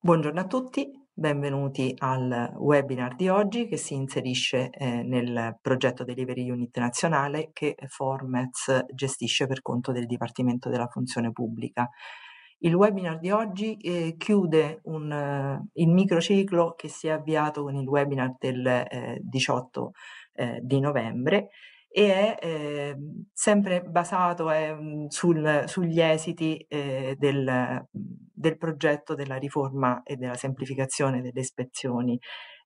Buongiorno a tutti, benvenuti al webinar di oggi che si inserisce eh, nel progetto Delivery Unit nazionale che Formats gestisce per conto del Dipartimento della Funzione Pubblica. Il webinar di oggi eh, chiude un, uh, il microciclo che si è avviato con il webinar del eh, 18 eh, di novembre e è eh, sempre basato eh, sul, sugli esiti eh, del, del, progetto della riforma e della semplificazione delle ispezioni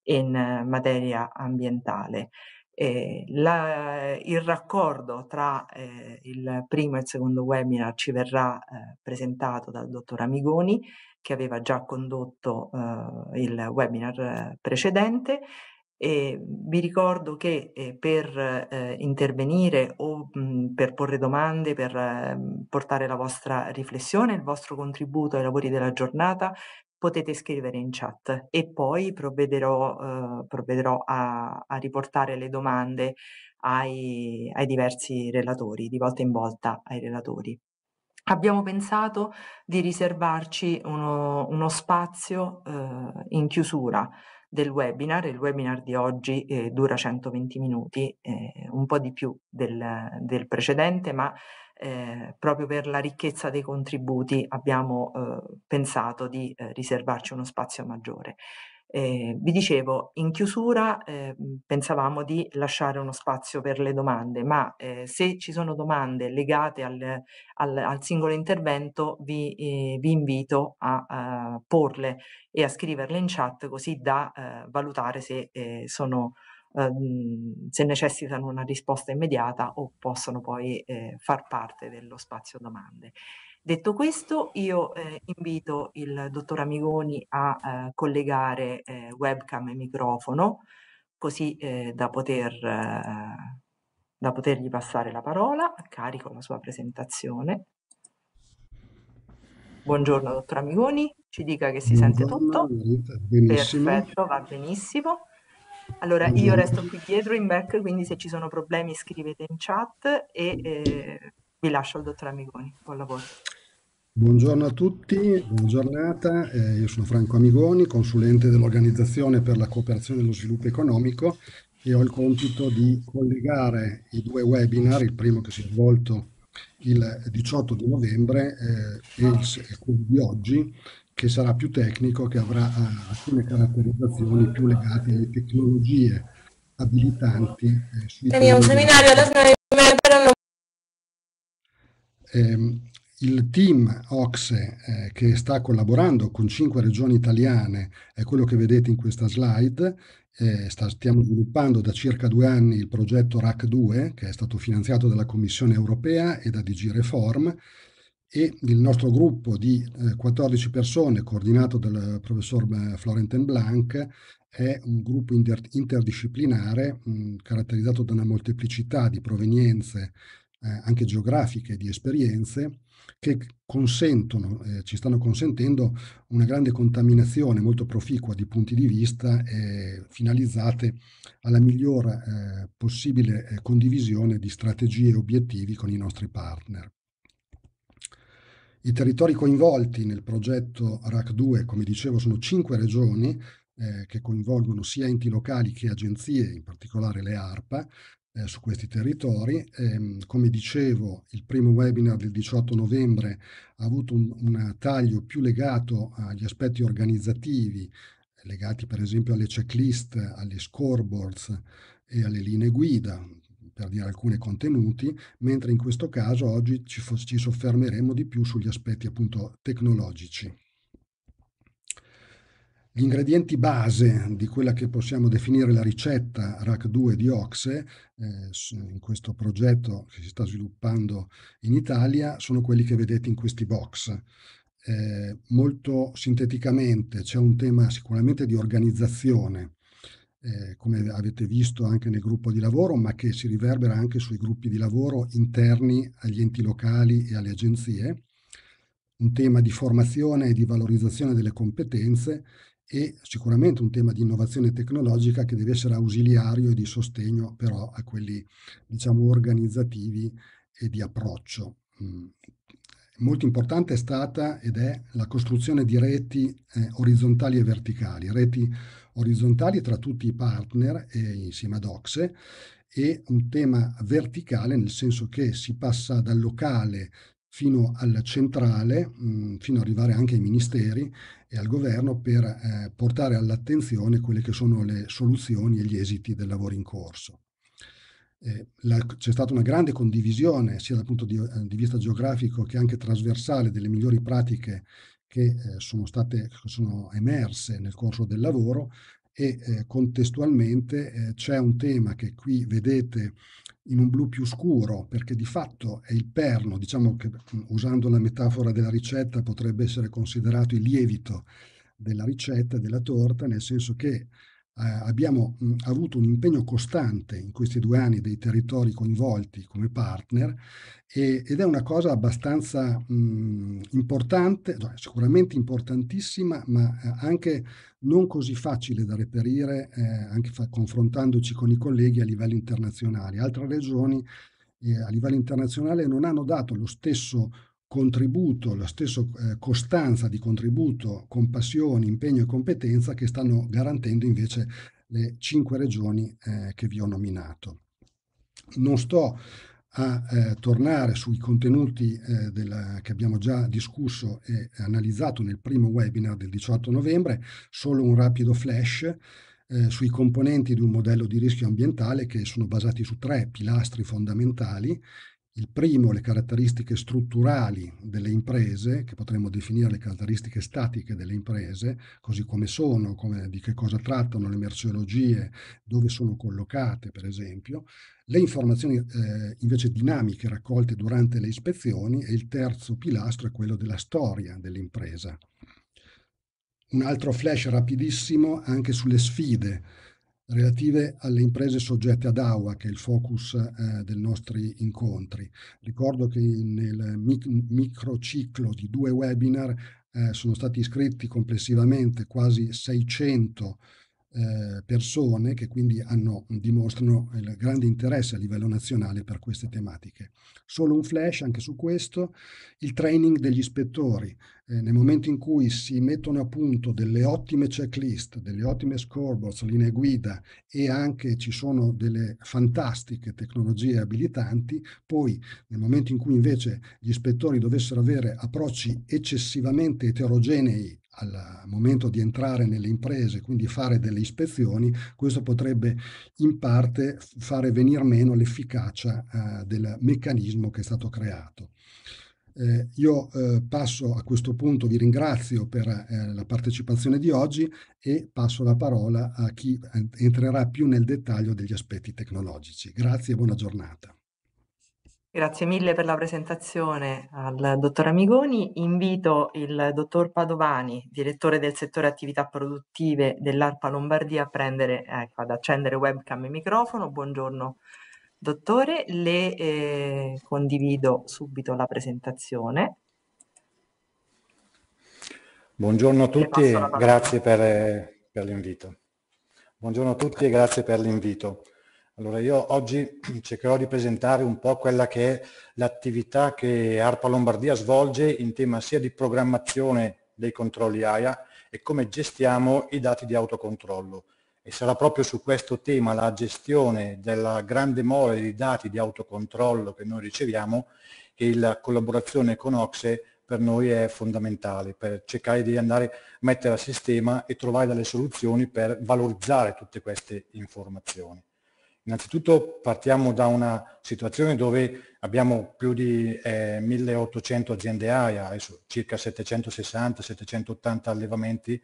in materia ambientale. La, il raccordo tra eh, il primo e il secondo webinar ci verrà eh, presentato dal dottor Amigoni che aveva già condotto eh, il webinar precedente e vi ricordo che eh, per eh, intervenire o mh, mhmm, per porre domande, per eh, portare la vostra riflessione, il vostro contributo ai lavori della giornata, potete scrivere in chat e poi provvederò, eh, provvederò a, a, riportare le domande ai, ai diversi relatori, di volta in volta ai relatori. Abbiamo pensato di riservarci uno, uno spazio eh, in chiusura del webinar. Il webinar di oggi eh, dura 120 minuti, eh, un po' di più del, del precedente, ma eh, proprio per la ricchezza dei contributi abbiamo eh, pensato di eh, riservarci uno spazio maggiore. Eh, vi dicevo, in chiusura eh, pensavamo di lasciare uno spazio per le domande, ma eh, se ci sono domande legate al, al, al singolo intervento vi, ehm, vi invito a, a, porle e a scriverle in chat così da ehm, valutare se, ehm, sono, se, necessitano una risposta immediata o possono poi far parte dello spazio domande. Detto questo, io eh, invito il dottor Amigoni a eh, collegare eh, webcam e microfono, così eh, da, poter, eh, da potergli passare la parola. Carico la sua presentazione. Buongiorno, dottor Amigoni. Ci dica che si sente tutto. benissimo. Perfetto, va benissimo. Allora, io resto qui dietro in back, quindi se ci sono problemi scrivete in chat e eh, vi lascio al dottor Amigoni. Buon lavoro. Buongiorno a tutti, buona giornata. Eh, io sono Franco Amigoni, consulente dell'Organizzazione per la cooperazione e lo sviluppo economico e ho il compito di collegare i due webinar, il primo che si è svolto il 18 di novembre eh, e il quello di oggi, che sarà più tecnico, che avrà eh, alcune caratterizzazioni più legate alle tecnologie abilitanti. Eh, Teniamo un seminario alla eh, il team OXE eh, che sta collaborando con cinque regioni italiane è quello che vedete in questa slide. Eh, sta, stiamo sviluppando da circa due anni il progetto RAC2 che è stato finanziato dalla Commissione europea e da DG Reform e il nostro gruppo di 14 eh, persone coordinato dal professor eh, Florentin Blanc è un gruppo interdisciplinare mh, mm, caratterizzato da una molteplicità di provenienze eh, anche geografiche, di esperienze che consentono, eh, ci stanno consentendo una grande contaminazione molto proficua di punti di vista eh, finalizzate alla miglior eh, possibile eh, condivisione di strategie e obiettivi con i nostri partner. I territori coinvolti nel progetto RAC2, come dicevo, sono cinque regioni, eh, che coinvolgono sia enti locali che agenzie, in particolare le ARPA, eh, su questi territori. Eh, come dicevo, il primo webinar del 18 novembre ha avuto un, un taglio più legato agli aspetti organizzativi, legati per esempio alle checklist, alle scoreboards e alle linee guida, per dire alcuni contenuti, mentre in questo caso oggi ci, ci soffermeremo di più sugli aspetti appunto tecnologici. Gli ingredienti base di quella che possiamo definire la ricetta RAC2 di Oxe, eh, in questo progetto che si sta sviluppando in Italia, sono quelli che vedete in questi box. Eh, molto sinteticamente c'è un tema sicuramente di organizzazione, eh, come avete visto anche nel gruppo di lavoro, ma che si riverbera anche sui gruppi di lavoro interni agli enti locali e alle agenzie, un tema di formazione e di valorizzazione delle competenze e sicuramente un tema di innovazione tecnologica che deve essere ausiliario e di sostegno però a quelli diciamo organizzativi e di approccio. Mm. Molto importante è stata ed è la costruzione di reti eh, orizzontali e verticali, reti orizzontali tra tutti i partner e insieme ad Oxe e un tema verticale nel senso che si passa dal locale, fino alla centrale, mh, mm, fino ad arrivare anche ai ministeri e al governo per eh, portare all'attenzione quelle che sono le soluzioni e gli esiti del lavoro in corso. Eh, la, c'è stata una grande condivisione sia dal punto di, eh, di, vista geografico che anche trasversale delle migliori pratiche che eh, sono state sono emerse nel corso del lavoro e eh, contestualmente eh, c'è un tema che qui vedete in un blu più scuro, perché di fatto è il perno, diciamo che usando la metafora della ricetta potrebbe essere considerato il lievito della ricetta, della torta, nel senso che eh, abbiamo mh, avuto un impegno costante in questi due anni dei territori coinvolti come partner e, ed è una cosa abbastanza mh, importante, sicuramente importantissima, ma eh, anche non così facile da reperire, eh, anche fa- confrontandoci con i colleghi a livello internazionale. Altre regioni eh, a livello internazionale non hanno dato lo stesso contributo, la stessa eh, costanza di contributo, con passione, impegno e competenza che stanno garantendo invece le cinque regioni eh, che vi ho nominato. Non sto a eh, tornare sui contenuti eh, della, che abbiamo già discusso e analizzato nel primo webinar del 18 novembre, solo un rapido flash eh, sui componenti di un modello di rischio ambientale che sono basati su tre pilastri fondamentali il primo, le caratteristiche strutturali delle imprese, che potremmo definire le caratteristiche statiche delle imprese, così come sono, come, di che cosa trattano le merceologie, dove sono collocate, per esempio, le informazioni eh, invece dinamiche raccolte durante le ispezioni e il terzo pilastro è quello della storia dell'impresa. Un altro flash rapidissimo anche sulle sfide relative alle imprese soggette ad AUA, che è il focus eh, dei nostri incontri. Ricordo che nel mic- microciclo di due webinar eh, sono stati iscritti complessivamente quasi 600 eh, persone che quindi hanno, dimostrano il grande interesse a livello nazionale per queste tematiche. Solo un flash anche su questo, il training degli ispettori. Eh, nel momento in cui si mettono a punto delle ottime checklist, delle ottime scoreboards, linee guida e anche ci sono delle fantastiche tecnologie abilitanti, poi nel momento in cui invece gli ispettori dovessero avere approcci eccessivamente eterogenei al momento di entrare nelle imprese, quindi fare delle ispezioni, questo potrebbe in parte fare venir meno l'efficacia eh, del meccanismo che è stato creato. Eh, io eh, passo a questo punto, vi ringrazio per eh, la partecipazione di oggi e passo la parola a chi entrerà più nel dettaglio degli aspetti tecnologici. Grazie e buona giornata. Grazie mille per la presentazione al dottor Amigoni. Invito il dottor Padovani, direttore del settore attività produttive dell'ARPA Lombardia, a prendere, ecco, ad accendere webcam e microfono. Buongiorno dottore, le eh, condivido subito la presentazione. Buongiorno a tutti, grazie per, eh, per l'invito. Buongiorno a tutti e grazie per l'invito. Allora io oggi cercherò di presentare un po' quella che è l'attività che ARPA Lombardia svolge in tema sia di programmazione dei controlli AIA e come gestiamo i dati di autocontrollo. E sarà proprio su questo tema, la gestione della grande mole di dati di autocontrollo che noi riceviamo, che la collaborazione con Oxe per noi è fondamentale per cercare di andare a mettere a sistema e trovare delle soluzioni per valorizzare tutte queste informazioni. Innanzitutto partiamo da una situazione dove abbiamo più di eh, 1800 aziende AIA, circa 760-780 allevamenti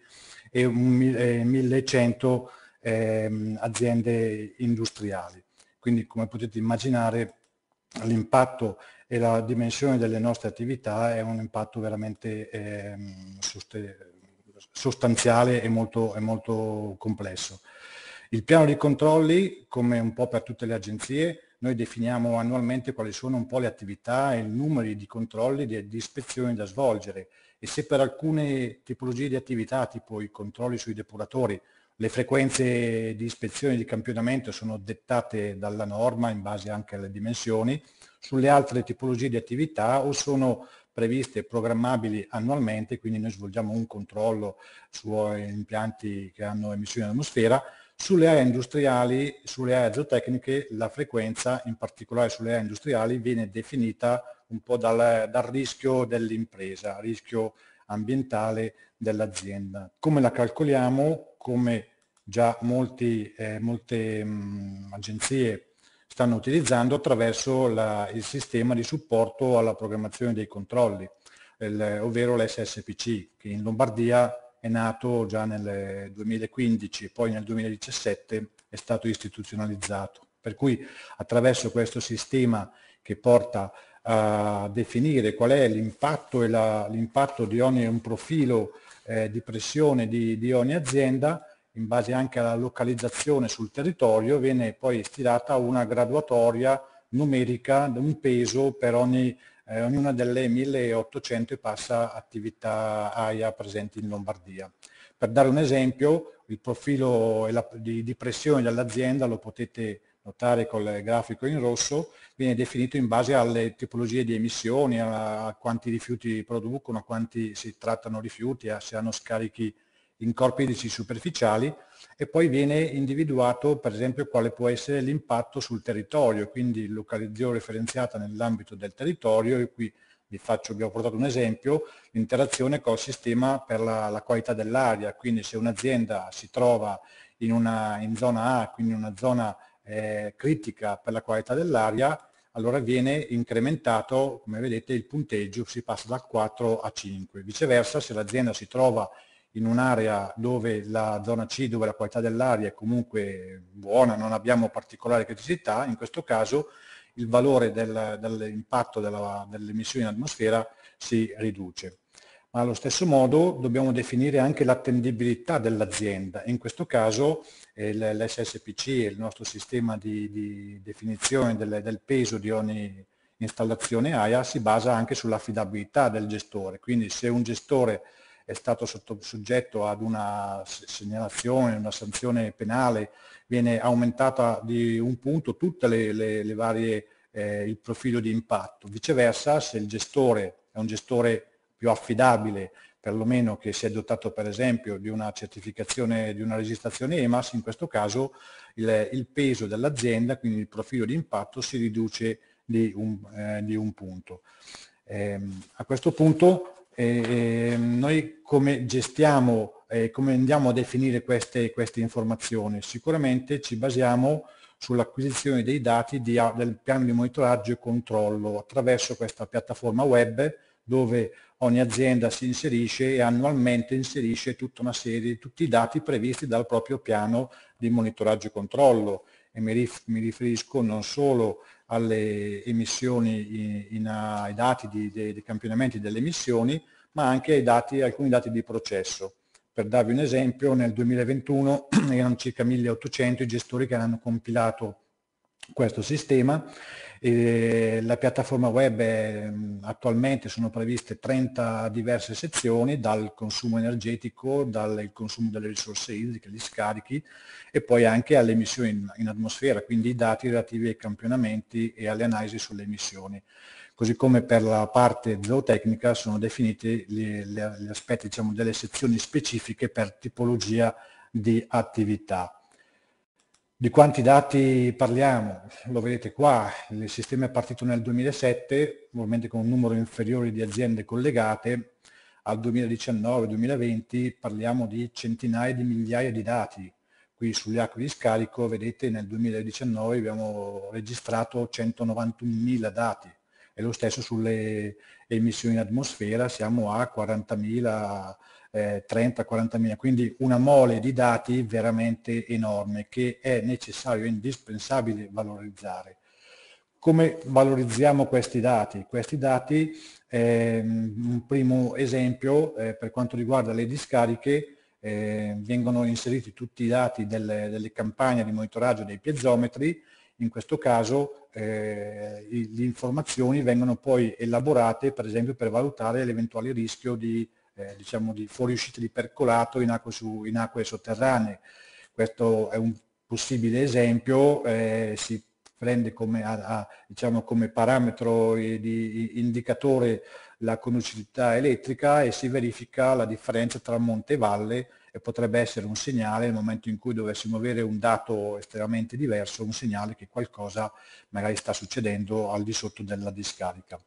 e 1100 eh, ehm, aziende industriali. Quindi come potete immaginare l'impatto e la dimensione delle nostre attività è un impatto veramente ehm, sostanziale e molto, molto complesso. Il piano di controlli, come un po' per tutte le agenzie, noi definiamo annualmente quali sono un po' le attività e i numeri di controlli e di, di ispezioni da svolgere e se per alcune tipologie di attività, tipo i controlli sui depuratori, le frequenze di ispezione e di campionamento sono dettate dalla norma in base anche alle dimensioni, sulle altre tipologie di attività o sono previste e programmabili annualmente, quindi noi svolgiamo un controllo su eh, impianti che hanno emissioni in atmosfera, sulle aree industriali, sulle aree geotecniche, la frequenza, in particolare sulle aree industriali, viene definita un po' dal, dal rischio dell'impresa, rischio ambientale dell'azienda. Come la calcoliamo? Come già molti, eh, molte mh, mm, agenzie stanno utilizzando attraverso la, il sistema di supporto alla programmazione dei controlli, il, ovvero l'SSPC, che in Lombardia è nato già nel 2015 e poi nel 2017 è stato istituzionalizzato. Per cui attraverso questo sistema che porta a definire qual è l'impatto, e l'impatto di ogni un profilo eh, di pressione di, di, ogni azienda, in base anche alla localizzazione sul territorio, viene poi stilata una graduatoria numerica, un peso per ogni eh, ognuna delle 1800 e passa attività AIA presenti in Lombardia. Per dare un esempio, il profilo di, di pressione dell'azienda lo potete notare col grafico in rosso, viene definito in base alle tipologie di emissioni, a quanti rifiuti producono, a quanti si trattano rifiuti, a se hanno scarichi in corpi idrici superficiali e poi viene individuato per esempio quale può essere l'impatto sul territorio, quindi localizzazione referenziata nell'ambito del territorio, e qui vi faccio, abbiamo portato un esempio, l'interazione col sistema per la, la qualità dell'aria, quindi se un'azienda si trova in, una, in zona A, quindi in una zona eh, critica per la qualità dell'aria, allora viene incrementato, come vedete, il punteggio, si passa da 4 a 5. Viceversa, se l'azienda si trova in un'area dove la zona C, dove la qualità dell'aria è comunque buona, non abbiamo particolari criticità, in questo caso il valore del, dell'impatto delle emissioni in atmosfera si riduce. Ma allo stesso modo dobbiamo definire anche l'attendibilità dell'azienda. In questo caso eh, l'SSPC, il nostro sistema di, di definizione del, del peso di ogni installazione AIA, si basa anche sull'affidabilità del gestore. Quindi se un gestore è stato sotto, soggetto ad una segnalazione, una sanzione penale, viene aumentata di un punto tutte le, le, le varie, eh, il profilo di impatto. Viceversa, se il gestore è un gestore più affidabile, perlomeno che si è dotato per esempio di una certificazione, di una registrazione EMAS, in questo caso il, il peso dell'azienda, quindi il profilo di impatto, si riduce di un, eh, di un punto. Eh, a questo punto eh, noi come gestiamo eh, come andiamo a definire queste, queste informazioni? Sicuramente ci basiamo sull'acquisizione dei dati di, del piano di monitoraggio e controllo attraverso questa piattaforma web dove ogni azienda si inserisce e annualmente inserisce tutta una serie, tutti i dati previsti dal proprio piano di monitoraggio e controllo e mi, riferisco non solo alle emissioni, in, in, ai dati di, dei, dei, campionamenti delle emissioni, ma anche dati, alcuni dati di processo. Per darvi un esempio, nel 2021 erano circa 1800 i gestori che hanno compilato questo sistema e la piattaforma web è, attualmente sono previste 30 diverse sezioni, dal consumo energetico, dal consumo delle risorse idriche, gli scarichi e poi anche alle emissioni in, in atmosfera, quindi i dati relativi ai campionamenti e alle analisi sulle emissioni così come per la parte zootecnica sono definiti gli, aspetti diciamo, delle sezioni specifiche per tipologia di attività. Di quanti dati parliamo? Lo vedete qua, il sistema è partito nel 2007, ovviamente con un numero inferiore di aziende collegate, al 2019-2020 parliamo di centinaia di migliaia di dati. Qui sugli acque di scarico, vedete, nel 2019 abbiamo registrato 191.000 dati e lo stesso sulle emissioni in atmosfera, siamo a 40.000 eh, 30-40 quindi una mole di dati veramente enorme che è necessario e indispensabile valorizzare. Come valorizziamo questi dati? Questi dati, eh, un primo esempio eh, per quanto riguarda le discariche, eh, vengono inseriti tutti i dati delle, delle campagne di monitoraggio dei piezometri, in questo caso eh, le informazioni vengono poi elaborate per esempio per valutare l'eventuale rischio di eh, diciamo di fuoriuscite di percolato in acque, su, in acque, sotterranee. Questo è un possibile esempio, eh, si prende come, a, a, diciamo come parametro di, di indicatore la conducività elettrica e si verifica la differenza tra monte e valle e potrebbe essere un segnale nel momento in cui dovessimo avere un dato estremamente diverso, un segnale che qualcosa magari sta succedendo al di sotto della discarica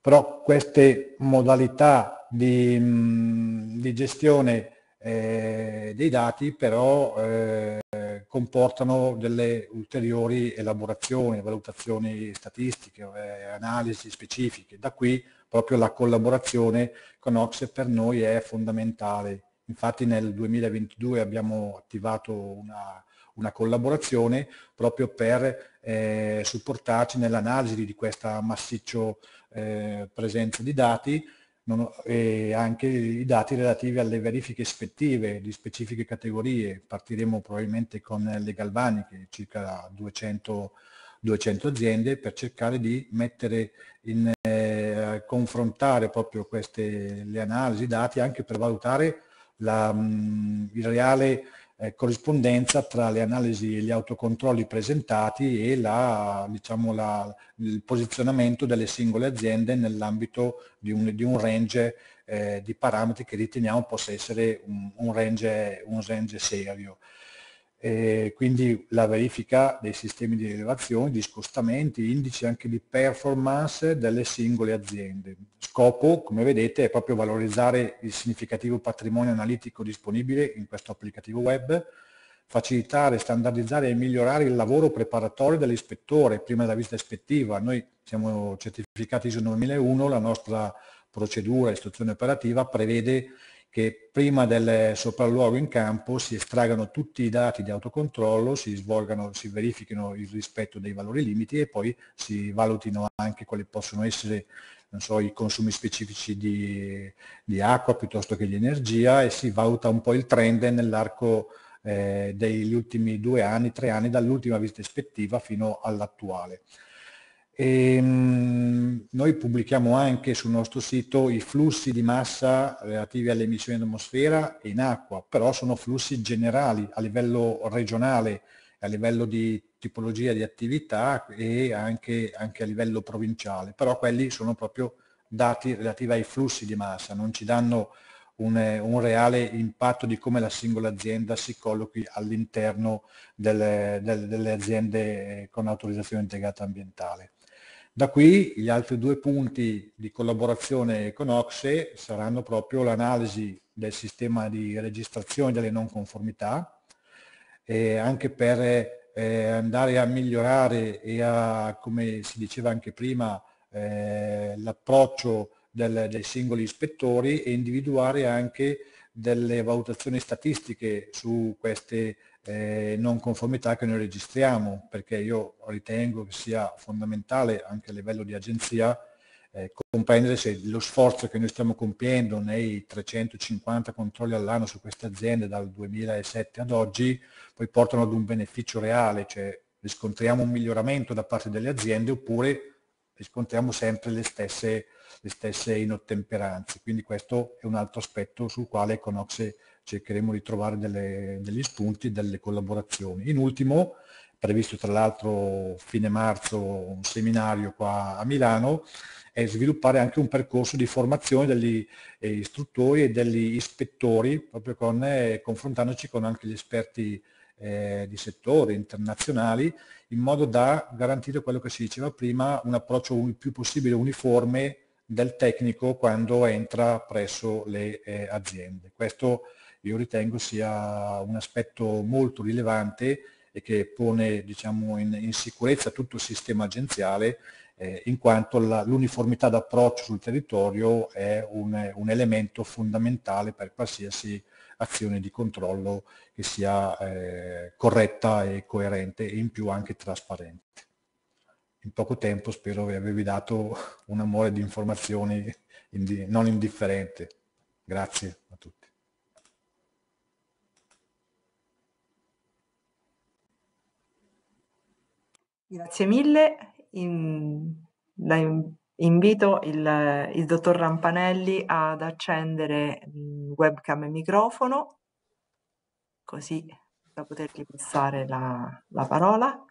però queste modalità di, mm, di gestione eh, dei dati però eh, comportano delle ulteriori elaborazioni, valutazioni statistiche, eh, analisi specifiche. Da qui proprio la collaborazione con Ox per noi è fondamentale. Infatti nel 2022 abbiamo attivato una, una collaborazione proprio per eh, supportarci nell'analisi di, questa questo massiccio eh, presenza di dati non, e anche i dati relativi alle verifiche ispettive di specifiche categorie. Partiremo probabilmente con le galvaniche, circa 200, 200 aziende, per cercare di mettere in eh, confrontare proprio queste le analisi, dati, anche per valutare la, mh, mm, il reale eh, corrispondenza tra le analisi e gli autocontrolli presentati e la, diciamo, la, il posizionamento delle singole aziende nell'ambito di, di un, range eh, di parametri che riteniamo possa essere un, un, range, un range, serio eh, quindi la verifica dei sistemi di rilevazione, di scostamenti, indici anche di performance delle singole aziende. Scopo, come vedete, è proprio valorizzare il significativo patrimonio analitico disponibile in questo applicativo web, facilitare, standardizzare e migliorare il lavoro preparatorio dell'ispettore prima della visita ispettiva. Noi siamo certificati ISO 9001, la nostra procedura, istruzione operativa prevede che prima del sopralluogo in campo si estragano tutti i dati di autocontrollo, si, svolgano, si verifichino il rispetto dei valori limiti e poi si valutino anche quali possono essere so, i consumi specifici di, di, acqua piuttosto che di energia e si valuta un po' il trend nell'arco eh, degli ultimi due anni, tre anni, dall'ultima visita ispettiva fino all'attuale. E ehm, noi pubblichiamo anche sul nostro sito i flussi di massa relativi alle emissioni in atmosfera e in acqua, però sono flussi generali a livello regionale, a livello di tipologia di attività e anche, anche a livello provinciale, però quelli sono proprio dati relativi ai flussi di massa, non ci danno un, un reale impatto di come la singola azienda si collochi all'interno delle, delle, delle aziende con autorizzazione integrata ambientale. Da qui gli altri due punti di collaborazione con Ocse saranno proprio l'analisi del sistema di registrazione delle non conformità, anche per eh, andare a migliorare e a, come si diceva anche prima, eh, l'approccio dei singoli ispettori e individuare anche delle valutazioni statistiche su queste eh, non conformità che noi registriamo, perché io ritengo che sia fondamentale anche a livello di agenzia eh, comprendere se lo sforzo che noi stiamo compiendo nei 350 controlli all'anno su queste aziende dal 2007 ad oggi poi portano ad un beneficio reale, cioè riscontriamo un miglioramento da parte delle aziende oppure riscontriamo sempre le stesse, le stesse inottemperanze. Quindi questo è un altro aspetto sul quale Econox cercheremo di trovare delle, degli spunti, delle collaborazioni. In ultimo, previsto tra l'altro fine marzo un seminario qua a Milano, è sviluppare anche un percorso di formazione degli eh, istruttori e degli ispettori, proprio con, eh, confrontandoci con anche gli esperti eh, di settore internazionali, in modo da garantire quello che si diceva prima, un approccio il più possibile uniforme del tecnico quando entra presso le eh, aziende. Questo io ritengo sia un aspetto molto rilevante e che pone diciamo, in, in sicurezza tutto il sistema agenziale eh, in quanto l'uniformità d'approccio sul territorio è un, un, elemento fondamentale per qualsiasi azione di controllo che sia eh, corretta e coerente e in più anche trasparente. In poco tempo spero di avervi dato un amore di informazioni indi non indifferente. Grazie. Grazie mille. In- la invito il, il dottor Rampanelli ad accendere mm, webcam e microfono, così da potergli passare la, la parola.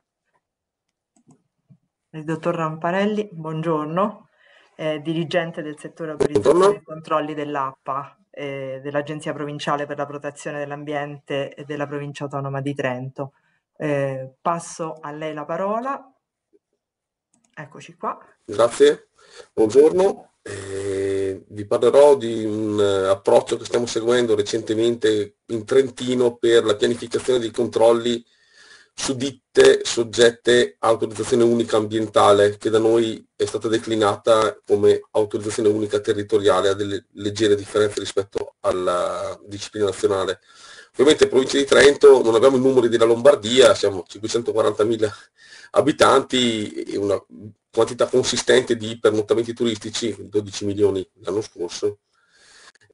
Il dottor Rampanelli, buongiorno, è dirigente del settore autorizzazione e controlli dell'APA eh, dell'Agenzia Provinciale per la Protezione dell'Ambiente della Provincia Autonoma di Trento. Eh, passo a lei la parola. Eccoci qua. Grazie, buongiorno. Eh, vi parlerò di un eh, approccio che stiamo seguendo recentemente in Trentino per la pianificazione dei controlli su ditte soggette a autorizzazione unica ambientale, che da noi è stata declinata come autorizzazione unica territoriale, a delle leggere differenze rispetto alla disciplina nazionale. Ovviamente in provincia di Trento non abbiamo i numeri della Lombardia, siamo 540.000 abitanti e una quantità consistente di pernottamenti turistici, 12 milioni l'anno scorso.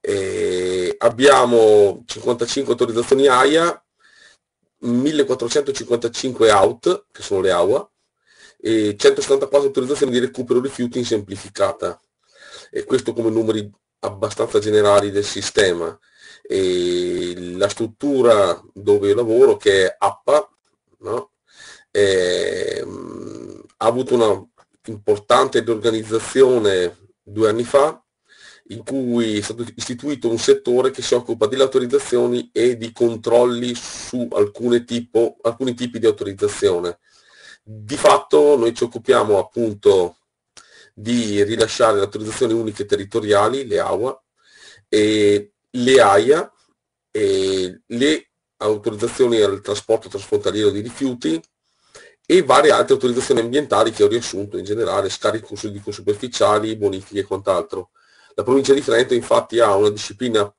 E abbiamo 55 autorizzazioni AIA, 1455 out, che sono le AUA, e 174 autorizzazioni di recupero rifiuti in semplificata. E questo come numeri abbastanza generali del sistema e la struttura dove lavoro che è APPA no? e, mh, mm, ha avuto una importante riorganizzazione due anni fa in cui è stato istituito un settore che si occupa delle autorizzazioni e di controlli su tipo, alcuni tipi di autorizzazione. Di fatto noi ci occupiamo appunto di rilasciare le autorizzazioni uniche territoriali, le AUA, e le AIA, eh, le autorizzazioni al trasporto trasfrontaliero di rifiuti e varie altre autorizzazioni ambientali che ho riassunto in generale, scarico scarichi superficiali, bonifiche e quant'altro. La provincia di Trento infatti ha una disciplina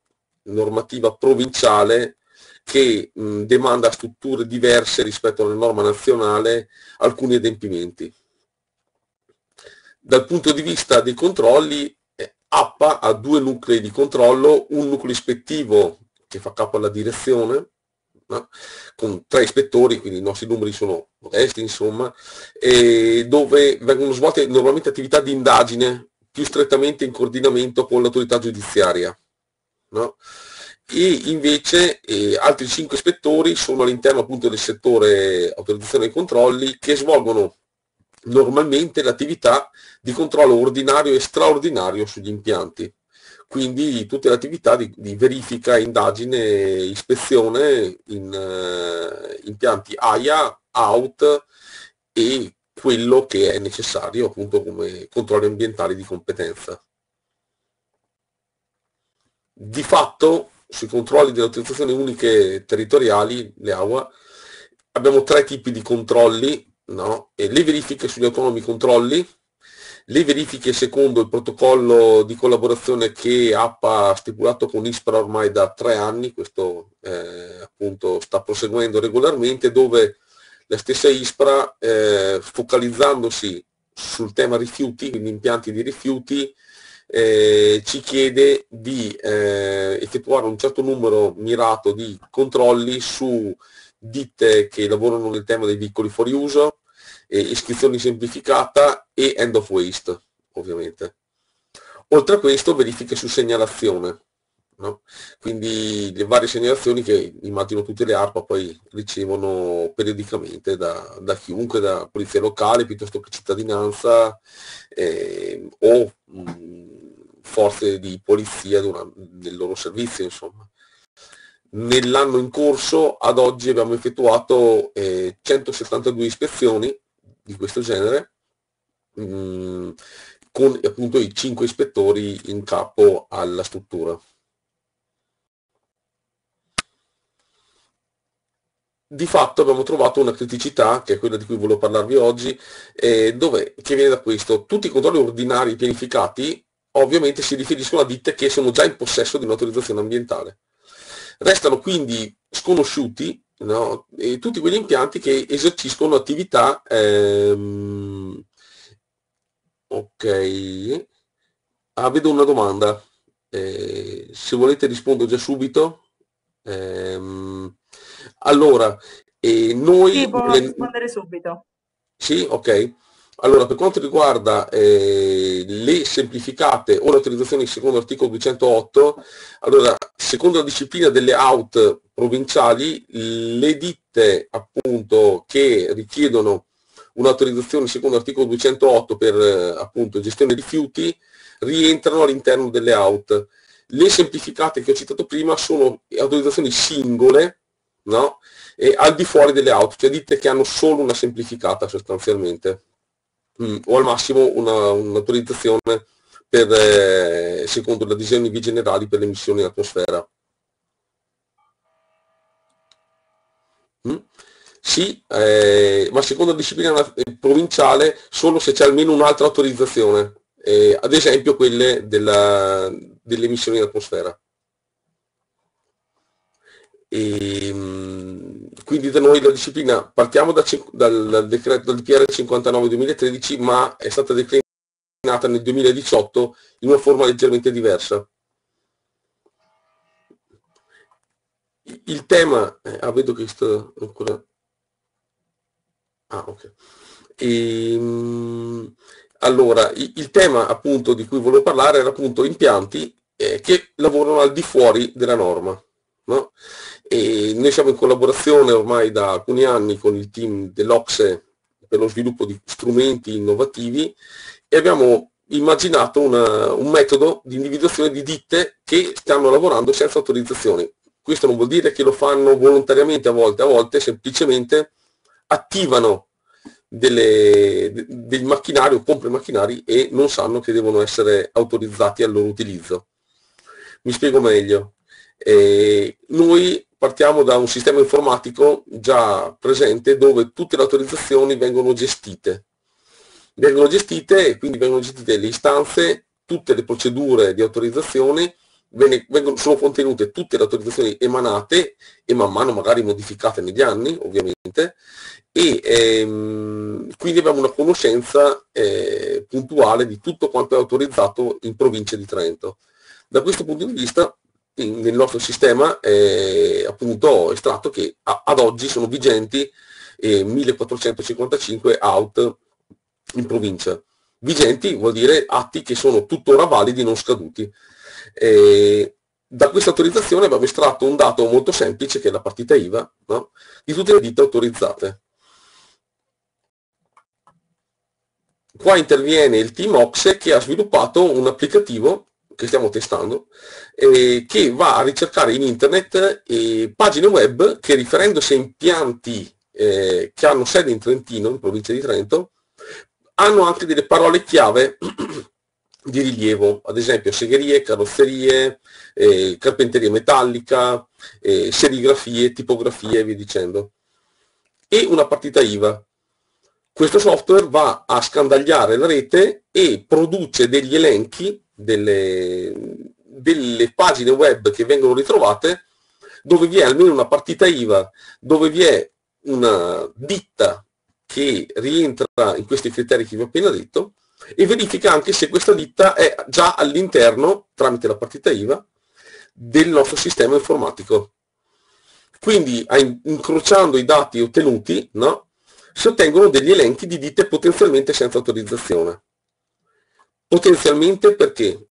normativa provinciale che mh, demanda a strutture diverse rispetto alla norma nazionale alcuni adempimenti. Dal punto di vista dei controlli H ha due nuclei di controllo, un nucleo ispettivo che fa capo alla direzione, no? con tre ispettori, quindi i nostri numeri sono modesti, insomma, e dove vengono svolte normalmente attività di indagine più strettamente in coordinamento con l'autorità giudiziaria. No? E invece eh, altri cinque ispettori sono all'interno appunto del settore autorizzazione e controlli che svolgono normalmente l'attività di controllo ordinario e straordinario sugli impianti, quindi tutte le attività di, di verifica, indagine, ispezione in eh, impianti AIA, OUT e quello che è necessario appunto come controlli ambientali di competenza. Di fatto sui controlli delle autorizzazioni uniche territoriali, le AUA, abbiamo tre tipi di controlli no? e le verifiche sugli autonomi controlli, le verifiche secondo il protocollo di collaborazione che APA ha stipulato con ISPRA ormai da tre anni, questo eh, appunto sta proseguendo regolarmente, dove la stessa ISPRA eh, focalizzandosi sul tema rifiuti, quindi impianti di rifiuti, eh, ci chiede di eh, effettuare un certo numero mirato di controlli su ditte che lavorano nel tema dei piccoli fuori uso, eh, iscrizione semplificata e end of waste, ovviamente. Oltre a questo verifiche su segnalazione, no? quindi le varie segnalazioni che immagino tutte le ARPA poi ricevono periodicamente da, da chiunque, da polizia locale piuttosto che cittadinanza eh, o mh, mm, forze di polizia durante, del loro servizio. Insomma. Nell'anno in corso ad oggi abbiamo effettuato eh, 172 ispezioni di questo genere mh, mm, con appunto i 5 ispettori in capo alla struttura. di fatto abbiamo trovato una criticità, che è quella di cui volevo parlarvi oggi, eh, dove, che viene da questo. Tutti i controlli ordinari pianificati ovviamente si riferiscono a ditte che sono già in possesso di un'autorizzazione ambientale. Restano quindi sconosciuti no, tutti quegli impianti che eserciscono attività ehm, ok ah, vedo una domanda eh, se volete rispondo già subito eh, allora eh, noi sì, può le... subito sì ok allora, per quanto riguarda eh, le semplificate o le autorizzazioni secondo l'articolo 208, allora, secondo la disciplina delle out provinciali, le ditte appunto che richiedono un'autorizzazione secondo l'articolo 208 per eh, appunto gestione rifiuti rientrano all'interno delle out. Le semplificate che ho citato prima sono autorizzazioni singole, no? E al di fuori delle out, cioè ditte che hanno solo una semplificata sostanzialmente mh, mm, o al massimo un'autorizzazione per, eh, secondo la disegno via generali per le emissioni in atmosfera. Mm? Sì, eh, ma secondo la disciplina eh, provinciale solo se c'è almeno un'altra autorizzazione, eh, ad esempio quelle della, delle emissioni in atmosfera. E, ehm, mh, quindi da noi la disciplina, partiamo da, dal decreto del PR 59-2013, ma è stata declinata nel 2018 in una forma leggermente diversa. Il tema, eh, ah, vedo che sta ancora... Ah, ok. E, ehm, allora, il tema appunto di cui volevo parlare era appunto impianti eh, che lavorano al di fuori della norma. No? E noi siamo in collaborazione ormai da alcuni anni con il team dell'Ocse per lo sviluppo di strumenti innovativi e abbiamo immaginato una, un metodo di individuazione di ditte che stanno lavorando senza autorizzazioni. Questo non vuol dire che lo fanno volontariamente a volte, a volte semplicemente attivano delle, del macchinario, comprano i macchinari e non sanno che devono essere autorizzati al loro utilizzo. Mi spiego meglio. Eh, noi partiamo da un sistema informatico già presente dove tutte le autorizzazioni vengono gestite. Vengono gestite e quindi vengono gestite le istanze, tutte le procedure di autorizzazione, vengono, sono contenute tutte le autorizzazioni emanate e man mano magari modificate negli anni ovviamente e ehm, quindi abbiamo una conoscenza eh, puntuale di tutto quanto è autorizzato in provincia di Trento. Da questo punto di vista nel nostro sistema è eh, appunto estratto che a, ad oggi sono vigenti eh, 1455 out in provincia. Vigenti vuol dire atti che sono tuttora validi non scaduti. Eh, da questa autorizzazione abbiamo estratto un dato molto semplice che è la partita IVA no? di tutte le ditte autorizzate. Qua interviene il team OXE che ha sviluppato un applicativo che stiamo testando, eh, che va a ricercare in internet eh, pagine web che riferendosi a impianti eh, che hanno sede in Trentino, in provincia di Trento, hanno anche delle parole chiave di rilievo, ad esempio segherie, carrozzerie, eh, carpenteria metallica, eh, serigrafie, tipografie e via dicendo. E una partita IVA. Questo software va a scandagliare la rete e produce degli elenchi delle, delle pagine web che vengono ritrovate dove vi è almeno una partita IVA, dove vi è una ditta che rientra in questi criteri che vi ho appena detto e verifica anche se questa ditta è già all'interno, tramite la partita IVA, del nostro sistema informatico. Quindi incrociando i dati ottenuti no, si ottengono degli elenchi di ditte potenzialmente senza autorizzazione. Potenzialmente perché,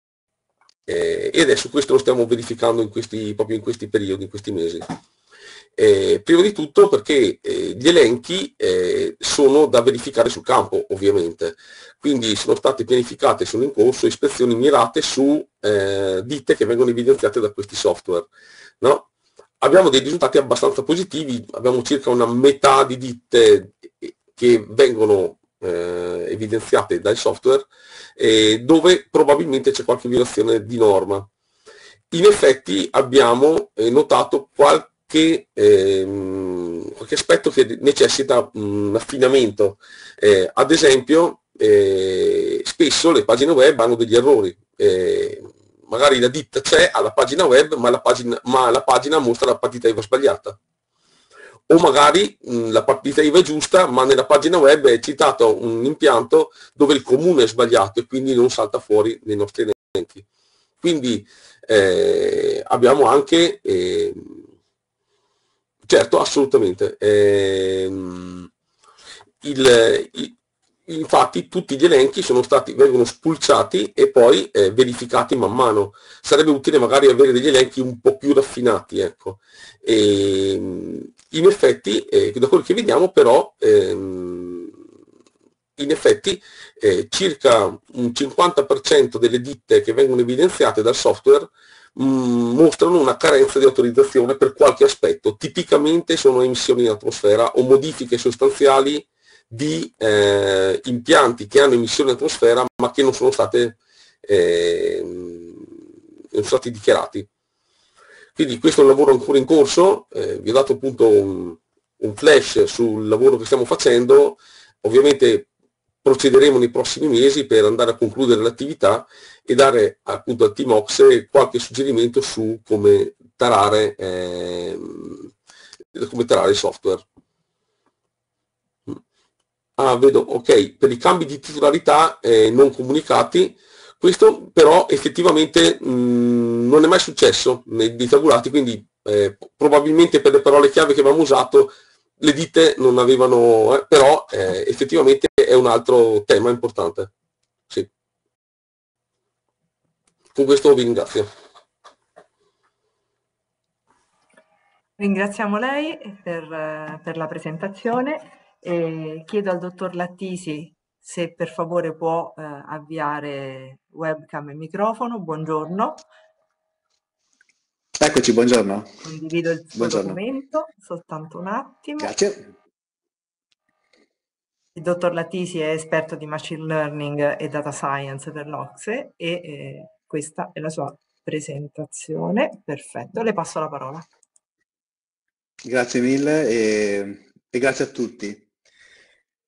eh, e adesso questo lo stiamo verificando in questi, proprio in questi periodi, in questi mesi, eh, prima di tutto perché eh, gli elenchi eh, sono da verificare sul campo, ovviamente, quindi sono state pianificate, sono in corso ispezioni mirate su eh, ditte che vengono evidenziate da questi software. No? Abbiamo dei risultati abbastanza positivi, abbiamo circa una metà di ditte che vengono eh, evidenziate dal software eh, dove probabilmente c'è qualche violazione di norma. In effetti abbiamo eh, notato qualche, ehm, qualche, aspetto che necessita un affinamento. Eh, ad esempio, eh, spesso le pagine web hanno degli errori. Eh, magari la ditta c'è alla pagina web, ma la pagina, ma la pagina mostra la partita IVA sbagliata o magari mh, mm, la partita IVA è giusta, ma nella pagina web è citato un impianto dove il comune è sbagliato e quindi non salta fuori nei nostri elementi. Quindi eh, abbiamo anche, eh, certo assolutamente, eh, il, infatti tutti gli elenchi sono stati, vengono spulciati e poi eh, verificati man mano. Sarebbe utile magari avere degli elenchi un po' più raffinati. Ecco. E, ehm, in effetti, eh, da quel che vediamo però, ehm, in effetti eh, circa un 50% delle ditte che vengono evidenziate dal software mm, mostrano una carenza di autorizzazione per qualche aspetto. Tipicamente sono emissioni in atmosfera o modifiche sostanziali di eh, impianti che hanno emissioni in atmosfera ma che non sono, state, eh, non sono stati dichiarati. Quindi questo è un lavoro ancora in corso, eh, vi ho dato appunto un, un flash sul lavoro che stiamo facendo, ovviamente procederemo nei prossimi mesi per andare a concludere l'attività e dare appunto al team Ox qualche suggerimento su come tarare, eh, come tarare il software ah, vedo, ok, per i cambi di titolarità eh, non comunicati, questo però effettivamente mh, mm, non è mai successo nei tabulati, quindi eh, probabilmente per le parole chiave che avevamo usato le ditte non avevano, eh, però eh, effettivamente è un altro tema importante. Sì. Con questo vi ringrazio. Ringraziamo lei per, per la presentazione. E chiedo al dottor Lattisi se per favore può eh, avviare webcam e microfono. Buongiorno. Eccoci, buongiorno. Condivido il buongiorno. documento, soltanto un attimo. Grazie. Il dottor Lattisi è esperto di machine learning e data science per l'Ocse e eh, questa è la sua presentazione. Perfetto, le passo la parola. Grazie mille e, e grazie a tutti.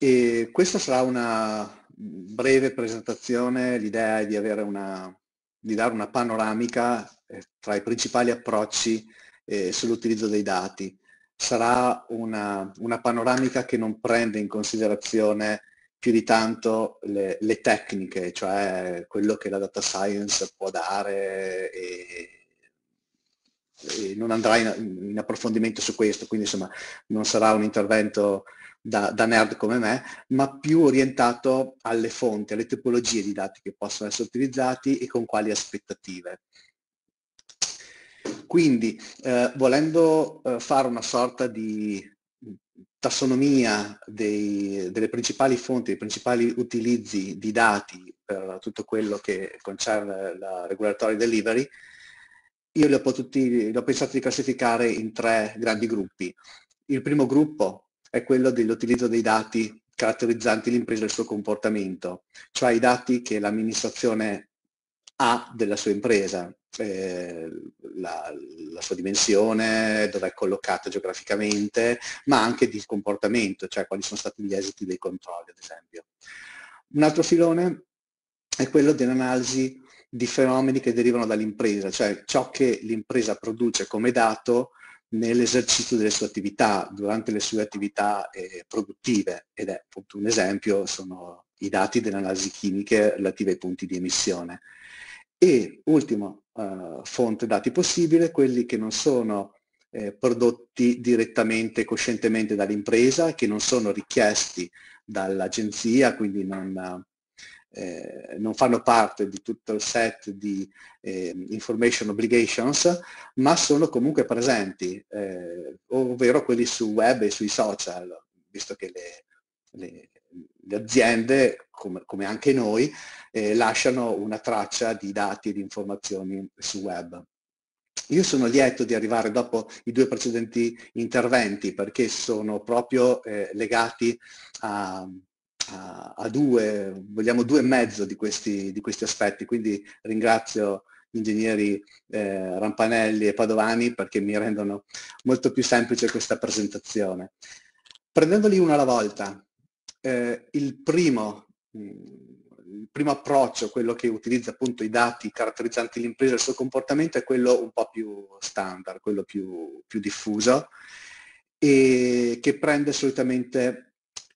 E questa sarà una breve presentazione, l'idea è di, una, di, dare una panoramica eh, tra i principali approcci eh, sull'utilizzo dei dati. Sarà una, una, panoramica che non prende in considerazione più di tanto le, le, tecniche, cioè quello che la data science può dare e, e non andrà in, in approfondimento su questo, quindi insomma non sarà un intervento da, da, nerd come me, ma più orientato alle fonti, alle tipologie di dati che possono essere utilizzati e con quali aspettative. Quindi, eh, volendo eh, fare una sorta di tassonomia dei, delle principali fonti, dei principali utilizzi di dati per tutto quello che concerne la regulatory delivery, io li ho, potuti, li ho pensato di classificare in tre grandi gruppi. Il primo gruppo è quello dell'utilizzo dei dati caratterizzanti l'impresa e il suo comportamento, cioè i dati che l'amministrazione ha della sua impresa, eh, la, la, sua dimensione, dove è collocata geograficamente, ma anche di comportamento, cioè quali sono stati gli esiti dei controlli, ad esempio. Un altro filone è quello dell'analisi di fenomeni che derivano dall'impresa, cioè ciò che l'impresa produce come dato nell'esercizio delle sue attività, durante le sue attività eh, produttive ed è appunto un esempio, sono i dati delle analisi chimiche relative ai punti di emissione. E ultimo eh, fonte dati possibile, quelli che non sono eh, prodotti direttamente, coscientemente dall'impresa, che non sono richiesti dall'agenzia, quindi non, eh, non fanno parte di tutto il set di eh, information obligations, ma sono comunque presenti, eh, ovvero quelli su web e sui social, visto che le, le, le aziende, come, come, anche noi, eh, lasciano una traccia di dati e di informazioni su web. Io sono lieto di arrivare dopo i due precedenti interventi perché sono proprio eh, legati a, a, a due, vogliamo due e mezzo di questi, di questi aspetti, quindi ringrazio gli ingegneri eh, Rampanelli e Padovani perché mi rendono molto più semplice questa presentazione. Prendendoli uno alla volta, eh, il, primo, mm, il, primo, approccio, quello che utilizza appunto i dati caratterizzanti l'impresa e il suo comportamento, è quello un po' più standard, quello più, più diffuso e che prende solitamente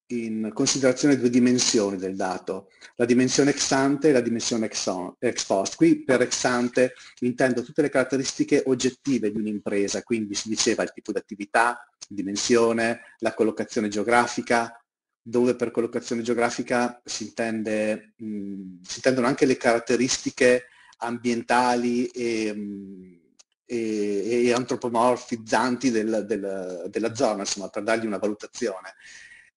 in considerazione due dimensioni del dato, la dimensione ex ante e la dimensione ex, on, ex post. Qui per ex ante intendo tutte le caratteristiche oggettive di un'impresa, quindi si diceva il tipo di attività, dimensione, la collocazione geografica, dove per collocazione geografica si, intende, mh, si intendono anche le caratteristiche ambientali e, mh, e, e antropomorfizzanti del, del, della zona, insomma, per dargli una valutazione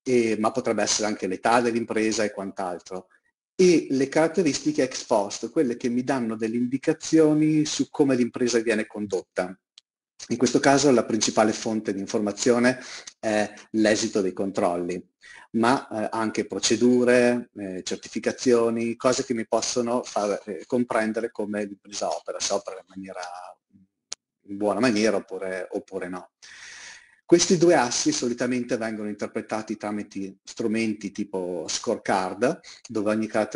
eh, ma potrebbe essere anche l'età dell'impresa e quant'altro, e le caratteristiche ex post, quelle che mi danno delle indicazioni su come l'impresa viene condotta. In questo caso la principale fonte di informazione è l'esito dei controlli, ma eh, anche procedure, eh, certificazioni, cose che mi possono far eh, comprendere come l'impresa opera, se opera in, maniera, in buona maniera oppure, oppure no. Questi due assi solitamente vengono interpretati tramite strumenti tipo scorecard, dove ogni ad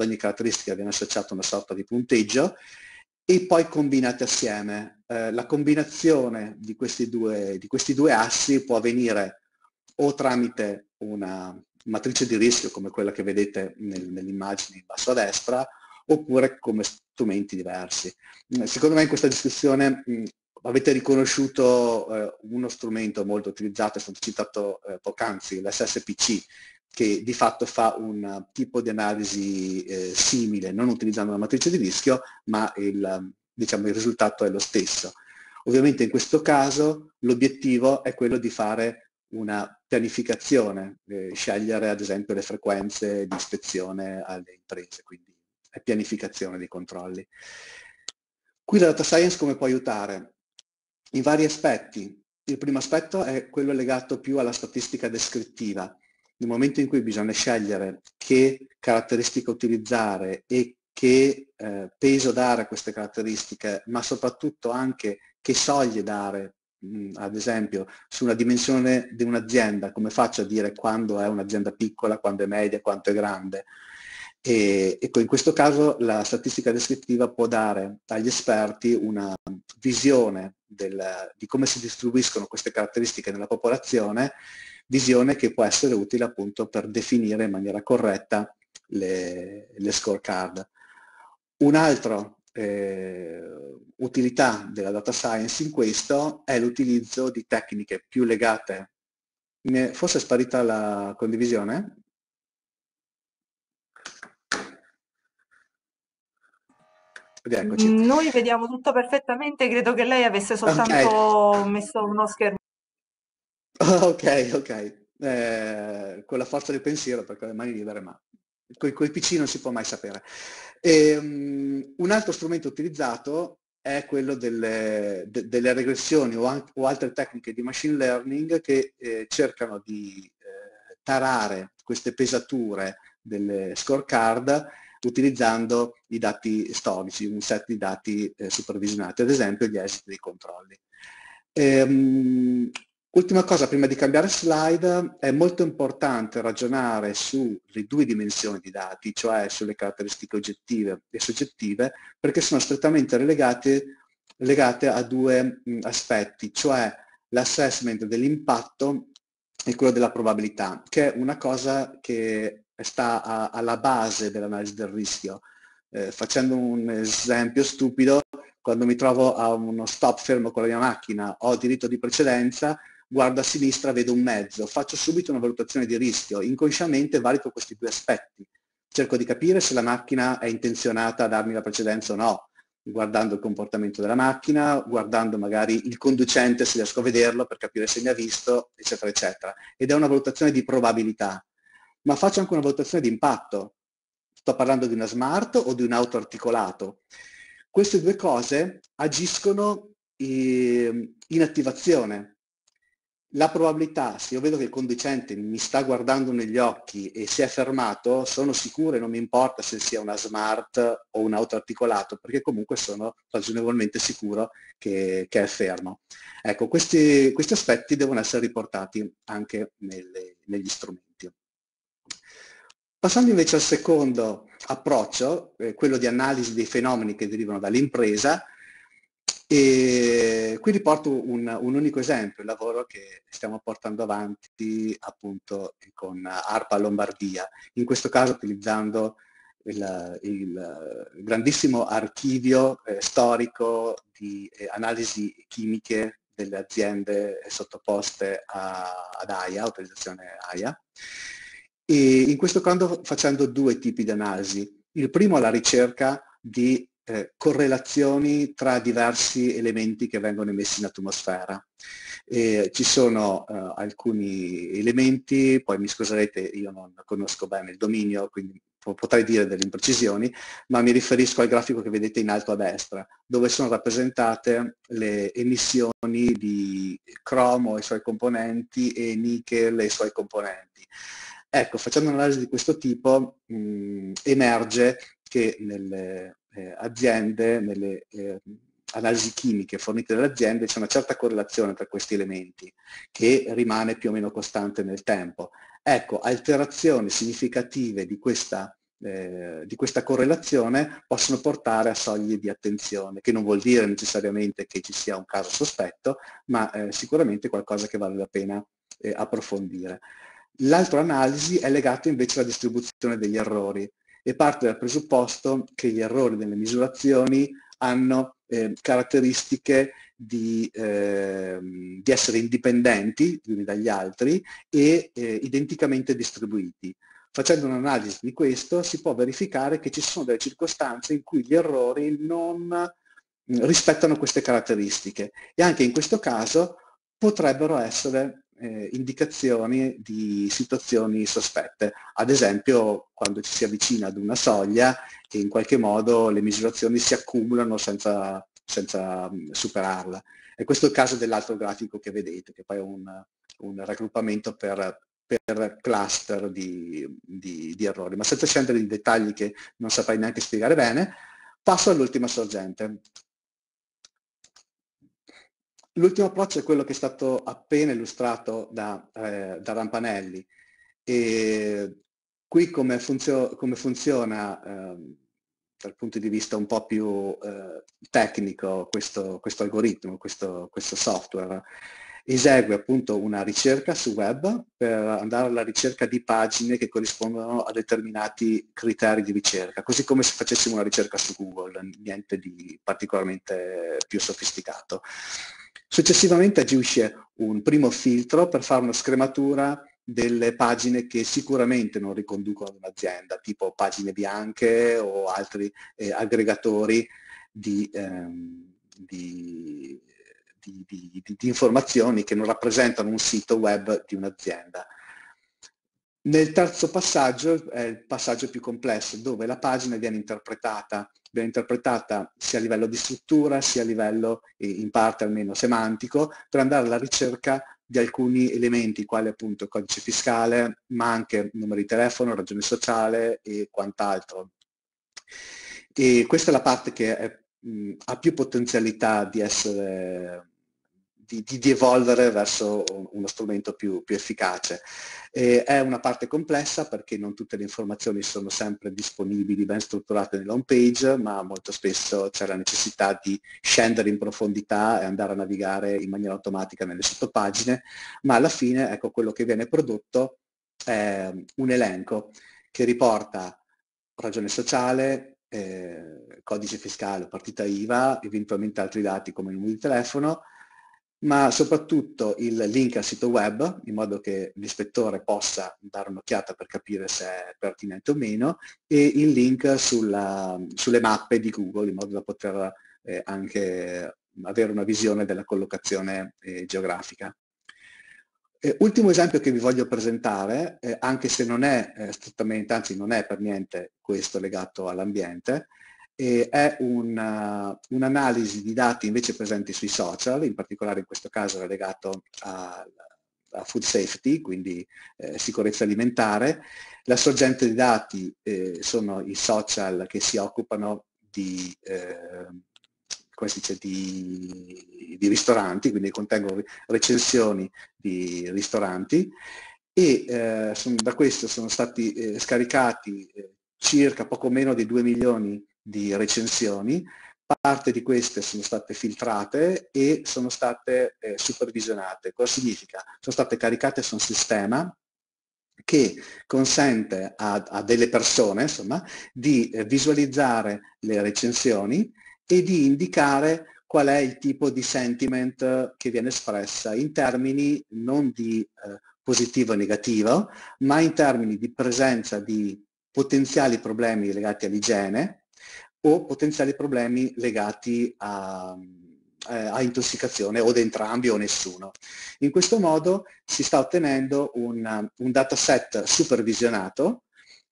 ogni caratteristica viene associata una sorta di punteggio, e poi combinati assieme. Eh, la combinazione di questi, due, di questi due assi può avvenire o tramite una matrice di rischio come quella che vedete nel, nell'immagine in basso a destra, oppure come strumenti diversi. Mm, secondo me in questa discussione mm, avete riconosciuto eh, uno strumento molto utilizzato, è stato citato eh, poc'anzi, l'SSPC, che di fatto fa un tipo di analisi eh, simile, non utilizzando la matrice di rischio, ma il, diciamo, il risultato è lo stesso. Ovviamente in questo caso l'obiettivo è quello di fare una pianificazione, eh, scegliere ad esempio le frequenze di ispezione alle imprese, quindi è pianificazione dei controlli. Qui la data science come può aiutare? in vari aspetti. Il primo aspetto è quello legato più alla statistica descrittiva. Nel momento in cui bisogna scegliere che caratteristica utilizzare e che eh, peso dare a queste caratteristiche, ma soprattutto anche che soglie dare, mh, ad esempio, su una dimensione di un'azienda, come faccio a dire quando è un'azienda piccola, quando è media, quanto è grande. E, ecco, in questo caso la statistica descrittiva può dare agli esperti una visione del, di come si distribuiscono queste caratteristiche nella popolazione, visione che può essere utile appunto per definire in maniera corretta le, le scorecard. Un'altra eh, utilità della data science in questo è l'utilizzo di tecniche più legate, forse è sparita la condivisione? eccoci. Mm, noi vediamo tutto perfettamente, credo che lei avesse soltanto okay. messo uno schermo. Ok, ok. Eh, con la forza del pensiero, perché ho le mani libere, ma con i PC non si può mai sapere. E, um, un altro strumento utilizzato è quello delle, de, delle regressioni o, anche, o, altre tecniche di machine learning che eh, cercano di eh, tarare queste pesature delle scorecard utilizzando i dati storici, un set di dati eh, supervisionati, ad esempio gli esiti dei controlli. Ehm, ultima cosa, prima di cambiare slide, è molto importante ragionare sulle due dimensioni di dati, cioè sulle caratteristiche oggettive e soggettive, perché sono strettamente relegate, legate a due mh, aspetti, cioè l'assessment dell'impatto e quello della probabilità, che è una cosa che sta a, alla base dell'analisi del rischio. Eh, facendo un esempio stupido, quando mi trovo a uno stop fermo con la mia macchina, ho diritto di precedenza, guardo a sinistra, vedo un mezzo, faccio subito una valutazione di rischio, inconsciamente valido questi due aspetti. Cerco di capire se la macchina è intenzionata a darmi la precedenza o no, guardando il comportamento della macchina, guardando magari il conducente se riesco a vederlo per capire se mi ha visto, eccetera, eccetera. Ed è una valutazione di probabilità ma faccio anche una valutazione di impatto. Sto parlando di una smart o di un auto articolato. Queste due cose agiscono ehm, in attivazione. La probabilità, se io vedo che il conducente mi sta guardando negli occhi e si è fermato, sono sicuro e non mi importa se sia una smart o un auto articolato, perché comunque sono ragionevolmente sicuro che, che è fermo. Ecco, questi, questi, aspetti devono essere riportati anche nelle, negli strumenti. Passando invece al secondo approccio, eh, quello di analisi dei fenomeni che derivano dall'impresa, e qui riporto un, un, unico esempio, il lavoro che stiamo portando avanti appunto con ARPA Lombardia, in questo caso utilizzando il, il grandissimo archivio eh, storico di eh, analisi chimiche delle aziende sottoposte a, ad AIA, autorizzazione AIA, e in questo caso facendo due tipi di analisi. Il primo è la ricerca di eh, correlazioni tra diversi elementi che vengono emessi in atmosfera. Eh, ci sono eh, alcuni elementi, poi mi scuserete, io non conosco bene il dominio, quindi potrei dire delle imprecisioni, ma mi riferisco al grafico che vedete in alto a destra, dove sono rappresentate le emissioni di cromo e i suoi componenti e nickel e i suoi componenti. Ecco, facendo un'analisi di questo tipo mh, emerge che nelle eh, aziende, nelle eh, analisi chimiche fornite dalle aziende, c'è una certa correlazione tra questi elementi che rimane più o meno costante nel tempo. Ecco, alterazioni significative di questa eh, di questa correlazione possono portare a soglie di attenzione, che non vuol dire necessariamente che ci sia un caso sospetto, ma eh, sicuramente qualcosa che vale la pena eh, approfondire. L'altra analisi è legata invece alla distribuzione degli errori e parte dal presupposto che gli errori delle misurazioni hanno eh, caratteristiche di, eh, di, essere indipendenti gli uni dagli altri e eh, identicamente distribuiti. Facendo un'analisi di questo si può verificare che ci sono delle circostanze in cui gli errori non mm, rispettano queste caratteristiche e anche in questo caso potrebbero essere eh, indicazioni di situazioni sospette, ad esempio quando ci si avvicina ad una soglia e in qualche modo le misurazioni si accumulano senza, senza mm, superarla. E questo è il caso dell'altro grafico che vedete, che poi è un, un raggruppamento per, per cluster di, di, di errori, ma senza scendere in dettagli che non saprei neanche spiegare bene, passo all'ultima sorgente. L'ultimo approccio è quello che è stato appena illustrato da, eh, da Rampanelli. E qui come, funzio come funziona eh, dal punto di vista un po' più eh, tecnico questo, questo algoritmo, questo, questo, software? Esegue appunto una ricerca su web per andare alla ricerca di pagine che corrispondono a determinati criteri di ricerca, così come se facessimo una ricerca su Google, niente di particolarmente più sofisticato. Successivamente agisce un primo filtro per fare una scrematura delle pagine che sicuramente non riconducono ad un'azienda, tipo pagine bianche o altri eh, aggregatori di, ehm, di, di, di informazioni che non rappresentano un sito web di un'azienda. Nel terzo passaggio è il passaggio più complesso, dove la pagina viene interpretata, viene interpretata sia a livello di struttura, sia a livello, in parte almeno semantico, per andare alla ricerca di alcuni elementi, quali appunto codice fiscale, ma anche numero di telefono, ragione sociale e quant'altro. E questa è la parte che è, mh, ha più potenzialità di essere di, di, di, evolvere verso uno strumento più, più efficace. E è una parte complessa perché non tutte le informazioni sono sempre disponibili, ben strutturate nella home page, ma molto spesso c'è la necessità di scendere in profondità e andare a navigare in maniera automatica nelle sottopagine, ma alla fine ecco, quello che viene prodotto è un elenco che riporta ragione sociale, eh, codice fiscale, partita IVA, eventualmente altri dati come il numero di telefono, ma soprattutto il link al sito web in modo che l'ispettore possa dare un'occhiata per capire se è pertinente o meno e il link sulla, sulle mappe di Google in modo da poter eh, anche avere una visione della collocazione eh, geografica. Eh, ultimo esempio che vi voglio presentare, eh, anche se non è eh, strettamente, anzi non è per niente questo legato all'ambiente, e è un, eh, un'analisi di dati invece presenti sui social, in particolare in questo caso era legato a, a food safety, quindi eh, sicurezza alimentare. La sorgente di dati eh, sono i social che si occupano di, eh, dice, di, di ristoranti, quindi contengono recensioni di ristoranti e eh, sono, da questo sono stati eh, scaricati circa poco meno di 2 milioni di di recensioni, parte di queste sono state filtrate e sono state eh, supervisionate. Cosa significa? Sono state caricate su un sistema che consente a, a delle persone insomma, di eh, visualizzare le recensioni e di indicare qual è il tipo di sentiment che viene espressa in termini non di eh, positivo o negativo, ma in termini di presenza di potenziali problemi legati all'igiene, o potenziali problemi legati a, eh, a intossicazione o ad entrambi o nessuno. In questo modo si sta ottenendo un, un dataset supervisionato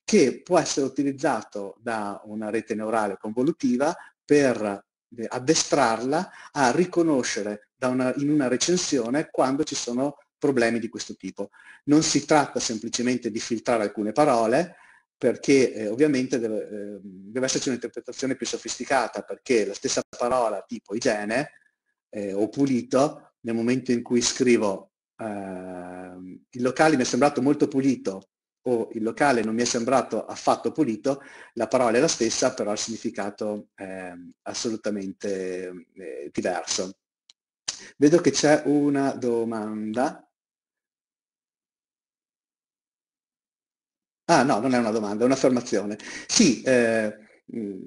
che può essere utilizzato da una rete neurale convolutiva per addestrarla a riconoscere una, in una recensione quando ci sono problemi di questo tipo. Non si tratta semplicemente di filtrare alcune parole, perché eh, ovviamente deve, eh, deve esserci un'interpretazione più sofisticata, perché la stessa parola tipo igiene eh, o pulito, nel momento in cui scrivo ehm, il locale mi è sembrato molto pulito o il locale non mi è sembrato affatto pulito, la parola è la stessa, però il significato è ehm, assolutamente eh, diverso. Vedo che c'è una domanda. Ah no, non è una domanda, è un'affermazione. Sì, eh, mm,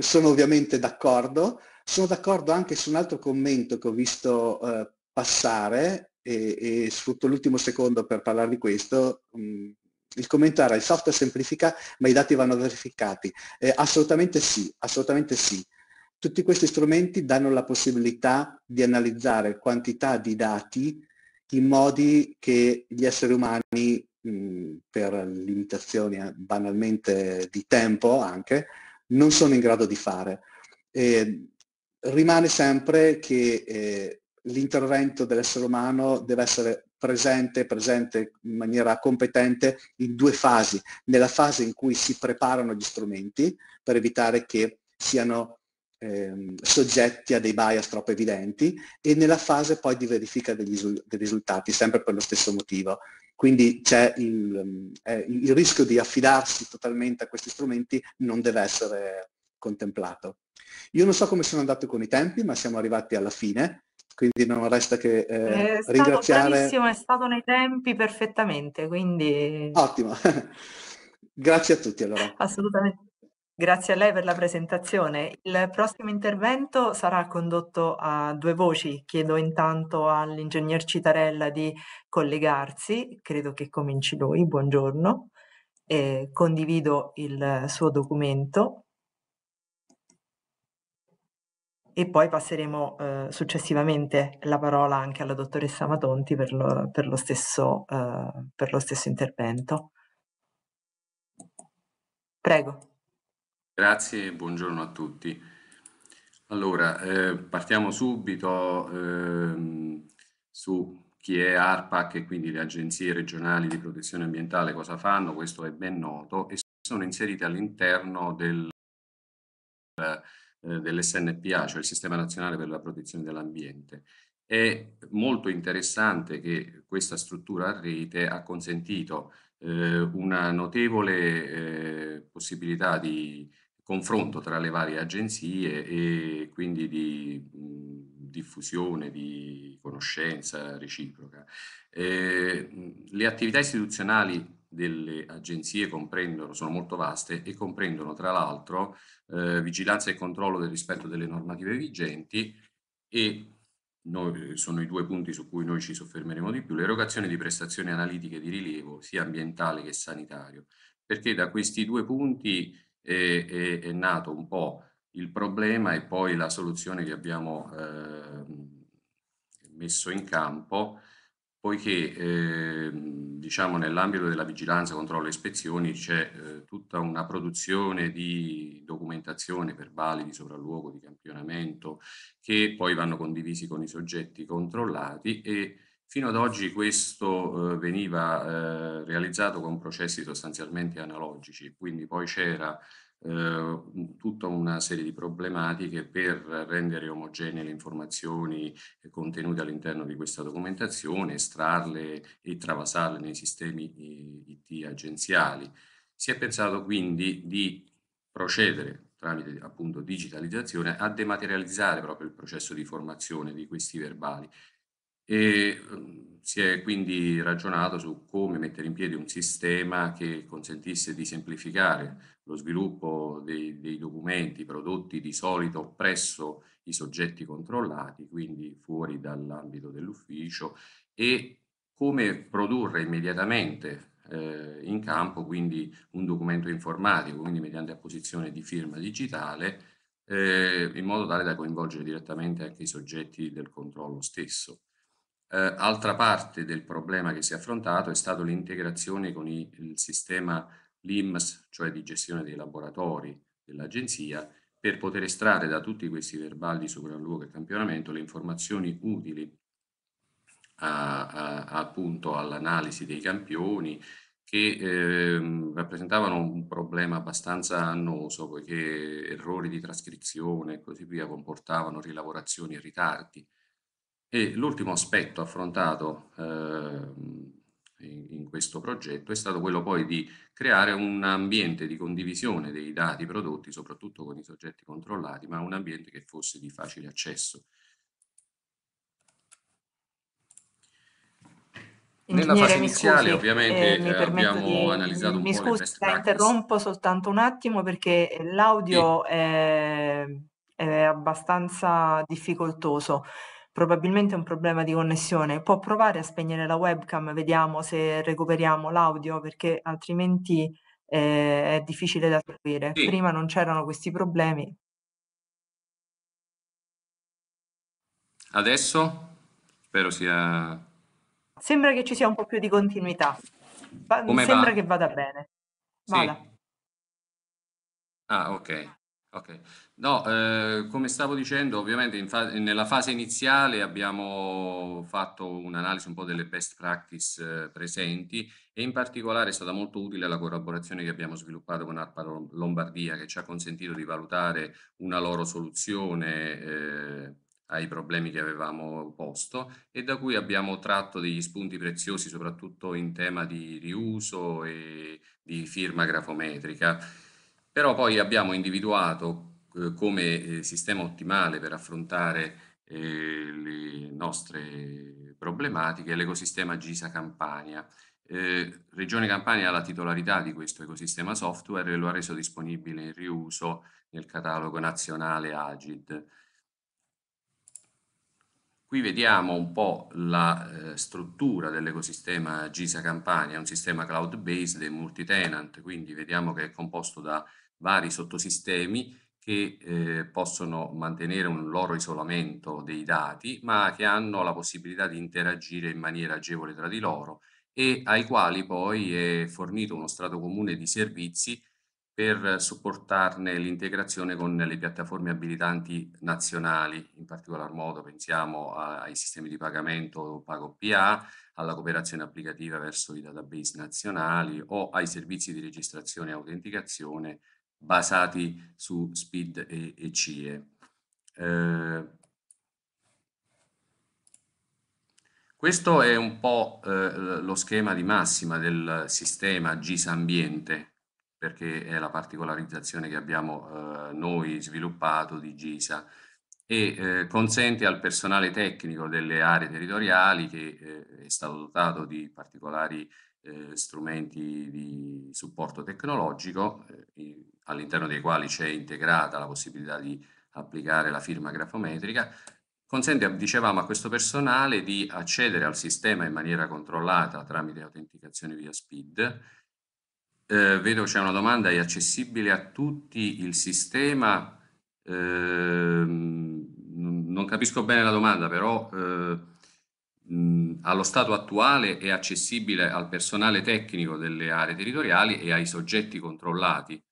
sono ovviamente d'accordo, sono d'accordo anche su un altro commento che ho visto eh, passare e, e sfrutto l'ultimo secondo per parlare di questo. Mm, il commento era il software semplifica ma i dati vanno verificati. Eh, assolutamente sì, assolutamente sì. Tutti questi strumenti danno la possibilità di analizzare quantità di dati in modi che gli esseri umani Mm, per limitazioni eh, banalmente di tempo anche, non sono in grado di fare. E rimane sempre che eh, l'intervento dell'essere umano deve essere presente, presente in maniera competente in due fasi, nella fase in cui si preparano gli strumenti per evitare che siano ehm, soggetti a dei bias troppo evidenti e nella fase poi di verifica degli, dei risultati, sempre per lo stesso motivo. Quindi c'è il, eh, il rischio di affidarsi totalmente a questi strumenti non deve essere contemplato. Io non so come sono andato con i tempi, ma siamo arrivati alla fine, quindi non resta che eh, è ringraziare. Bravissimo, è stato nei tempi perfettamente, quindi... Ottimo, grazie a tutti allora. Assolutamente. Grazie a lei per la presentazione. Il prossimo intervento sarà condotto a due voci. Chiedo intanto all'ingegner Citarella di collegarsi, credo che cominci lui, buongiorno. Eh, condivido il suo documento e poi passeremo eh, successivamente la parola anche alla dottoressa Matonti per lo, per lo, stesso, eh, per lo stesso intervento. Prego. Grazie e buongiorno a tutti. Allora, eh, partiamo subito ehm, su chi è ARPAC e quindi le agenzie regionali di protezione ambientale, cosa fanno, questo è ben noto, e sono inserite all'interno del, eh, dell'SNPA, cioè il Sistema Nazionale per la Protezione dell'Ambiente. È molto interessante che questa struttura a rete ha consentito eh, una notevole eh, possibilità di confronto tra le varie agenzie e quindi di diffusione di conoscenza reciproca. Eh, le attività istituzionali delle agenzie comprendono, sono molto vaste e comprendono tra l'altro eh, vigilanza e controllo del rispetto delle normative vigenti e noi, sono i due punti su cui noi ci soffermeremo di più, l'erogazione di prestazioni analitiche di rilievo sia ambientale che sanitario, perché da questi due punti e, e, è nato un po' il problema e poi la soluzione che abbiamo eh, messo in campo, poiché eh, diciamo nell'ambito della vigilanza, controllo e ispezioni c'è eh, tutta una produzione di documentazione verbali, di sopralluogo, di campionamento, che poi vanno condivisi con i soggetti controllati e Fino ad oggi questo eh, veniva eh, realizzato con processi sostanzialmente analogici, quindi poi c'era eh, tutta una serie di problematiche per rendere omogenee le informazioni contenute all'interno di questa documentazione, estrarle e travasarle nei sistemi eh, IT agenziali. Si è pensato quindi di procedere tramite appunto digitalizzazione a dematerializzare proprio il processo di formazione di questi verbali e mh, si è quindi ragionato su come mettere in piedi un sistema che consentisse di semplificare lo sviluppo dei, dei documenti prodotti di solito presso i soggetti controllati, quindi fuori dall'ambito dell'ufficio, e come produrre immediatamente eh, in campo quindi un documento informatico, quindi mediante apposizione di firma digitale, eh, in modo tale da coinvolgere direttamente anche i soggetti del controllo stesso. Eh, altra parte del problema che si è affrontato è stato l'integrazione con i, il sistema LIMS, cioè di gestione dei laboratori dell'agenzia, per poter estrarre da tutti questi verbali di sopralluogo e campionamento le informazioni utili a, a, appunto all'analisi dei campioni che eh, rappresentavano un problema abbastanza annoso poiché errori di trascrizione e così via comportavano rilavorazioni e ritardi. E l'ultimo aspetto affrontato eh, in, questo progetto è stato quello poi di creare un ambiente di condivisione dei dati prodotti, soprattutto con i soggetti controllati, ma un ambiente che fosse di facile accesso. Nella fase iniziale scusi, ovviamente eh, abbiamo di, analizzato un mi po' scusi, le best practice. interrompo soltanto un attimo perché l'audio sì. è, è abbastanza difficoltoso probabilmente è un problema di connessione. Può provare a spegnere la webcam, vediamo se recuperiamo l'audio, perché altrimenti eh, è difficile da capire. Sì. Prima non c'erano questi problemi. Adesso spero sia... Sembra che ci sia un po' più di continuità. Va- Come sembra va? che vada bene. Vada. Sì. Ah, ok. okay. No, eh, come stavo dicendo, ovviamente fa- nella fase iniziale abbiamo fatto un'analisi un po' delle best practice eh, presenti e in particolare è stata molto utile la collaborazione che abbiamo sviluppato con ARPA Lombardia che ci ha consentito di valutare una loro soluzione eh, ai problemi che avevamo posto e da cui abbiamo tratto degli spunti preziosi soprattutto in tema di riuso e di firma grafometrica. Però poi abbiamo individuato eh, come eh, sistema ottimale per affrontare eh, le nostre problematiche è l'ecosistema Gisa Campania. Eh, Regione Campania ha la titolarità di questo ecosistema software e lo ha reso disponibile in riuso nel catalogo nazionale Agid. Qui vediamo un po' la eh, struttura dell'ecosistema Gisa Campania, un sistema cloud-based e multi-tenant, quindi vediamo che è composto da vari sottosistemi che eh, possono mantenere un loro isolamento dei dati, ma che hanno la possibilità di interagire in maniera agevole tra di loro e ai quali poi è fornito uno strato comune di servizi per supportarne l'integrazione con le piattaforme abilitanti nazionali, in particolar modo pensiamo ai sistemi di pagamento PagoPA, alla cooperazione applicativa verso i database nazionali o ai servizi di registrazione e autenticazione basati su SPID e, e CIE. Eh, questo è un po' eh, lo schema di massima del sistema GIS ambiente, perché è la particolarizzazione che abbiamo eh, noi sviluppato di GISA e eh, consente al personale tecnico delle aree territoriali che eh, è stato dotato di particolari eh, strumenti di supporto tecnologico eh, all'interno dei quali c'è integrata la possibilità di applicare la firma grafometrica, consente, dicevamo, a questo personale di accedere al sistema in maniera controllata tramite autenticazione via SPID. Eh, vedo c'è una domanda, è accessibile a tutti il sistema? Eh, non capisco bene la domanda, però... Eh, mh, allo stato attuale è accessibile al personale tecnico delle aree territoriali e ai soggetti controllati,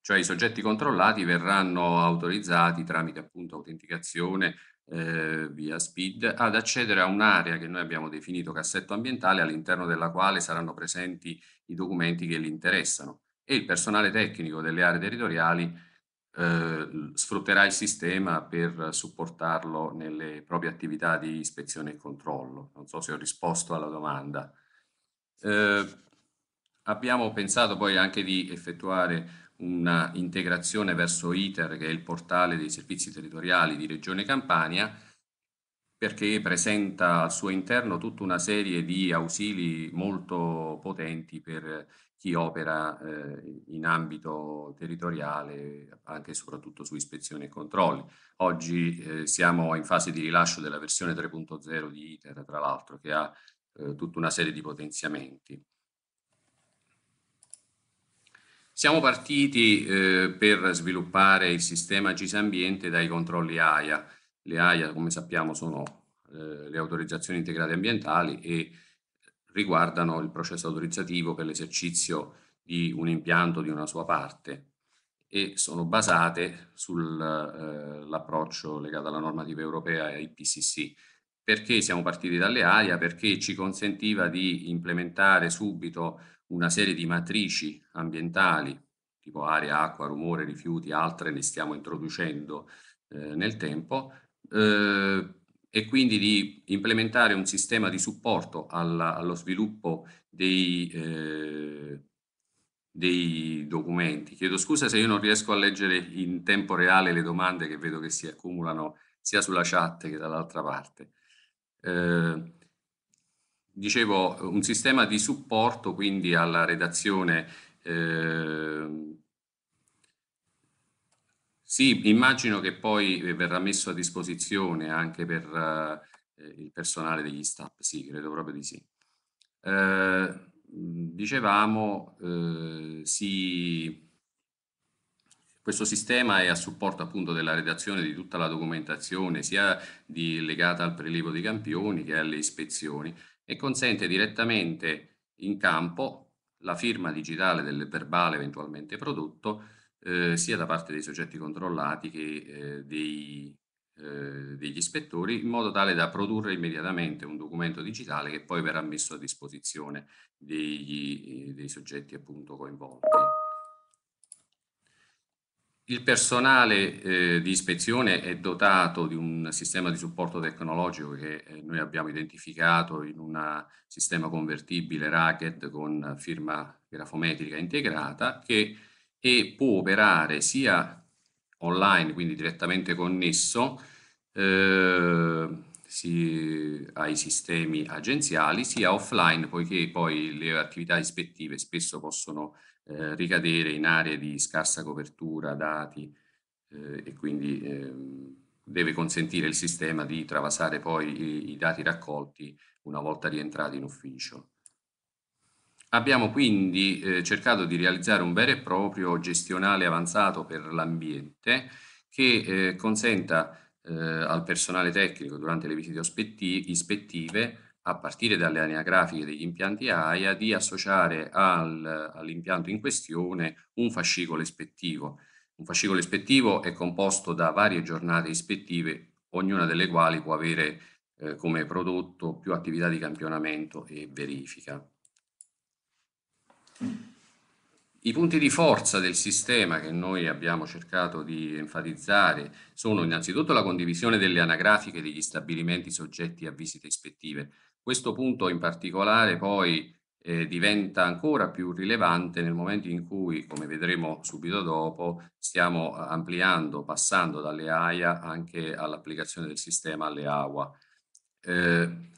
cioè i soggetti controllati verranno autorizzati tramite appunto autenticazione eh, via SPID ad accedere a un'area che noi abbiamo definito cassetto ambientale all'interno della quale saranno presenti i documenti che li interessano e il personale tecnico delle aree territoriali eh, sfrutterà il sistema per supportarlo nelle proprie attività di ispezione e controllo. Non so se ho risposto alla domanda. Eh, abbiamo pensato poi anche di effettuare una integrazione verso ITER, che è il portale dei servizi territoriali di Regione Campania, perché presenta al suo interno tutta una serie di ausili molto potenti per chi opera eh, in ambito territoriale, anche e soprattutto su ispezioni e controlli. Oggi eh, siamo in fase di rilascio della versione 3.0 di ITER, tra l'altro, che ha eh, tutta una serie di potenziamenti. Siamo partiti eh, per sviluppare il sistema GIS ambiente dai controlli AIA. Le AIA, come sappiamo, sono eh, le autorizzazioni integrate ambientali e riguardano il processo autorizzativo per l'esercizio di un impianto di una sua parte e sono basate sull'approccio eh, legato alla normativa europea e IPCC. Perché siamo partiti dalle AIA? Perché ci consentiva di implementare subito una serie di matrici ambientali, tipo aria, acqua, rumore, rifiuti, altre ne stiamo introducendo eh, nel tempo, eh, e quindi di implementare un sistema di supporto alla, allo sviluppo dei, eh, dei, documenti. Chiedo scusa se io non riesco a leggere in tempo reale le domande che vedo che si accumulano sia sulla chat che dall'altra parte. Eh, dicevo, un sistema di supporto quindi alla redazione eh, sì, immagino che poi eh, verrà messo a disposizione anche per eh, eh, il personale degli staff, sì, credo proprio di sì. Eh, dicevamo, eh, sì, questo sistema è a supporto appunto della redazione di tutta la documentazione, sia di, legata al prelievo di campioni che alle ispezioni, e consente direttamente in campo la firma digitale del verbale eventualmente prodotto, eh, sia da parte dei soggetti controllati che eh, dei, eh, degli ispettori, in modo tale da produrre immediatamente un documento digitale che poi verrà messo a disposizione degli, eh, dei soggetti appunto coinvolti. Il personale eh, di ispezione è dotato di un sistema di supporto tecnologico che eh, noi abbiamo identificato in un sistema convertibile Racket con firma grafometrica integrata che e può operare sia online, quindi direttamente connesso eh, si, ai sistemi agenziali, sia offline, poiché poi le attività ispettive spesso possono eh, ricadere in aree di scarsa copertura dati eh, e quindi ehm, deve consentire il sistema di travasare poi i, i dati raccolti una volta rientrati in ufficio. Abbiamo quindi eh, cercato di realizzare un vero e proprio gestionale avanzato per l'ambiente che eh, consenta eh, al personale tecnico durante le visite ispettive, a partire dalle aneagrafiche degli impianti AIA, di associare al, all'impianto in questione un fascicolo ispettivo. Un fascicolo ispettivo è composto da varie giornate ispettive, ognuna delle quali può avere eh, come prodotto più attività di campionamento e verifica. I punti di forza del sistema che noi abbiamo cercato di enfatizzare sono innanzitutto la condivisione delle anagrafiche degli stabilimenti soggetti a visite ispettive. Questo punto in particolare poi eh, diventa ancora più rilevante nel momento in cui, come vedremo subito dopo, stiamo ampliando, passando dalle AIA anche all'applicazione del sistema alle AWA. Eh,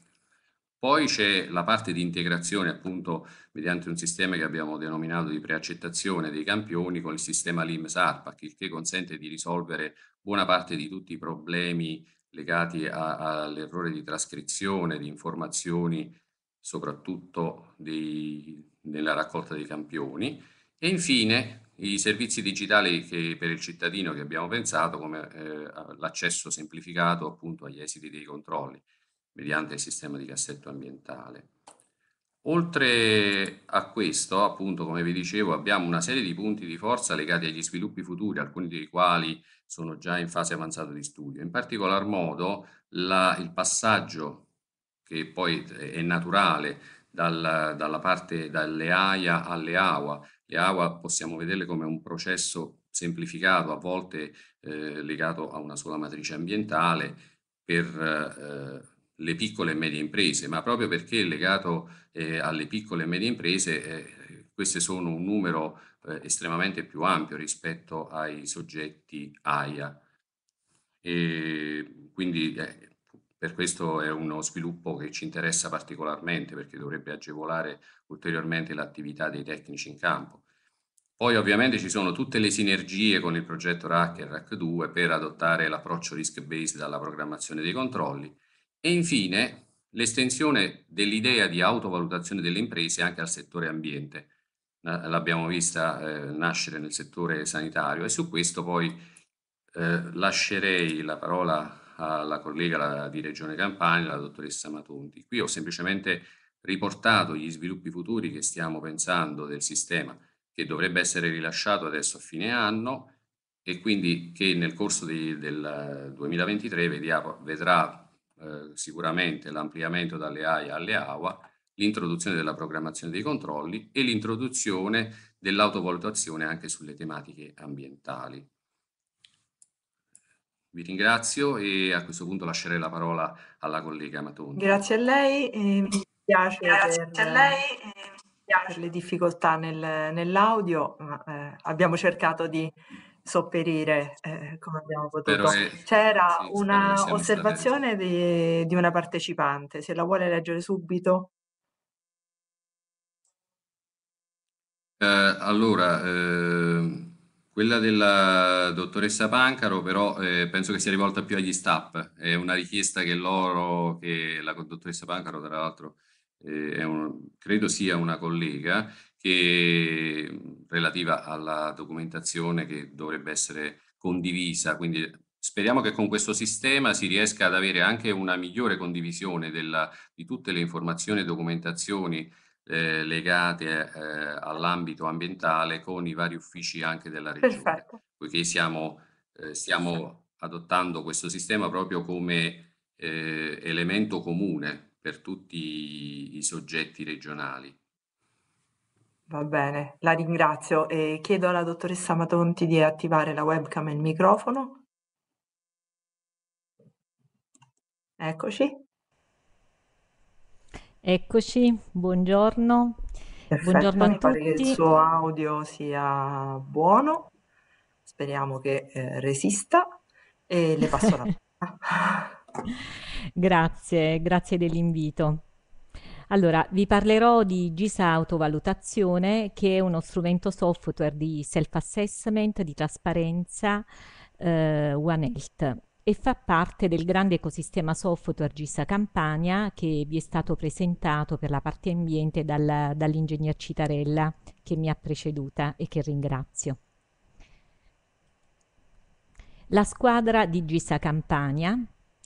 poi c'è la parte di integrazione appunto mediante un sistema che abbiamo denominato di preaccettazione dei campioni con il sistema LIMS-ARPAC, il che consente di risolvere buona parte di tutti i problemi legati all'errore di trascrizione di informazioni, soprattutto dei, nella raccolta dei campioni. E infine i servizi digitali che, per il cittadino che abbiamo pensato, come eh, l'accesso semplificato appunto agli esiti dei controlli mediante il sistema di cassetto ambientale. Oltre a questo, appunto, come vi dicevo, abbiamo una serie di punti di forza legati agli sviluppi futuri, alcuni dei quali sono già in fase avanzata di studio. In particolar modo la, il passaggio che poi è naturale dal, dalla parte dalle AIA alle AWA. Le AWA possiamo vederle come un processo semplificato, a volte eh, legato a una sola matrice ambientale, per eh, le piccole e medie imprese, ma proprio perché legato eh, alle piccole e medie imprese eh, queste sono un numero eh, estremamente più ampio rispetto ai soggetti AIA. E quindi eh, per questo è uno sviluppo che ci interessa particolarmente perché dovrebbe agevolare ulteriormente l'attività dei tecnici in campo. Poi ovviamente ci sono tutte le sinergie con il progetto RAC e RAC2 per adottare l'approccio risk-based alla programmazione dei controlli e infine l'estensione dell'idea di autovalutazione delle imprese anche al settore ambiente. L'abbiamo vista eh, nascere nel settore sanitario e su questo poi eh, lascerei la parola alla collega di Regione Campania, la dottoressa Matonti. Qui ho semplicemente riportato gli sviluppi futuri che stiamo pensando del sistema che dovrebbe essere rilasciato adesso a fine anno e quindi che nel corso di, del 2023 vedia, vedrà eh, sicuramente l'ampliamento dalle AIA alle AWA, l'introduzione della programmazione dei controlli e l'introduzione dell'autovalutazione anche sulle tematiche ambientali. Vi ringrazio e a questo punto lascerei la parola alla collega Matoni. Grazie a lei e mi dispiace per, per, le difficoltà nel, nell'audio, eh, abbiamo cercato di sopperire, eh, come abbiamo potuto. Che, C'era sì, una osservazione di, di una partecipante, se la vuole leggere subito. Eh, allora, eh, quella della dottoressa Pancaro però eh, penso che sia rivolta più agli staff, è una richiesta che loro, che la dottoressa Pancaro tra l'altro eh, un, credo sia una collega, che, relativa alla documentazione che dovrebbe essere condivisa. Quindi speriamo che con questo sistema si riesca ad avere anche una migliore condivisione della, di tutte le informazioni e documentazioni eh, legate eh, all'ambito ambientale con i vari uffici anche della regione, Perfetto. poiché siamo, eh, stiamo adottando questo sistema proprio come eh, elemento comune per tutti i soggetti regionali. Va bene, la ringrazio e chiedo alla dottoressa Matonti di attivare la webcam e il microfono. Eccoci. Eccoci, buongiorno. Perfetto, buongiorno mi pare tutti. che il suo audio sia buono, speriamo che eh, resista e le passo la parola. grazie, grazie dell'invito. Allora, vi parlerò di GISA Autovalutazione, che è uno strumento software di self-assessment, di trasparenza, eh, One Health e fa parte del grande ecosistema software GISA Campania che vi è stato presentato per la parte ambiente dal, dall'ingegner Citarella che mi ha preceduta e che ringrazio. La squadra di GISA Campania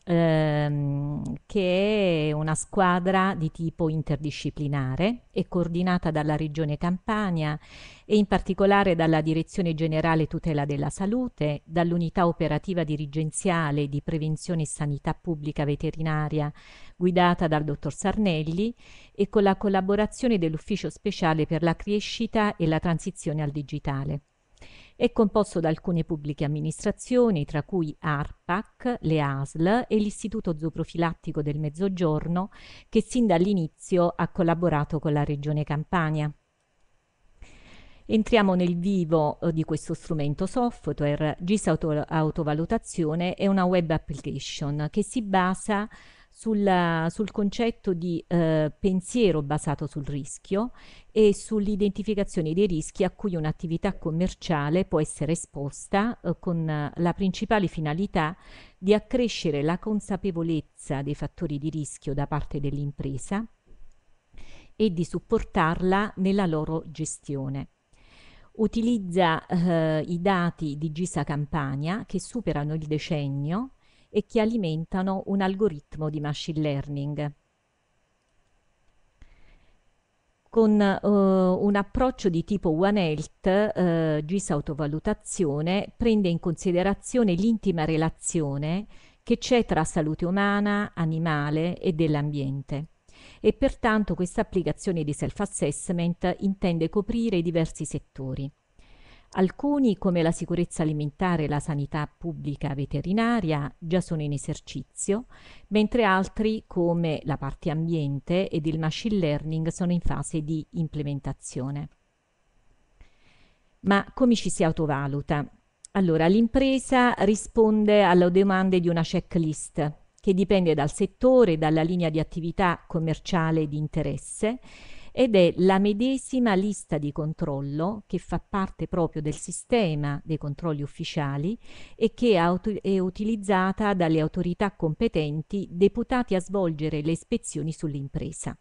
ehm, che è una squadra di tipo interdisciplinare, e coordinata dalla Regione Campania e in particolare dalla Direzione Generale Tutela della Salute, dall'Unità Operativa Dirigenziale di Prevenzione e Sanità Pubblica Veterinaria guidata dal dottor Sarnelli e con la collaborazione dell'Ufficio Speciale per la Crescita e la Transizione al Digitale. È composto da alcune pubbliche amministrazioni, tra cui ARPAC, le ASL e l'Istituto Zooprofilattico del Mezzogiorno, che sin dall'inizio ha collaborato con la Regione Campania. Entriamo nel vivo eh, di questo strumento software, GIS Autovalutazione è una web application che si basa sul, sul concetto di eh, pensiero basato sul rischio e sull'identificazione dei rischi a cui un'attività commerciale può essere esposta eh, con la principale finalità di accrescere la consapevolezza dei fattori di rischio da parte dell'impresa e di supportarla nella loro gestione utilizza eh, i dati di Gisa Campania che superano il decennio e che alimentano un algoritmo di machine learning. con uh, un approccio di tipo One Health, uh, GIS autovalutazione, prende in considerazione l'intima relazione che c'è tra salute umana, animale e dell'ambiente e pertanto questa applicazione di self-assessment intende coprire diversi settori. Alcuni, come la sicurezza alimentare e la sanità pubblica veterinaria, già sono in esercizio, mentre altri, come la parte ambiente ed il machine learning, sono in fase di implementazione. Ma come ci si autovaluta? Allora, l'impresa risponde alle domande di una checklist che dipende dal settore, dalla linea di attività commerciale di interesse ed è la medesima lista di controllo che fa parte proprio del sistema dei controlli ufficiali e che è utilizzata dalle autorità competenti deputate a svolgere le ispezioni sull'impresa.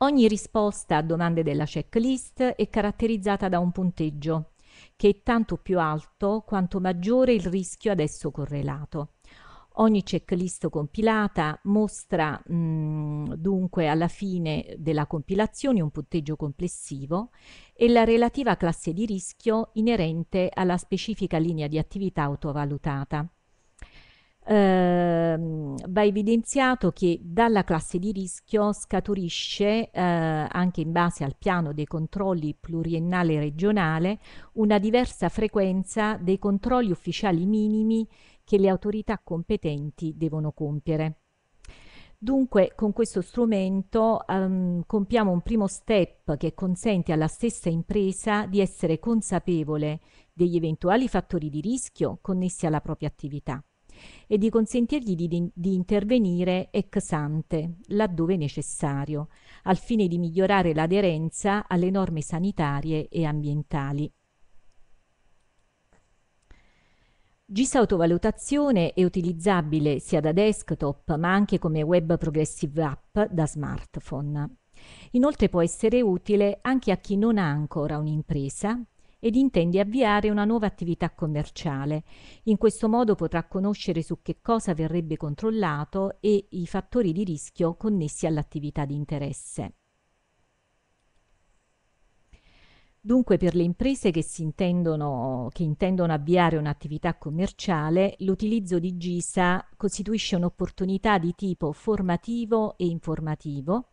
Ogni risposta a domande della checklist è caratterizzata da un punteggio, che è tanto più alto quanto maggiore il rischio ad esso correlato. Ogni checklist compilata mostra mh, dunque alla fine della compilazione un punteggio complessivo e la relativa classe di rischio inerente alla specifica linea di attività autovalutata. Eh, va evidenziato che dalla classe di rischio scaturisce, eh, anche in base al piano dei controlli pluriennale regionale, una diversa frequenza dei controlli ufficiali minimi che le autorità competenti devono compiere. Dunque con questo strumento um, compiamo un primo step che consente alla stessa impresa di essere consapevole degli eventuali fattori di rischio connessi alla propria attività e di consentirgli di, di intervenire ex ante, laddove necessario, al fine di migliorare l'aderenza alle norme sanitarie e ambientali. GIS Autovalutazione è utilizzabile sia da desktop ma anche come web progressive app da smartphone. Inoltre può essere utile anche a chi non ha ancora un'impresa ed intende avviare una nuova attività commerciale. In questo modo potrà conoscere su che cosa verrebbe controllato e i fattori di rischio connessi all'attività di interesse. Dunque per le imprese che, intendono, che intendono avviare un'attività commerciale, l'utilizzo di GISA costituisce un'opportunità di tipo formativo e informativo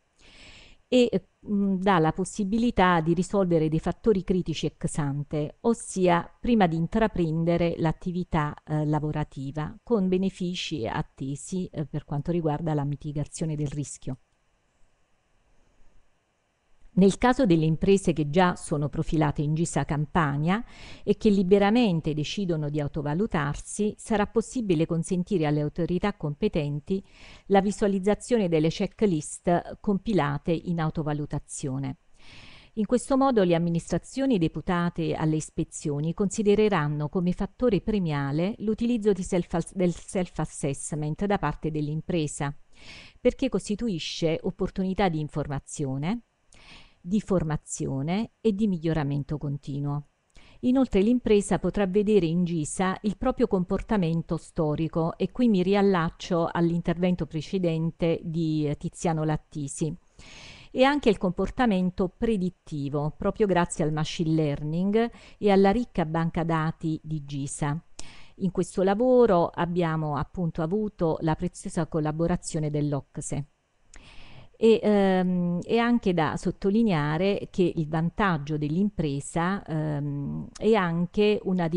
e mh, mm, dà la possibilità di risolvere dei fattori critici ex ante, ossia prima di intraprendere l'attività eh, lavorativa, con benefici attesi eh, per quanto riguarda la mitigazione del rischio. Nel caso delle imprese che già sono profilate in Gisa Campania e che liberamente decidono di autovalutarsi, sarà possibile consentire alle autorità competenti la visualizzazione delle checklist compilate in autovalutazione. In questo modo le amministrazioni deputate alle ispezioni considereranno come fattore premiale l'utilizzo self del self-assessment da parte dell'impresa, perché costituisce opportunità di informazione, di formazione e di miglioramento continuo. Inoltre l'impresa potrà vedere in Gisa il proprio comportamento storico e qui mi riallaccio all'intervento precedente di eh, Tiziano Lattisi e anche il comportamento predittivo proprio grazie al machine learning e alla ricca banca dati di Gisa. In questo lavoro abbiamo appunto avuto la preziosa collaborazione dell'Ocse. E, ehm, è anche da sottolineare che il vantaggio dell'impresa ehm, è anche una,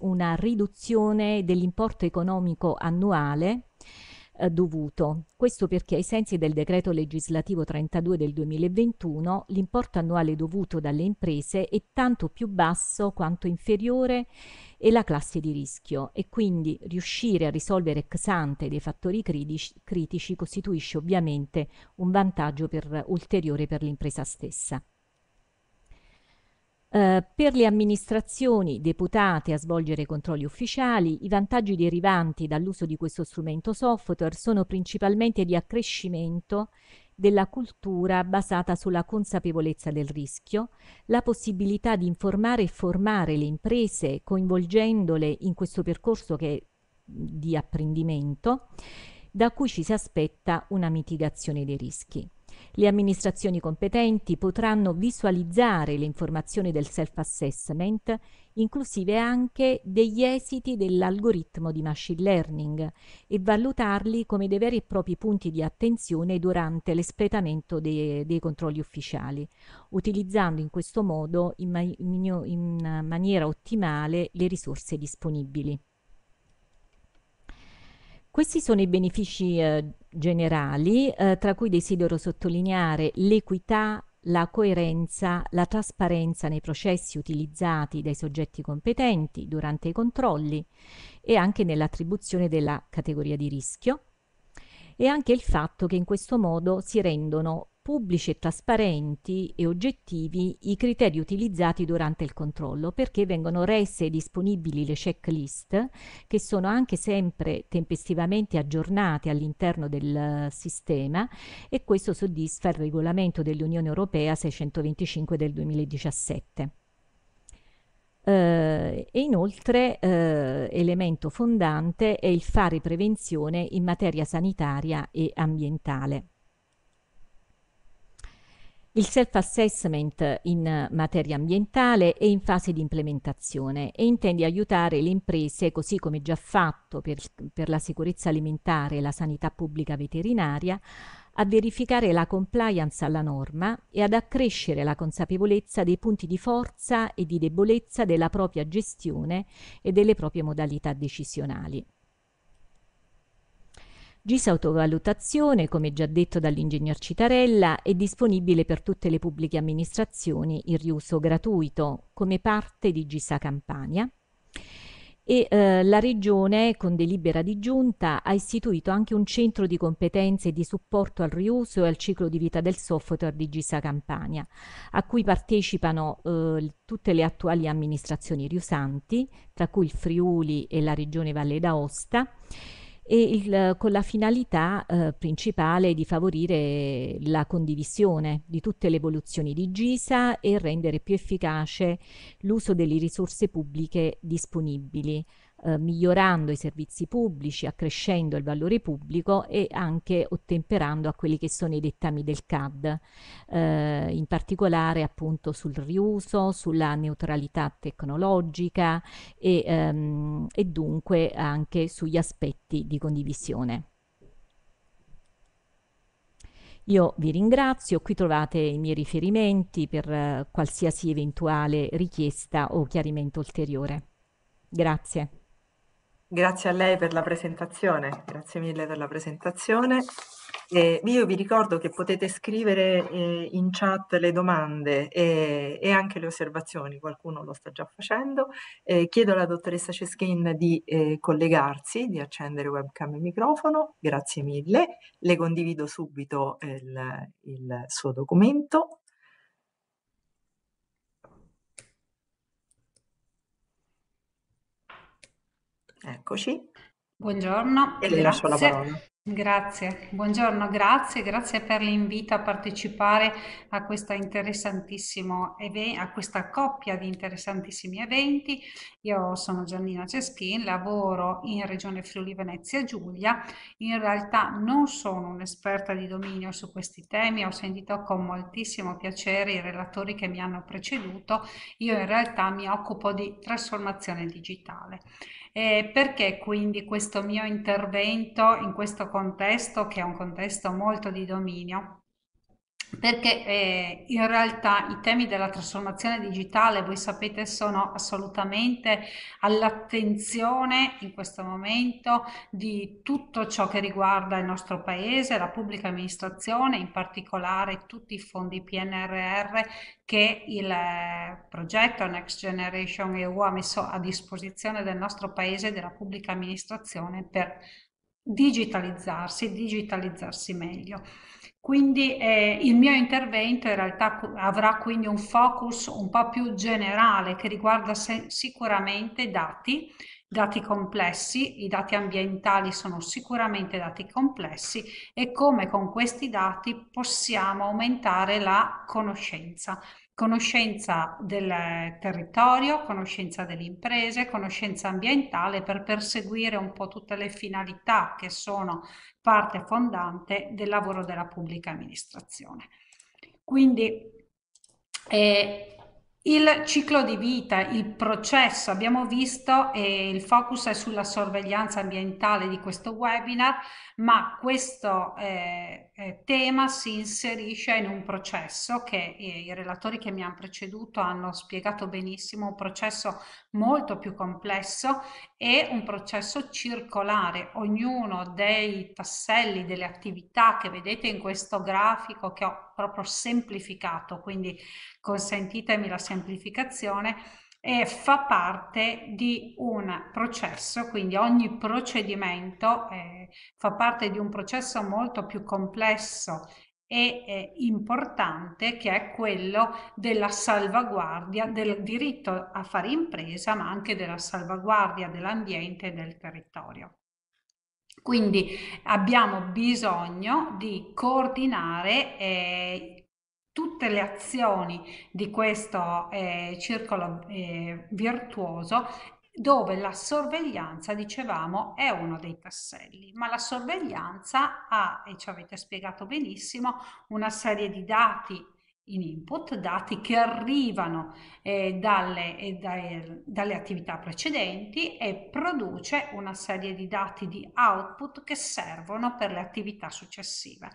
una riduzione dell'importo economico annuale eh, dovuto. Questo perché ai sensi del decreto legislativo 32 del 2021 l'importo annuale dovuto dalle imprese è tanto più basso quanto inferiore è la classe di rischio e quindi riuscire a risolvere ex ante dei fattori critici, critici costituisce ovviamente un vantaggio per, ulteriore per l'impresa stessa. Eh, per le amministrazioni deputate a svolgere controlli ufficiali, i vantaggi derivanti dall'uso di questo strumento software sono principalmente di accrescimento della cultura basata sulla consapevolezza del rischio, la possibilità di informare e formare le imprese coinvolgendole in questo percorso che è di apprendimento, da cui ci si aspetta una mitigazione dei rischi. Le amministrazioni competenti potranno visualizzare le informazioni del self-assessment, inclusive anche degli esiti dell'algoritmo di machine learning, e valutarli come dei veri e propri punti di attenzione durante l'espletamento dei, dei controlli ufficiali, utilizzando in questo modo in, ma in maniera ottimale le risorse disponibili. Questi sono i benefici eh, generali, eh, tra cui desidero sottolineare l'equità, la coerenza, la trasparenza nei processi utilizzati dai soggetti competenti durante i controlli e anche nell'attribuzione della categoria di rischio e anche il fatto che in questo modo si rendono pubblici e trasparenti e oggettivi i criteri utilizzati durante il controllo perché vengono rese disponibili le checklist che sono anche sempre tempestivamente aggiornate all'interno del eh, sistema e questo soddisfa il regolamento dell'Unione Europea 625 del 2017. Eh, e inoltre eh, elemento fondante è il fare prevenzione in materia sanitaria e ambientale. Il self-assessment in materia ambientale è in fase di implementazione e intende aiutare le imprese, così come già fatto per, per, la sicurezza alimentare e la sanità pubblica veterinaria, a verificare la compliance alla norma e ad accrescere la consapevolezza dei punti di forza e di debolezza della propria gestione e delle proprie modalità decisionali. GIS Autovalutazione, come già detto dall'ingegner Citarella, è disponibile per tutte le pubbliche amministrazioni in riuso gratuito come parte di GISA Campania e eh, la Regione, con delibera di giunta, ha istituito anche un centro di competenze di supporto al riuso e al ciclo di vita del software di GISA Campania, a cui partecipano eh, tutte le attuali amministrazioni riusanti, tra cui il Friuli e la Regione Valle d'Aosta, e il, con la finalità eh, principale di favorire la condivisione di tutte le evoluzioni di GISA e rendere più efficace l'uso delle risorse pubbliche disponibili eh, migliorando i servizi pubblici, accrescendo il valore pubblico e anche ottemperando a quelli che sono i dettami del CAD, eh, in particolare appunto sul riuso, sulla neutralità tecnologica e, ehm, e dunque anche sugli aspetti di condivisione. Io vi ringrazio, qui trovate i miei riferimenti per eh, qualsiasi eventuale richiesta o chiarimento ulteriore. Grazie. Grazie a lei per la presentazione, grazie mille per la presentazione. Eh, io vi ricordo che potete scrivere eh, in chat le domande e, e, anche le osservazioni, qualcuno lo sta già facendo. Eh, chiedo alla dottoressa Ceschin di eh, collegarsi, di accendere webcam e microfono, grazie mille. Le condivido subito il, il suo documento Eccoci. Buongiorno. E le lascio la parola. Grazie, buongiorno, grazie, grazie per l'invito a partecipare a, questa interessantissimo event, a questa coppia di interessantissimi eventi. Io sono Giannina Ceschin, lavoro in Regione Friuli Venezia Giulia. In realtà non sono un'esperta di dominio su questi temi, ho sentito con moltissimo piacere i relatori che mi hanno preceduto. Io in realtà mi occupo di trasformazione digitale. Eh, perché quindi questo mio intervento in questo contesto, che è un contesto molto di dominio? perché eh, in realtà i temi della trasformazione digitale, voi sapete, sono assolutamente all'attenzione in questo momento di tutto ciò che riguarda il nostro paese, la pubblica amministrazione, in particolare tutti i fondi PNRR che il eh, progetto Next Generation EU ha messo a disposizione del nostro paese e della pubblica amministrazione per digitalizzarsi, e digitalizzarsi meglio. Quindi eh, il mio intervento in realtà avrà quindi un focus un po' più generale che riguarda sicuramente dati, dati complessi, i dati ambientali sono sicuramente dati complessi e come con questi dati possiamo aumentare la conoscenza conoscenza del territorio, conoscenza delle imprese, conoscenza ambientale per perseguire un po' tutte le finalità che sono parte fondante del lavoro della pubblica amministrazione. Quindi eh, il ciclo di vita, il processo, abbiamo visto eh, il focus è sulla sorveglianza ambientale di questo webinar, ma questo eh, eh, tema si inserisce in un processo che i relatori che mi hanno preceduto hanno spiegato benissimo, un processo molto più complesso e un processo circolare. Ognuno dei tasselli, delle attività che vedete in questo grafico che ho proprio semplificato, quindi consentitemi la semplificazione, e fa parte di un processo, quindi ogni procedimento eh, fa parte di un processo molto più complesso e eh, importante che è quello della salvaguardia del diritto a fare impresa, ma anche della salvaguardia dell'ambiente e del territorio. Quindi abbiamo bisogno di coordinare eh, tutte le azioni di questo eh, circolo eh, virtuoso dove la sorveglianza, dicevamo, è uno dei tasselli, ma la sorveglianza ha, e ci avete spiegato benissimo, una serie di dati in input, dati che arrivano eh, dalle, eh, dai, dalle attività precedenti e produce una serie di dati di output che servono per le attività successive.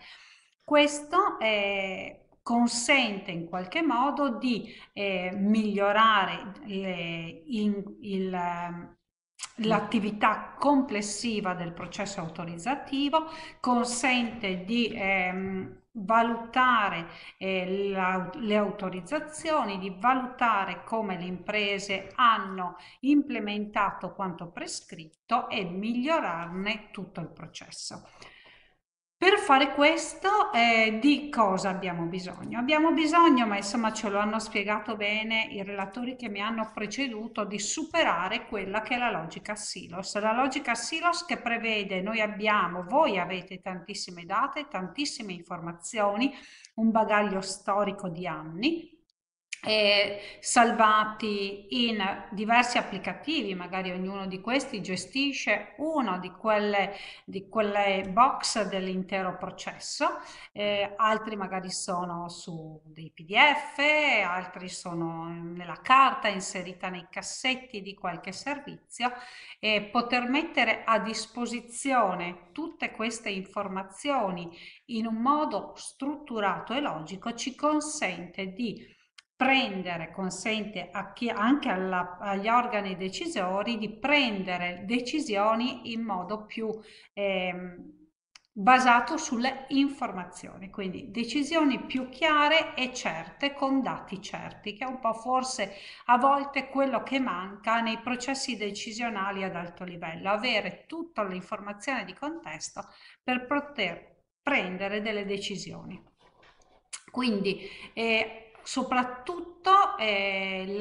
Questo è consente in qualche modo di eh, migliorare le, eh, in, il, ehm, l'attività complessiva del processo autorizzativo, consente di ehm, valutare eh, la, le autorizzazioni, di valutare come le imprese hanno implementato quanto prescritto e migliorarne tutto il processo. Per fare questo eh, di cosa abbiamo bisogno? Abbiamo bisogno, ma insomma ce lo hanno spiegato bene i relatori che mi hanno preceduto, di superare quella che è la logica silos. La logica silos che prevede noi abbiamo, voi avete tantissime date, tantissime informazioni, un bagaglio storico di anni, eh, salvati in diversi applicativi, magari ognuno di questi gestisce una di quelle, di quelle box dell'intero processo, eh, altri magari sono su dei PDF, altri sono nella carta inserita nei cassetti di qualche servizio e poter mettere a disposizione tutte queste informazioni in un modo strutturato e logico ci consente di prendere, consente a chi, anche alla, agli organi decisori di prendere decisioni in modo più eh, basato sulle informazioni, quindi decisioni più chiare e certe con dati certi, che è un po' forse a volte quello che manca nei processi decisionali ad alto livello, avere tutta l'informazione di contesto per poter prendere delle decisioni. Quindi eh, soprattutto eh,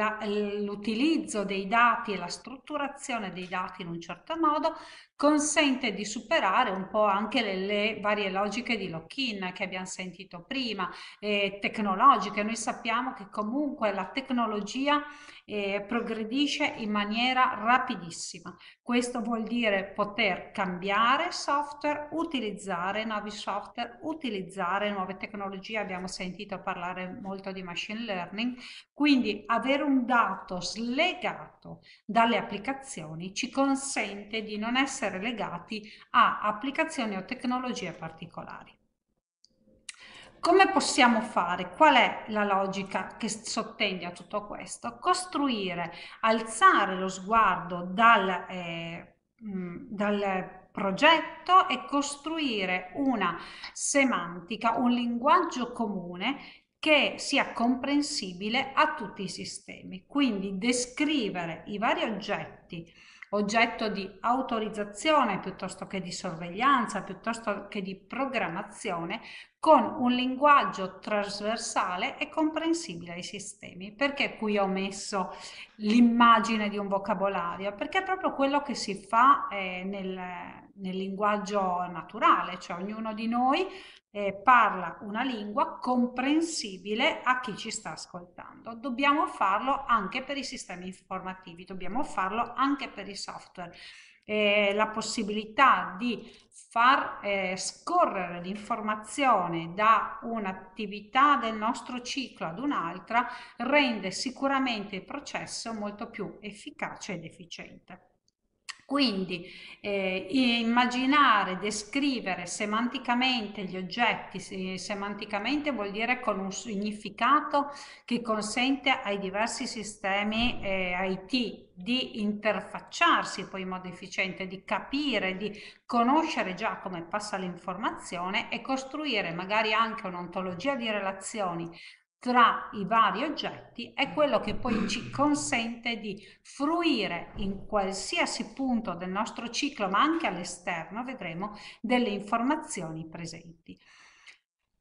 l'utilizzo dei dati e la strutturazione dei dati in un certo modo consente di superare un po' anche le, le varie logiche di lock-in che abbiamo sentito prima, eh, tecnologiche. Noi sappiamo che comunque la tecnologia eh, progredisce in maniera rapidissima. Questo vuol dire poter cambiare software, utilizzare nuovi software, utilizzare nuove tecnologie. Abbiamo sentito parlare molto di machine learning, quindi avere un dato slegato dalle applicazioni ci consente di non essere essere legati a applicazioni o tecnologie particolari. Come possiamo fare? Qual è la logica che sottende a tutto questo? Costruire, alzare lo sguardo dal, eh, mm, dal progetto e costruire una semantica, un linguaggio comune che sia comprensibile a tutti i sistemi. Quindi descrivere i vari oggetti oggetto di autorizzazione piuttosto che di sorveglianza, piuttosto che di programmazione, con un linguaggio trasversale e comprensibile ai sistemi. Perché qui ho messo l'immagine di un vocabolario? Perché è proprio quello che si fa eh, nel, nel linguaggio naturale, cioè ognuno di noi eh, parla una lingua comprensibile a chi ci sta ascoltando. Dobbiamo farlo anche per i sistemi informativi, dobbiamo farlo anche per i software. Eh, la possibilità di far eh, scorrere l'informazione da un'attività del nostro ciclo ad un'altra rende sicuramente il processo molto più efficace ed efficiente. Quindi eh, immaginare, descrivere semanticamente gli oggetti, semanticamente vuol dire con un significato che consente ai diversi sistemi eh, IT di interfacciarsi poi in modo efficiente, di capire, di conoscere già come passa l'informazione e costruire magari anche un'ontologia di relazioni tra i vari oggetti è quello che poi ci consente di fruire in qualsiasi punto del nostro ciclo, ma anche all'esterno, vedremo, delle informazioni presenti.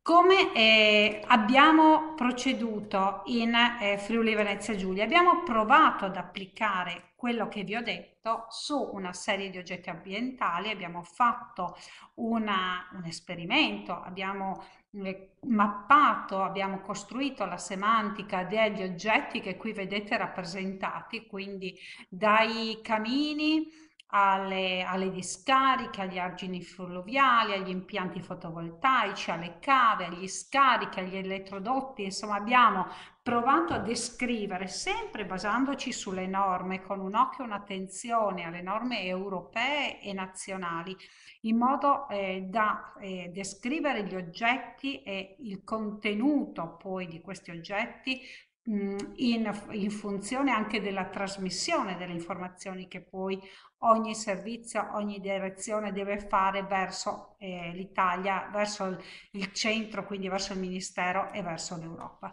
Come eh, abbiamo proceduto in eh, Friuli Venezia Giulia? Abbiamo provato ad applicare quello che vi ho detto su una serie di oggetti ambientali, abbiamo fatto una, un esperimento, abbiamo eh, mappato, abbiamo costruito la semantica degli oggetti che qui vedete rappresentati, quindi dai camini alle, alle discariche, agli argini fluviali, agli impianti fotovoltaici, alle cave, agli scarichi, agli elettrodotti, insomma abbiamo provato a descrivere, sempre basandoci sulle norme, con un occhio e un'attenzione alle norme europee e nazionali, in modo eh, da eh, descrivere gli oggetti e il contenuto poi di questi oggetti mh, mm, in, in funzione anche della trasmissione delle informazioni che poi ogni servizio, ogni direzione deve fare verso eh, l'Italia, verso il, il centro, quindi verso il Ministero e verso l'Europa.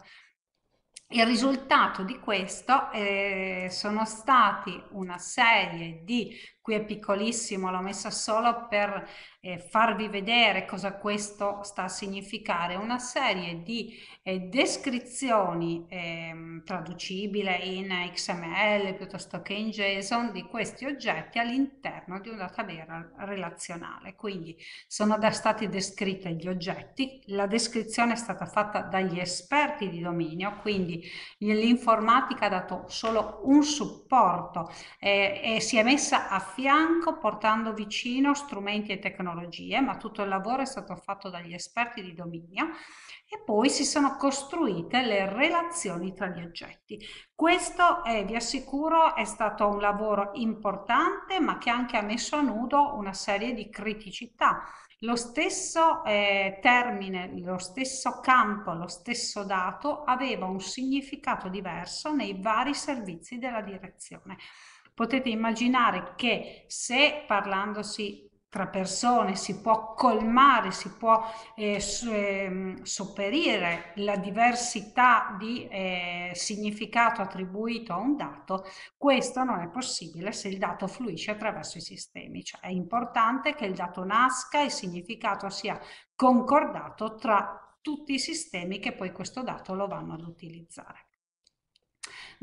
Il risultato di questo eh, sono stati una serie di qui è piccolissimo, l'ho messa solo per eh, farvi vedere cosa questo sta a significare, una serie di eh, descrizioni eh, traducibile in XML piuttosto che in JSON di questi oggetti all'interno di un database relazionale. Quindi sono da stati descritti gli oggetti, la descrizione è stata fatta dagli esperti di dominio, quindi l'informatica ha dato solo un supporto eh, e si è messa a fianco portando vicino strumenti e tecnologie, ma tutto il lavoro è stato fatto dagli esperti di dominio e poi si sono costruite le relazioni tra gli oggetti. Questo, eh, vi assicuro, è stato un lavoro importante, ma che anche ha messo a nudo una serie di criticità. Lo stesso eh, termine, lo stesso campo, lo stesso dato aveva un significato diverso nei vari servizi della direzione potete immaginare che se parlandosi tra persone si può colmare, si può eh, ehm, sopperire la diversità di eh, significato attribuito a un dato, questo non è possibile se il dato fluisce attraverso i sistemi, cioè è importante che il dato nasca e il significato sia concordato tra tutti i sistemi che poi questo dato lo vanno ad utilizzare.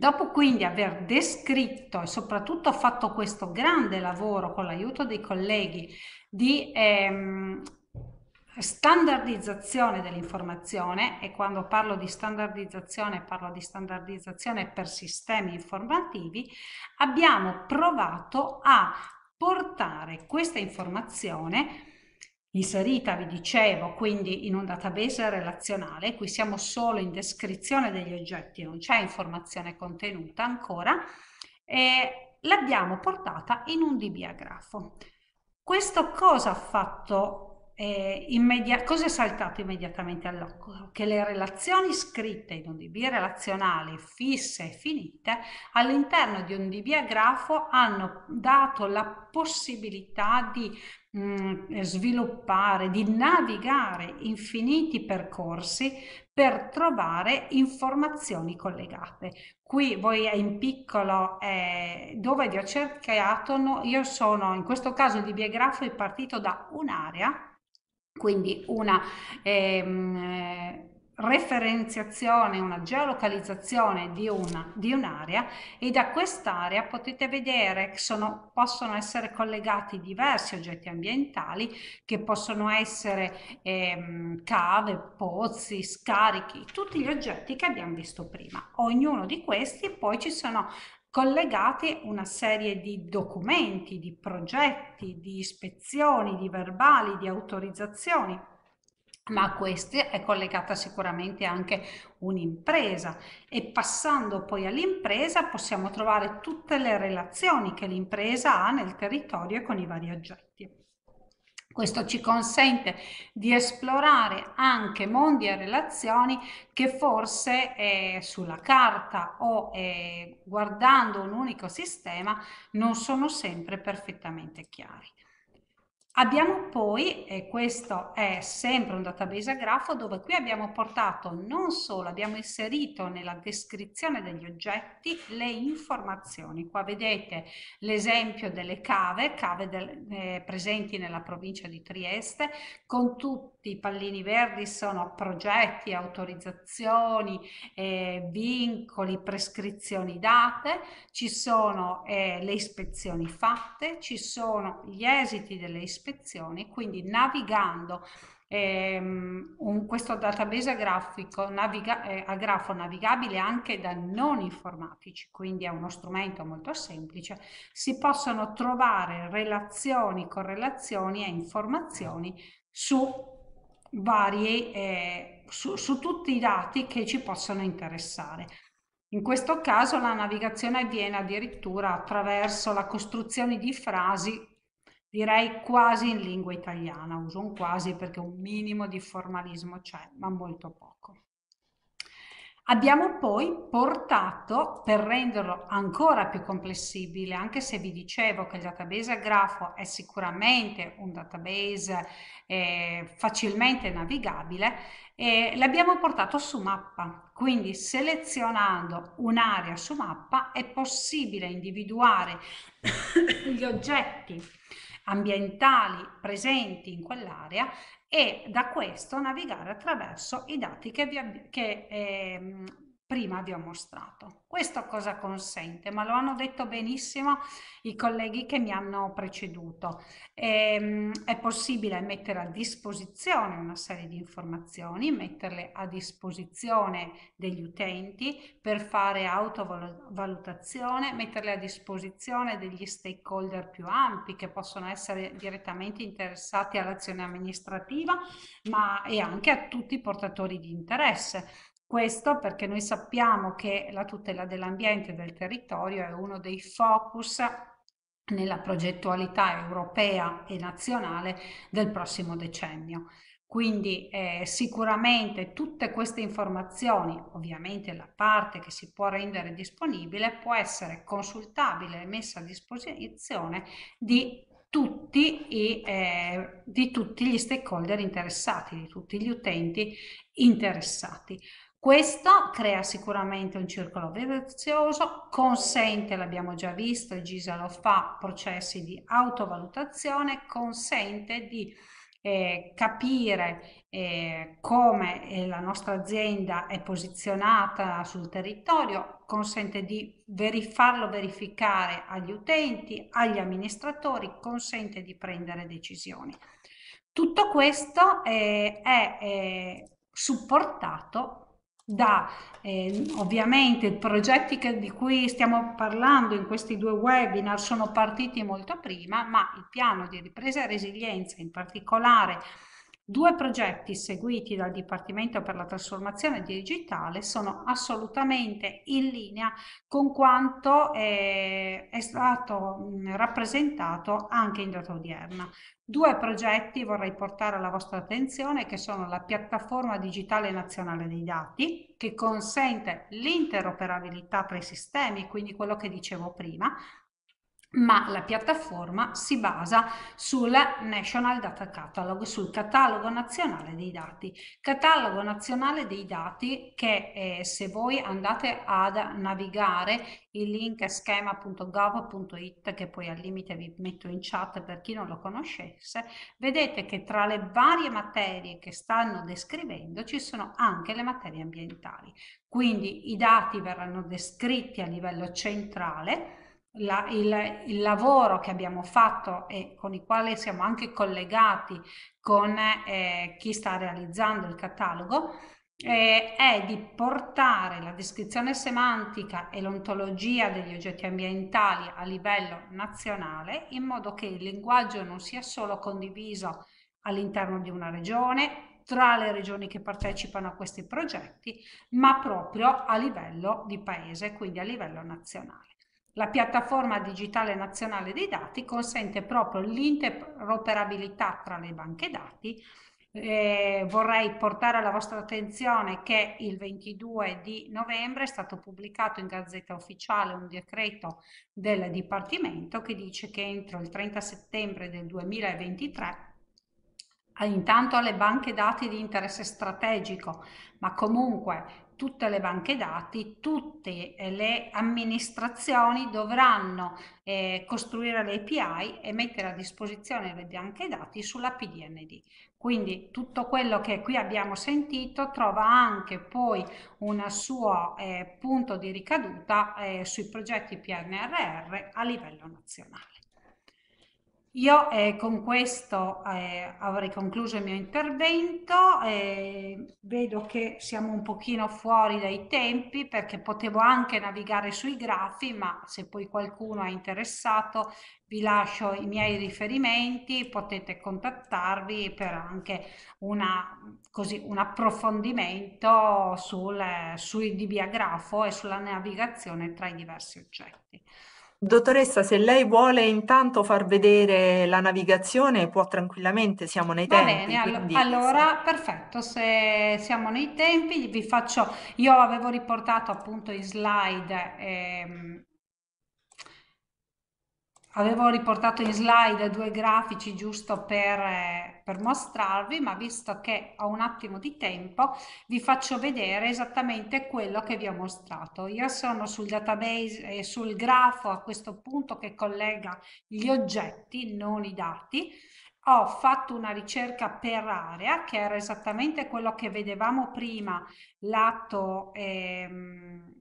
Dopo quindi aver descritto e soprattutto fatto questo grande lavoro con l'aiuto dei colleghi di ehm, standardizzazione dell'informazione e quando parlo di standardizzazione parlo di standardizzazione per sistemi informativi, abbiamo provato a portare questa informazione inserita, vi dicevo, quindi in un database relazionale, qui siamo solo in descrizione degli oggetti, non c'è informazione contenuta ancora, e l'abbiamo portata in un DBA grafo. Questo cosa ha fatto eh, immediatamente? cosa è saltato immediatamente all'occhio? Che le relazioni scritte in un DB relazionale fisse e finite all'interno di un DBA grafo hanno dato la possibilità di Mm, sviluppare, di navigare infiniti percorsi per trovare informazioni collegate. Qui voi in piccolo eh, dove vi ho cercato, no, io sono in questo caso di è partito da un'area, quindi una... Ehm, referenziazione, una geolocalizzazione di, una, di un'area e da quest'area potete vedere che sono, possono essere collegati diversi oggetti ambientali che possono essere ehm, cave, pozzi, scarichi, tutti gli oggetti che abbiamo visto prima. Ognuno di questi poi ci sono collegati una serie di documenti, di progetti, di ispezioni, di verbali, di autorizzazioni ma a queste è collegata sicuramente anche un'impresa e passando poi all'impresa possiamo trovare tutte le relazioni che l'impresa ha nel territorio e con i vari oggetti. Questo ci consente di esplorare anche mondi e relazioni che forse eh, sulla carta o eh, guardando un unico sistema non sono sempre perfettamente chiari. Abbiamo poi, e questo è sempre un database a grafo, dove qui abbiamo portato non solo, abbiamo inserito nella descrizione degli oggetti le informazioni. Qua vedete l'esempio delle cave, cave del, eh, presenti nella provincia di Trieste, con tutti i pallini verdi sono progetti, autorizzazioni, eh, vincoli, prescrizioni date, ci sono eh, le ispezioni fatte, ci sono gli esiti delle ispezioni ispezioni, quindi navigando ehm, un, questo database a, grafico, naviga, eh, a grafo navigabile anche da non informatici, quindi è uno strumento molto semplice, si possono trovare relazioni, correlazioni e informazioni su varie, eh, su, su tutti i dati che ci possono interessare. In questo caso la navigazione avviene addirittura attraverso la costruzione di frasi direi quasi in lingua italiana, uso un quasi perché un minimo di formalismo c'è, ma molto poco. Abbiamo poi portato, per renderlo ancora più complessibile, anche se vi dicevo che il database a grafo è sicuramente un database eh, facilmente navigabile, eh, l'abbiamo portato su mappa. Quindi selezionando un'area su mappa è possibile individuare gli oggetti ambientali presenti in quell'area e da questo navigare attraverso i dati che, vi, che eh, prima vi ho mostrato. Questo cosa consente? Ma lo hanno detto benissimo i colleghi che mi hanno preceduto. E, ehm, è possibile mettere a disposizione una serie di informazioni, metterle a disposizione degli utenti per fare autovalutazione, metterle a disposizione degli stakeholder più ampi che possono essere direttamente interessati all'azione amministrativa, ma e anche a tutti i portatori di interesse questo perché noi sappiamo che la tutela dell'ambiente e del territorio è uno dei focus nella progettualità europea e nazionale del prossimo decennio. Quindi eh, sicuramente tutte queste informazioni, ovviamente la parte che si può rendere disponibile, può essere consultabile e messa a disposizione di tutti, i, eh, di tutti gli stakeholder interessati, di tutti gli utenti interessati. Questo crea sicuramente un circolo vizioso, consente, l'abbiamo già visto, e Gisa lo fa, processi di autovalutazione, consente di eh, capire eh, come eh, la nostra azienda è posizionata sul territorio, consente di verif- farlo verificare agli utenti, agli amministratori, consente di prendere decisioni. Tutto questo eh, è eh, supportato da eh, ovviamente i progetti che, di cui stiamo parlando in questi due webinar sono partiti molto prima, ma il piano di ripresa e resilienza in particolare Due progetti seguiti dal Dipartimento per la trasformazione digitale sono assolutamente in linea con quanto eh, è stato mh, rappresentato anche in data odierna. Due progetti vorrei portare alla vostra attenzione che sono la piattaforma digitale nazionale dei dati che consente l'interoperabilità tra i sistemi, quindi quello che dicevo prima, ma la piattaforma si basa sul National Data Catalog, sul catalogo nazionale dei dati. Catalogo nazionale dei dati che eh, se voi andate ad navigare il link schema.gov.it che poi al limite vi metto in chat per chi non lo conoscesse, vedete che tra le varie materie che stanno descrivendo ci sono anche le materie ambientali. Quindi i dati verranno descritti a livello centrale la, il, il, lavoro che abbiamo fatto e con il quale siamo anche collegati con eh, chi sta realizzando il catalogo eh, è di portare la descrizione semantica e l'ontologia degli oggetti ambientali a livello nazionale in modo che il linguaggio non sia solo condiviso all'interno di una regione, tra le regioni che partecipano a questi progetti, ma proprio a livello di paese, quindi a livello nazionale. La piattaforma digitale nazionale dei dati consente proprio l'interoperabilità tra le banche dati. Eh, vorrei portare alla vostra attenzione che il 22 di novembre è stato pubblicato in Gazzetta Ufficiale un decreto del Dipartimento che dice che entro il 30 settembre del 2023 intanto alle banche dati di interesse strategico, ma comunque tutte le banche dati, tutte eh, le amministrazioni dovranno eh, costruire le API e mettere a disposizione le banche dati sulla PDND. Quindi tutto quello che qui abbiamo sentito trova anche poi un suo eh, punto di ricaduta eh, sui progetti PNRR a livello nazionale. Io eh, con questo eh, avrei concluso il mio intervento, eh, vedo che siamo un pochino fuori dai tempi perché potevo anche navigare sui grafi, ma se poi qualcuno è interessato vi lascio i miei riferimenti, potete contattarvi per anche una, così, un approfondimento sul, eh, sul dibiagrafo e sulla navigazione tra i diversi oggetti. Dottoressa, se lei vuole intanto far vedere la navigazione, può tranquillamente, siamo nei Va tempi. bene, allo- quindi... allora perfetto, se siamo nei tempi vi faccio, io avevo riportato appunto in slide ehm, avevo riportato in slide due grafici giusto per, eh, per, mostrarvi, ma visto che ho un attimo di tempo, vi faccio vedere esattamente quello che vi ho mostrato. Io sono sul database e eh, sul grafo a questo punto che collega gli oggetti, non i dati. Ho fatto una ricerca per area, che era esattamente quello che vedevamo prima, lato... Ehm,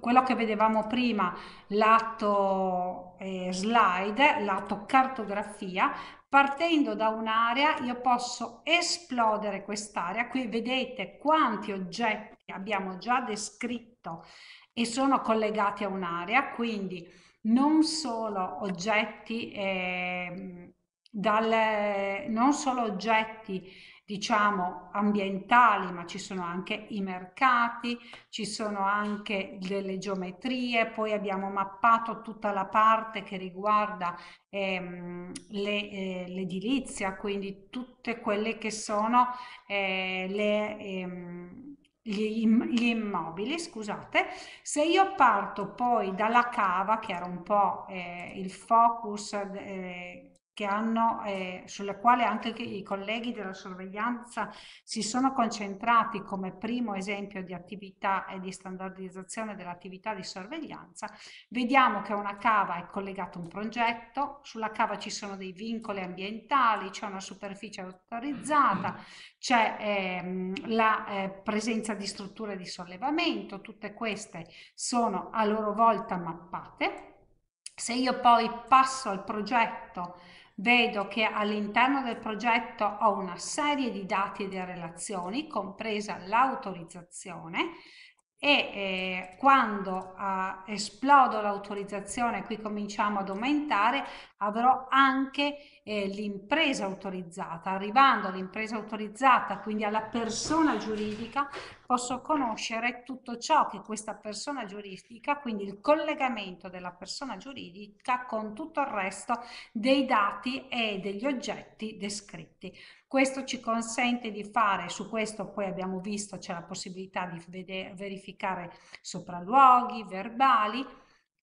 quello che vedevamo prima, lato eh, slide, lato cartografia, partendo da un'area io posso esplodere quest'area, qui vedete quanti oggetti abbiamo già descritto e sono collegati a un'area, quindi non solo oggetti, eh, dal, non solo oggetti diciamo ambientali, ma ci sono anche i mercati, ci sono anche delle geometrie, poi abbiamo mappato tutta la parte che riguarda ehm, le, eh, l'edilizia, quindi tutte quelle che sono eh, le... Ehm, gli, immobili, scusate, se io parto poi dalla cava, che era un po' eh, il focus eh, che hanno, eh, sulle quali anche i colleghi della sorveglianza si sono concentrati come primo esempio di attività e di standardizzazione dell'attività di sorveglianza, vediamo che una cava è collegata a un progetto, sulla cava ci sono dei vincoli ambientali, c'è una superficie autorizzata, c'è ehm, la eh, presenza di strutture di sollevamento, tutte queste sono a loro volta mappate. Se io poi passo al progetto vedo che all'interno del progetto ho una serie di dati e di relazioni, compresa l'autorizzazione, e eh, quando eh, esplodo l'autorizzazione, qui cominciamo ad aumentare, avrò anche eh, l'impresa autorizzata. Arrivando all'impresa autorizzata, quindi alla persona giuridica, posso conoscere tutto ciò che questa persona giuridica, quindi il collegamento della persona giuridica con tutto il resto dei dati e degli oggetti descritti. Questo ci consente di fare, su questo poi abbiamo visto c'è la possibilità di vedere, verificare sopralluoghi, verbali,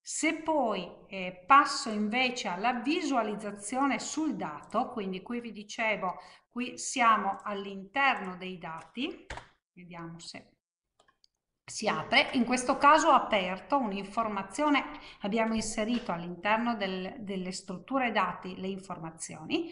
se poi eh, passo invece alla visualizzazione sul dato, quindi qui vi dicevo, qui siamo all'interno dei dati, vediamo se si apre, in questo caso ho aperto un'informazione, abbiamo inserito all'interno del, delle strutture dati le informazioni,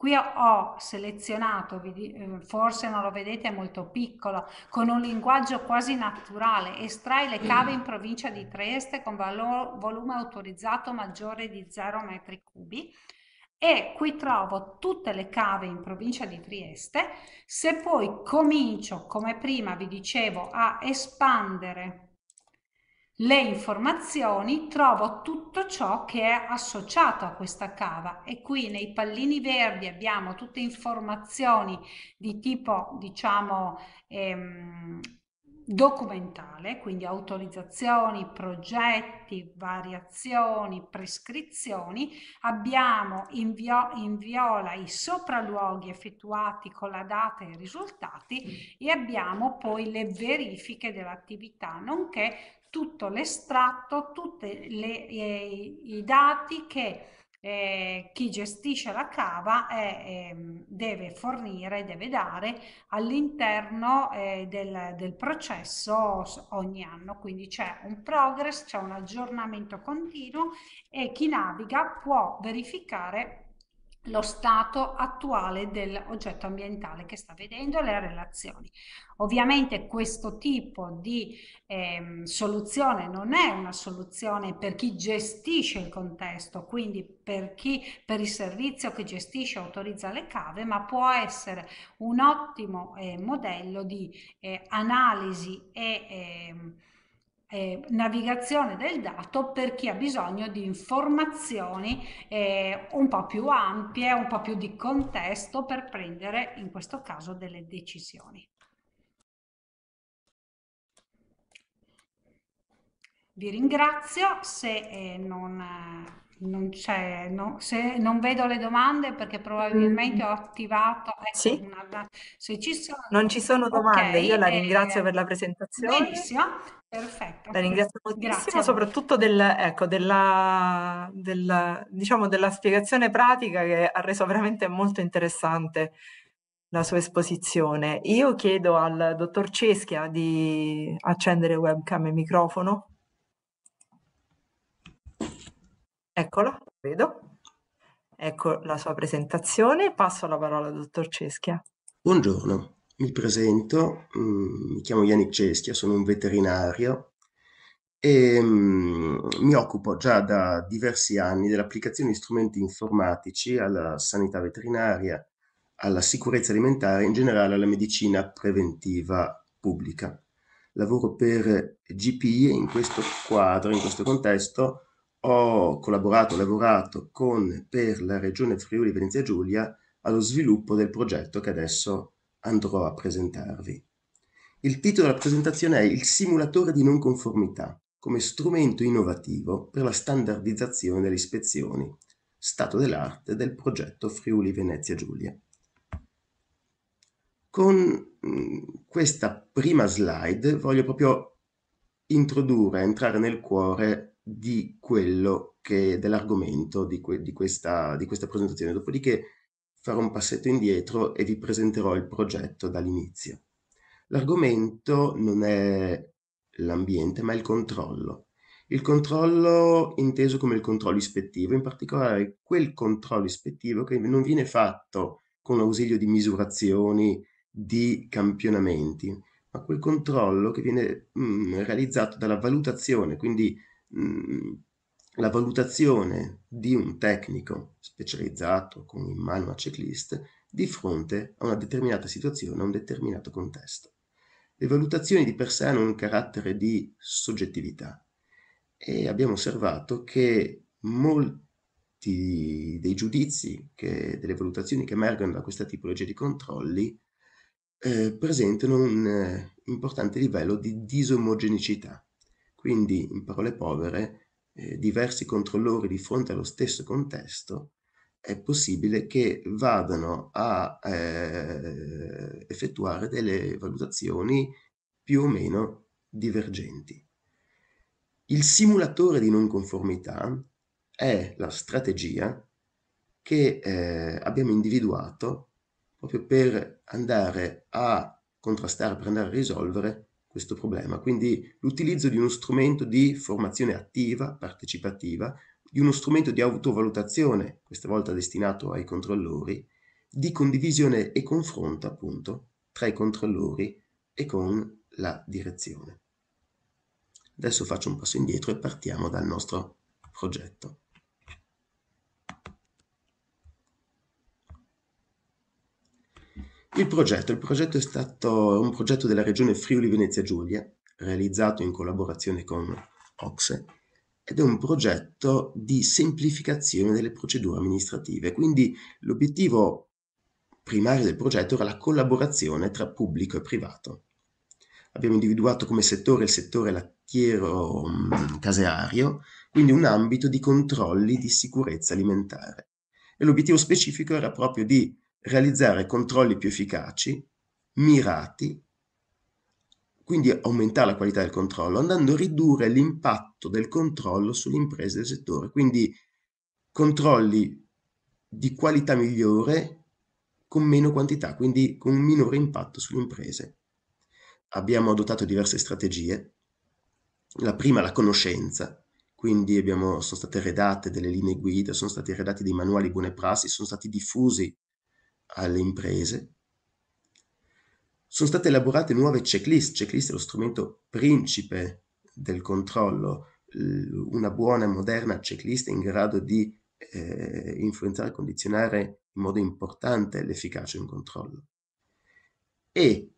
Qui ho selezionato, eh, forse non lo vedete, è molto piccolo, con un linguaggio quasi naturale, estrai le cave in provincia di Trieste con valor, volume autorizzato maggiore di 0 metri cubi e qui trovo tutte le cave in provincia di Trieste. Se poi comincio, come prima vi dicevo, a espandere le informazioni trovo tutto ciò che è associato a questa cava e qui nei pallini verdi abbiamo tutte informazioni di tipo diciamo ehm, documentale, quindi autorizzazioni, progetti, variazioni, prescrizioni, abbiamo in, vio in, viola i sopralluoghi effettuati con la data e i risultati mm. e abbiamo poi le verifiche dell'attività, nonché tutto l'estratto, tutti eh, i dati che eh, chi gestisce la cava è, eh, deve fornire, deve dare all'interno eh, del, del, processo ogni anno. Quindi c'è un progress, c'è un aggiornamento continuo e chi naviga può verificare lo stato attuale dell'oggetto ambientale che sta vedendo e le relazioni. Ovviamente questo tipo di ehm, soluzione non è una soluzione per chi gestisce il contesto, quindi per chi per il servizio che gestisce autorizza le cave, ma può essere un ottimo eh, modello di eh, analisi e ehm, eh, navigazione del dato per chi ha bisogno di informazioni eh, un po' più ampie, un po' più di contesto per prendere in questo caso delle decisioni. Vi ringrazio se eh, non non c'è, no? Se non vedo le domande perché probabilmente mm. ho attivato. Ecco, sì. una, se ci sono, non ci sono domande, okay, io la eh, ringrazio eh, per la presentazione. Benissimo, perfetto. La ringrazio moltissimo, Grazie. soprattutto del, ecco, della, della, diciamo, della spiegazione pratica che ha reso veramente molto interessante la sua esposizione. Io chiedo al dottor Ceschia di accendere webcam e microfono. Eccola, vedo. Ecco la sua presentazione. Passo la parola al dottor Ceschia. Buongiorno, mi presento, mm, mi chiamo Yannick Ceschia, sono un veterinario e mm, mi occupo già da diversi anni dell'applicazione di strumenti informatici alla sanità veterinaria, alla sicurezza alimentare e in generale alla medicina preventiva pubblica. Lavoro per GPI e in questo quadro, in questo contesto, ho collaborato, lavorato con, per la Regione Friuli Venezia Giulia allo sviluppo del progetto che adesso andrò a presentarvi. Il titolo della presentazione è Il simulatore di non conformità come strumento innovativo per la standardizzazione delle ispezioni, stato dell'arte del progetto Friuli Venezia Giulia. Con questa prima slide voglio proprio introdurre, entrare nel cuore di quello che, dell'argomento di, que, di, questa, di questa presentazione. Dopodiché farò un passetto indietro e vi presenterò il progetto dall'inizio. L'argomento non è l'ambiente, ma il controllo. Il controllo inteso come il controllo ispettivo, in particolare quel controllo ispettivo che non viene fatto con l'ausilio di misurazioni, di campionamenti, ma quel controllo che viene mh, mm, realizzato dalla valutazione, quindi Mm, la valutazione di un tecnico specializzato con in mano una checklist di fronte a una determinata situazione, a un determinato contesto. Le valutazioni di per sé hanno un carattere di soggettività e abbiamo osservato che molti dei giudizi, che, delle valutazioni che emergono da questa tipologia di controlli, eh, presentano un eh, importante livello di disomogeneità quindi, in parole povere, eh, diversi controllori di fronte allo stesso contesto è possibile che vadano a eh, effettuare delle valutazioni più o meno divergenti. Il simulatore di non conformità è la strategia che eh, abbiamo individuato proprio per andare a contrastare, per andare a risolvere questo problema, quindi l'utilizzo di uno strumento di formazione attiva, partecipativa, di uno strumento di autovalutazione, questa volta destinato ai controllori, di condivisione e confronto appunto tra i controllori e con la direzione. Adesso faccio un passo indietro e partiamo dal nostro progetto. Il progetto. Il progetto è stato un progetto della regione Friuli Venezia Giulia, realizzato in collaborazione con Oxe, ed è un progetto di semplificazione delle procedure amministrative. Quindi l'obiettivo primario del progetto era la collaborazione tra pubblico e privato. Abbiamo individuato come settore il settore lattiero mm, caseario, quindi un ambito di controlli di sicurezza alimentare. E l'obiettivo specifico era proprio di realizzare controlli più efficaci, mirati, quindi aumentare la qualità del controllo, andando a ridurre l'impatto del controllo sulle imprese del settore, quindi controlli di qualità migliore con meno quantità, quindi con un minore impatto sulle imprese. Abbiamo adottato diverse strategie, la prima la conoscenza, quindi abbiamo, sono state redatte delle linee guida, sono stati redatti dei manuali buone prassi, sono stati diffusi alle imprese, sono state elaborate nuove checklist, checklist è lo strumento principe del controllo, una buona e moderna checklist in grado di eh, influenzare e condizionare in modo importante l'efficacia in controllo. E,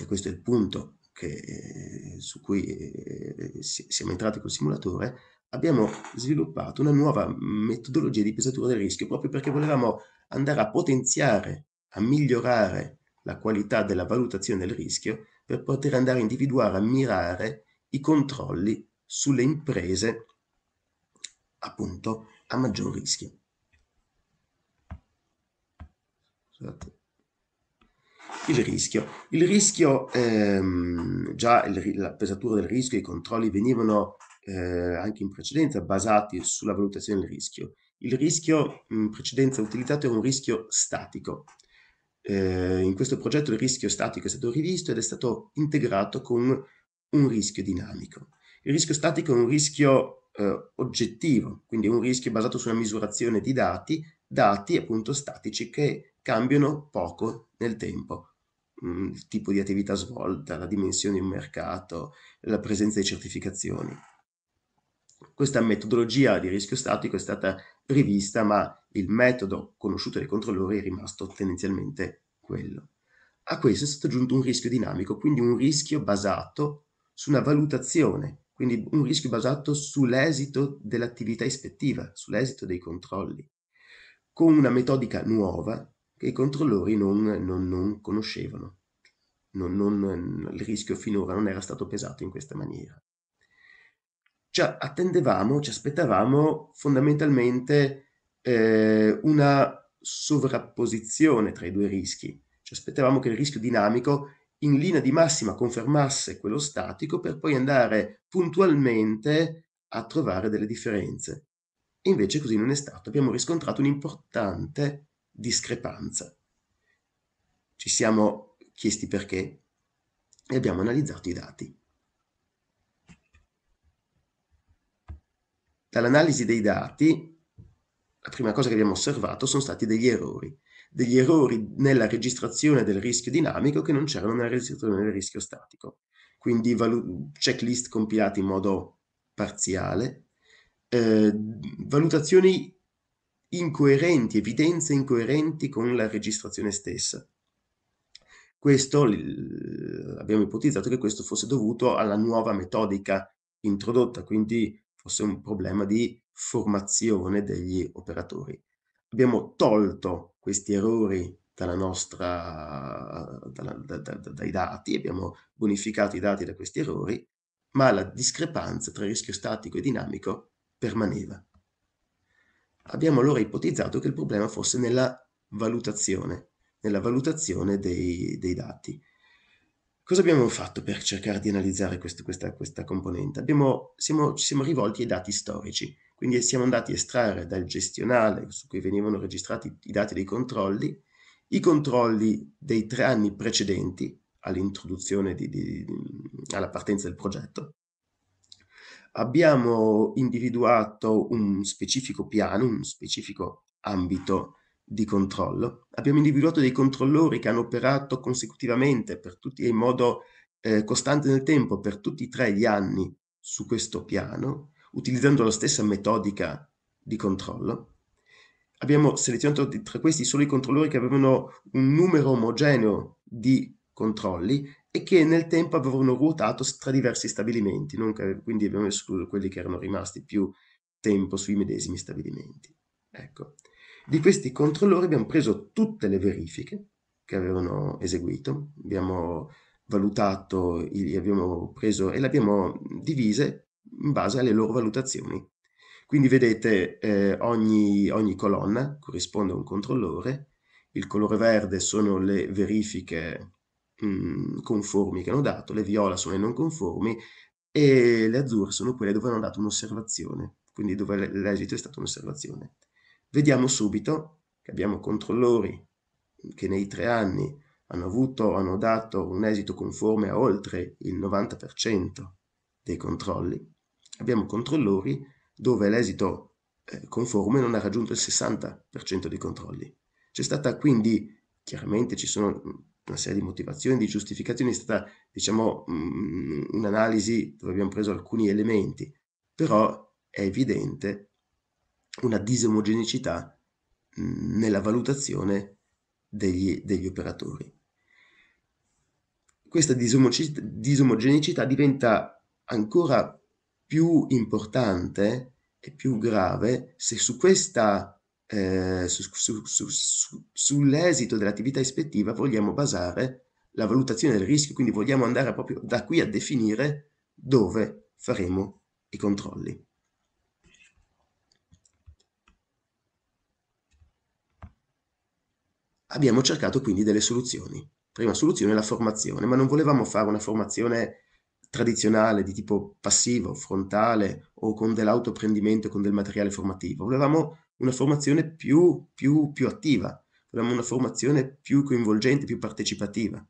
e questo è il punto che, eh, su cui eh, siamo entrati col simulatore, abbiamo sviluppato una nuova metodologia di pesatura del rischio proprio perché volevamo andare a potenziare, a migliorare la qualità della valutazione del rischio per poter andare a individuare, a mirare i controlli sulle imprese appunto a maggior rischio. Scusate. Il rischio. Il rischio, ehm, già il, la pesatura del rischio, i controlli venivano eh, anche in precedenza basati sulla valutazione del rischio. Il rischio in precedenza utilizzato era un rischio statico. Eh, in questo progetto il rischio statico è stato rivisto ed è stato integrato con un rischio dinamico. Il rischio statico è un rischio eh, oggettivo, quindi è un rischio basato su una misurazione di dati, dati appunto statici che cambiano poco nel tempo, mm, il tipo di attività svolta, la dimensione di un mercato, la presenza di certificazioni. Questa metodologia di rischio statico è stata rivista, ma il metodo conosciuto dai controllori è rimasto tendenzialmente quello. A questo è stato aggiunto un rischio dinamico, quindi un rischio basato su una valutazione, quindi un rischio basato sull'esito dell'attività ispettiva, sull'esito dei controlli, con una metodica nuova che i controllori non, non, non conoscevano. Non, il rischio finora non era stato pesato in questa maniera ci attendevamo, ci aspettavamo fondamentalmente eh, una sovrapposizione tra i due rischi. Ci aspettavamo che il rischio dinamico in linea di massima confermasse quello statico per poi andare puntualmente a trovare delle differenze. invece così non è stato, abbiamo riscontrato un'importante discrepanza. Ci siamo chiesti perché e abbiamo analizzato i dati. dall'analisi dei dati, la prima cosa che abbiamo osservato sono stati degli errori, degli errori nella registrazione del rischio dinamico che non c'erano nella registrazione del rischio statico. Quindi checklist compilati in modo parziale, eh, valutazioni incoerenti, evidenze incoerenti con la registrazione stessa. Questo abbiamo ipotizzato che questo fosse dovuto alla nuova metodica introdotta, quindi fosse un problema di formazione degli operatori. Abbiamo tolto questi errori dalla nostra, dalla, da, da, dai dati, abbiamo bonificato i dati da questi errori, ma la discrepanza tra rischio statico e dinamico permaneva. Abbiamo allora ipotizzato che il problema fosse nella valutazione, nella valutazione dei, dei dati. Cosa abbiamo fatto per cercare di analizzare questo, questa, questa, componente? Abbiamo, siamo, ci siamo rivolti ai dati storici, quindi siamo andati a estrarre dal gestionale su cui venivano registrati i dati dei controlli, i controlli dei tre anni precedenti all'introduzione di, di, alla partenza del progetto. Abbiamo individuato un specifico piano, un specifico ambito di controllo. Abbiamo individuato dei controllori che hanno operato consecutivamente per tutti, in modo eh, costante nel tempo per tutti e tre gli anni su questo piano, utilizzando la stessa metodica di controllo. Abbiamo selezionato tra questi solo i controllori che avevano un numero omogeneo di controlli e che nel tempo avevano ruotato tra diversi stabilimenti, che, quindi abbiamo escluso quelli che erano rimasti più tempo sui medesimi stabilimenti. Ecco. Di questi controllori abbiamo preso tutte le verifiche che avevano eseguito, abbiamo valutato, abbiamo preso e le abbiamo divise in base alle loro valutazioni. Quindi vedete eh, ogni, ogni colonna corrisponde a un controllore, il colore verde sono le verifiche mh, mm, conformi che hanno dato, le viola sono le non conformi e le azzurre sono quelle dove hanno dato un'osservazione, quindi dove l'esito è stato un'osservazione vediamo subito che abbiamo controllori che nei tre anni hanno avuto, hanno dato un esito conforme a oltre il 90% dei controlli, abbiamo controllori dove l'esito eh, conforme non ha raggiunto il 60% dei controlli. C'è stata quindi, chiaramente ci sono una serie di motivazioni, di giustificazioni, è stata diciamo mm, un'analisi dove abbiamo preso alcuni elementi, però è evidente una disomogeneità mm, nella valutazione degli, degli operatori. Questa disomogeneità diventa ancora più importante e più grave se su questa, eh, su, su, su, sull'esito dell'attività ispettiva vogliamo basare la valutazione del rischio, quindi vogliamo andare proprio da qui a definire dove faremo i controlli. Abbiamo cercato quindi delle soluzioni. Prima soluzione è la formazione, ma non volevamo fare una formazione tradizionale di tipo passivo, frontale o con dell'autoprendimento, con del materiale formativo. Volevamo una formazione più, più, più attiva, volevamo una formazione più coinvolgente, più partecipativa.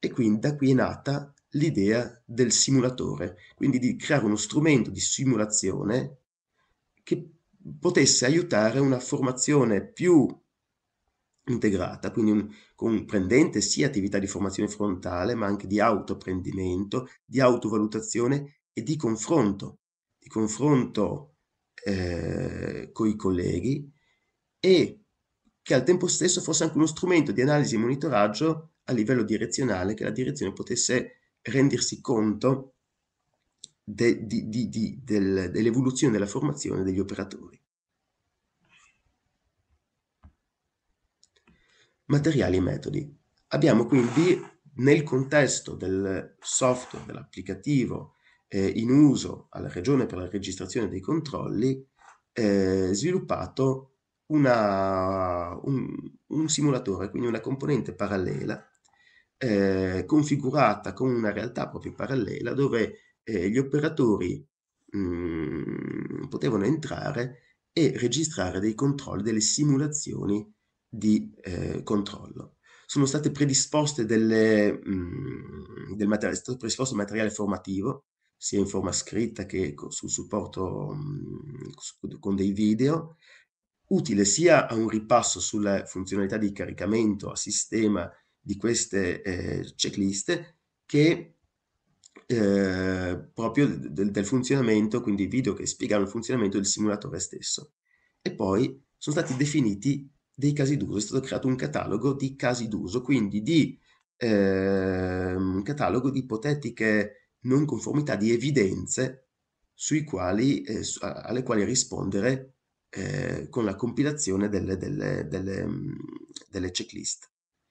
E quindi da qui è nata l'idea del simulatore, quindi di creare uno strumento di simulazione che potesse aiutare una formazione più integrata, quindi un, comprendente sia attività di formazione frontale, ma anche di autoapprendimento, di autovalutazione e di confronto, di confronto eh, con i colleghi e che al tempo stesso fosse anche uno strumento di analisi e monitoraggio a livello direzionale, che la direzione potesse rendersi conto de, de, de, dell'evoluzione della formazione degli operatori. materiali e metodi. Abbiamo quindi nel contesto del software, dell'applicativo eh, in uso alla Regione per la registrazione dei controlli, eh, sviluppato una, un, un, simulatore, quindi una componente parallela, eh, configurata con una realtà proprio parallela, dove eh, gli operatori mh, mm, potevano entrare e registrare dei controlli, delle simulazioni di eh, controllo. Sono state predisposte delle, mh, mm, del materiale, è stato predisposto materiale formativo, sia in forma scritta che sul supporto mh, mm, con dei video, utile sia a un ripasso sulle funzionalità di caricamento a sistema di queste eh, checklist che eh, proprio del, del, funzionamento, quindi video che spiegano il funzionamento del simulatore stesso. E poi sono stati definiti dei casi d'uso, è stato creato un catalogo di casi d'uso, quindi di eh, un catalogo di ipotetiche non conformità, di evidenze quali, eh, alle quali rispondere eh, con la compilazione delle, delle, delle, mm, delle checklist,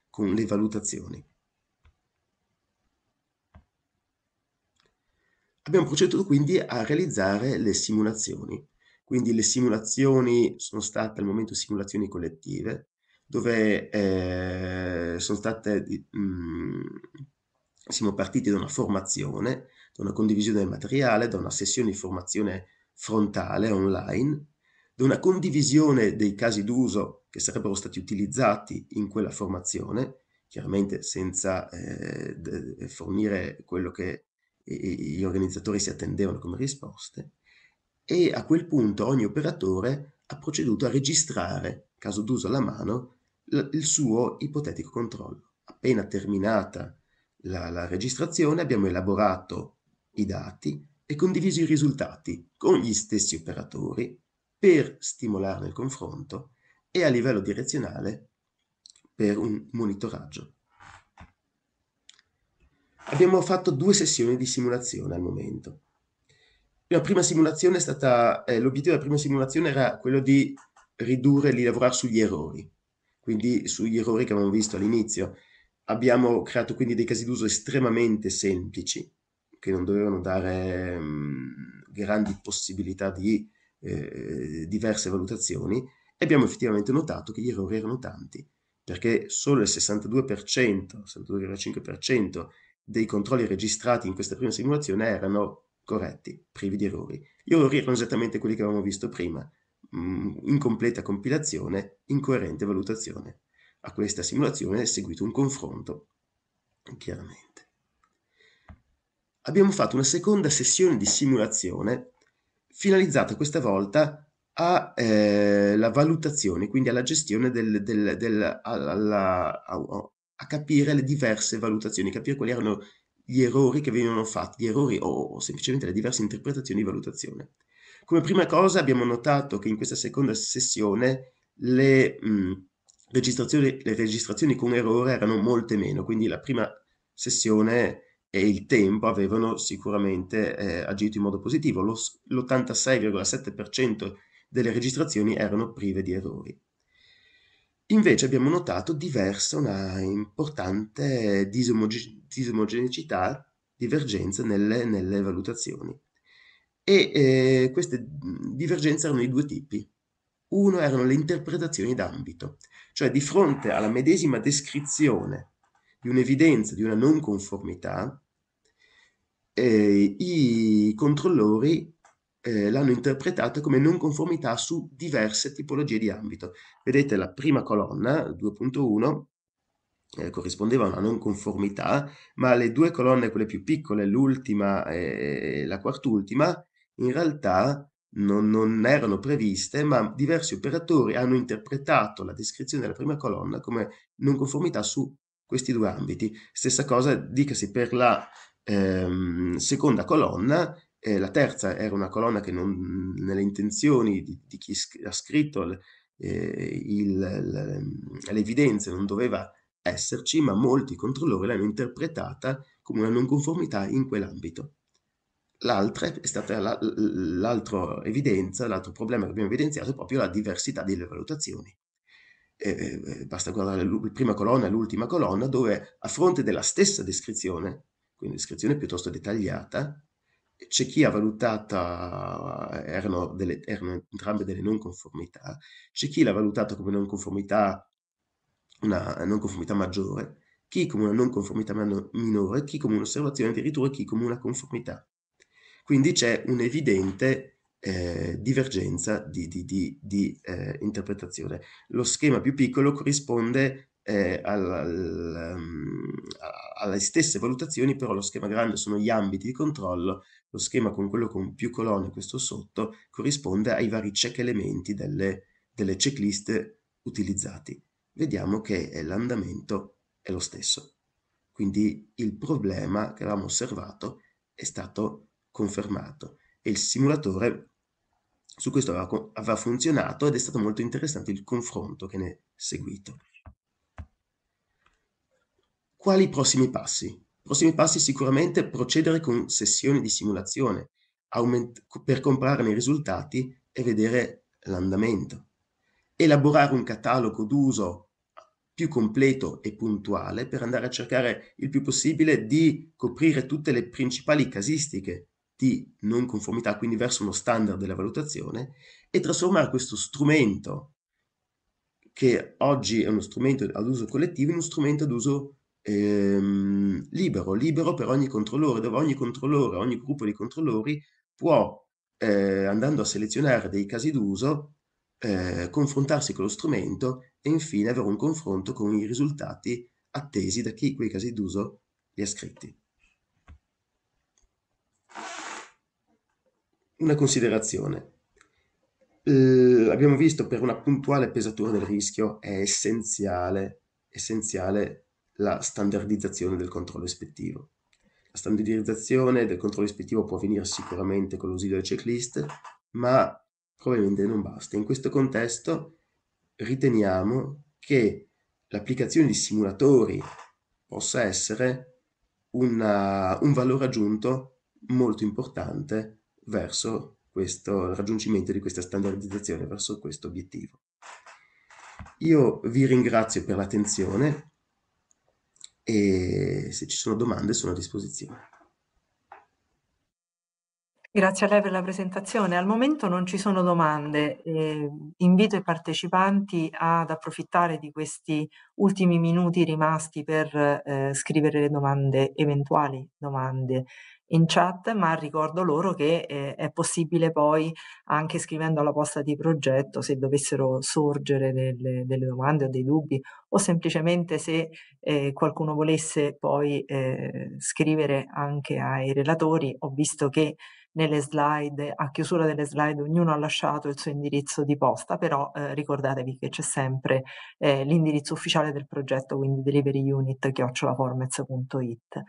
con le valutazioni. Abbiamo proceduto quindi a realizzare le simulazioni. Quindi le simulazioni sono state al momento simulazioni collettive, dove eh, sono state, mh, mm, siamo partiti da una formazione, da una condivisione del materiale, da una sessione di formazione frontale online, da una condivisione dei casi d'uso che sarebbero stati utilizzati in quella formazione, chiaramente senza eh, fornire quello che gli organizzatori si attendevano come risposte, e a quel punto ogni operatore ha proceduto a registrare, caso d'uso alla mano, il suo ipotetico controllo. Appena terminata la, la registrazione abbiamo elaborato i dati e condiviso i risultati con gli stessi operatori per stimolarne il confronto e a livello direzionale per un monitoraggio. Abbiamo fatto due sessioni di simulazione al momento. La prima simulazione è stata, eh, l'obiettivo della prima simulazione era quello di ridurre, di lavorare sugli errori, quindi sugli errori che avevamo visto all'inizio. Abbiamo creato quindi dei casi d'uso estremamente semplici, che non dovevano dare mh, mm, grandi possibilità di eh, diverse valutazioni, e abbiamo effettivamente notato che gli errori erano tanti, perché solo il 62%, 62,5% dei controlli registrati in questa prima simulazione erano corretti, privi di errori. Gli errori erano esattamente quelli che avevamo visto prima, mh, mm, incompleta compilazione, incoerente valutazione. A questa simulazione è seguito un confronto, chiaramente. Abbiamo fatto una seconda sessione di simulazione finalizzata questa volta alla eh, valutazione, quindi alla gestione del, del, del alla, a, a capire le diverse valutazioni, capire quali erano gli errori che venivano fatti, gli errori o, o semplicemente le diverse interpretazioni di valutazione. Come prima cosa abbiamo notato che in questa seconda sessione le, mh, registrazioni, le registrazioni con errore erano molte meno, quindi la prima sessione e il tempo avevano sicuramente eh, agito in modo positivo, l'86,7% delle registrazioni erano prive di errori. Invece abbiamo notato diversa una importante disomoge- disomogeneità, divergenza nelle, nelle valutazioni. E eh, queste divergenze erano di due tipi. Uno erano le interpretazioni d'ambito, cioè di fronte alla medesima descrizione di un'evidenza di una non conformità, eh, i controllori eh, l'hanno interpretato come non conformità su diverse tipologie di ambito. Vedete la prima colonna, 2.1, eh, corrispondeva a una non conformità, ma le due colonne, quelle più piccole, l'ultima e la quart'ultima, in realtà non, non, erano previste, ma diversi operatori hanno interpretato la descrizione della prima colonna come non conformità su questi due ambiti. Stessa cosa dicasi per la ehm, seconda colonna, eh, la terza era una colonna che non, nelle intenzioni di, di chi ha scritto eh, l'evidenza non doveva esserci, ma molti controllori l'hanno interpretata come una non conformità in quell'ambito. L'altra è stata la, l'altro evidenza, l'altro problema che abbiamo evidenziato è proprio la diversità delle valutazioni. Eh, eh basta guardare la prima colonna e l'ultima colonna, dove a fronte della stessa descrizione, quindi descrizione piuttosto dettagliata, c'è chi ha valutata, erano, delle, erano entrambe delle non conformità, c'è chi l'ha valutata come non conformità, una non conformità maggiore, chi come una non conformità minore, chi come un'osservazione addirittura, chi come una conformità. Quindi c'è un'evidente eh, divergenza di, di, di, di eh, interpretazione. Lo schema più piccolo corrisponde eh, al, al, um, alle stesse valutazioni, però lo schema grande sono gli ambiti di controllo lo schema con quello con più colonne, questo sotto, corrisponde ai vari check elementi delle, delle checklist utilizzati. Vediamo che l'andamento è lo stesso. Quindi il problema che avevamo osservato è stato confermato e il simulatore su questo aveva, aveva funzionato ed è stato molto interessante il confronto che ne è seguito. Quali i prossimi passi Prossimi passi sicuramente procedere con sessioni di simulazione aument- per comprarne i risultati e vedere l'andamento. Elaborare un catalogo d'uso più completo e puntuale per andare a cercare il più possibile di coprire tutte le principali casistiche di non conformità, quindi verso uno standard della valutazione, e trasformare questo strumento, che oggi è uno strumento ad uso collettivo, in uno strumento ad uso ehm, libero, libero per ogni controllore, dove ogni controllore, ogni gruppo di controllori può, eh, andando a selezionare dei casi d'uso, eh, confrontarsi con lo strumento e infine avere un confronto con i risultati attesi da chi quei casi d'uso li ha scritti. Una considerazione. Eh, abbiamo visto per una puntuale pesatura del rischio è essenziale, essenziale la standardizzazione del controllo ispettivo. La standardizzazione del controllo ispettivo può avvenire sicuramente con l'ausilio del checklist, ma probabilmente non basta. In questo contesto riteniamo che l'applicazione di simulatori possa essere una, un valore aggiunto molto importante verso questo, il raggiungimento di questa standardizzazione, verso questo obiettivo. Io vi ringrazio per l'attenzione e se ci sono domande sono a disposizione. Grazie a lei per la presentazione. Al momento non ci sono domande. Eh, invito i partecipanti ad approfittare di questi ultimi minuti rimasti per eh, scrivere le domande, eventuali domande in chat, ma ricordo loro che eh, è possibile poi, anche scrivendo alla posta di progetto, se dovessero sorgere delle, delle domande o dei dubbi, o semplicemente se eh, qualcuno volesse poi eh, scrivere anche ai relatori, ho visto che nelle slide, a chiusura delle slide ognuno ha lasciato il suo indirizzo di posta, però eh, ricordatevi che c'è sempre eh, l'indirizzo ufficiale del progetto, quindi deliveryunit.it.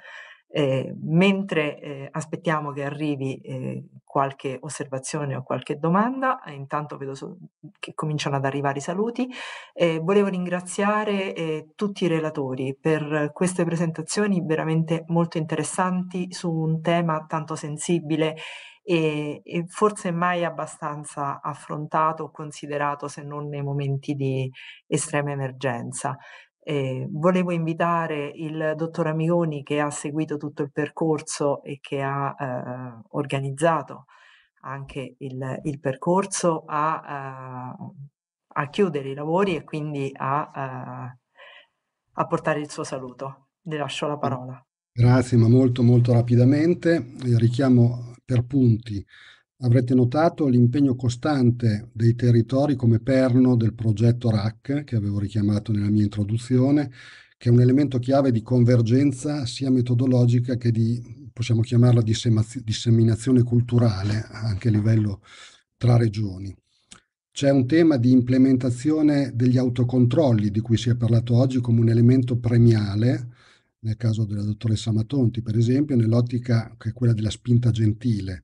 Eh, mentre eh, aspettiamo che arrivi eh, qualche osservazione o qualche domanda, eh, intanto vedo so- che cominciano ad arrivare i saluti, ehm, volevo ringraziare ehm, tutti i relatori per queste presentazioni veramente molto interessanti su un tema tanto sensibile e, e forse mai abbastanza affrontato o considerato se non nei momenti di estrema emergenza. Eh, volevo invitare il dottor Amigoni che ha seguito tutto il percorso e che ha eh, organizzato anche il, il percorso a, uh, a, chiudere i lavori e quindi a, uh, a portare il suo saluto. Le lascio la ah, parola. Grazie, ma molto molto rapidamente richiamo per punti Avrete notato l'impegno costante dei territori come perno del progetto RAC, che avevo richiamato nella mia introduzione, che è un elemento chiave di convergenza sia metodologica che di, possiamo chiamarla, disseminazione culturale, anche a livello tra regioni. C'è un tema di implementazione degli autocontrolli, di cui si è parlato oggi come un elemento premiale, nel caso della dottoressa Matonti, per esempio, nell'ottica che è quella della spinta gentile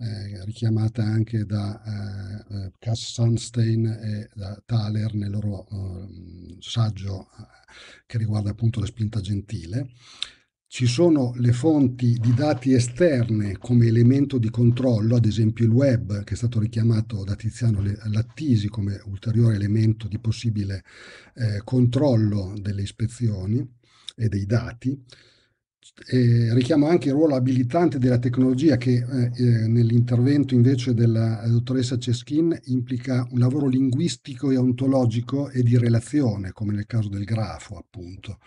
eh, richiamata anche da eh, eh, Cass Sunstein e da Thaler nel loro eh, saggio eh, che riguarda appunto la spinta gentile. Ci sono le fonti di dati esterne come elemento di controllo, ad esempio il web che è stato richiamato da Tiziano Lattisi come ulteriore elemento di possibile eh, controllo delle ispezioni e dei dati eh, richiamo anche il ruolo abilitante della tecnologia che eh, eh nell'intervento invece della eh, dottoressa Ceschin implica un lavoro linguistico e ontologico e di relazione, come nel caso del grafo appunto.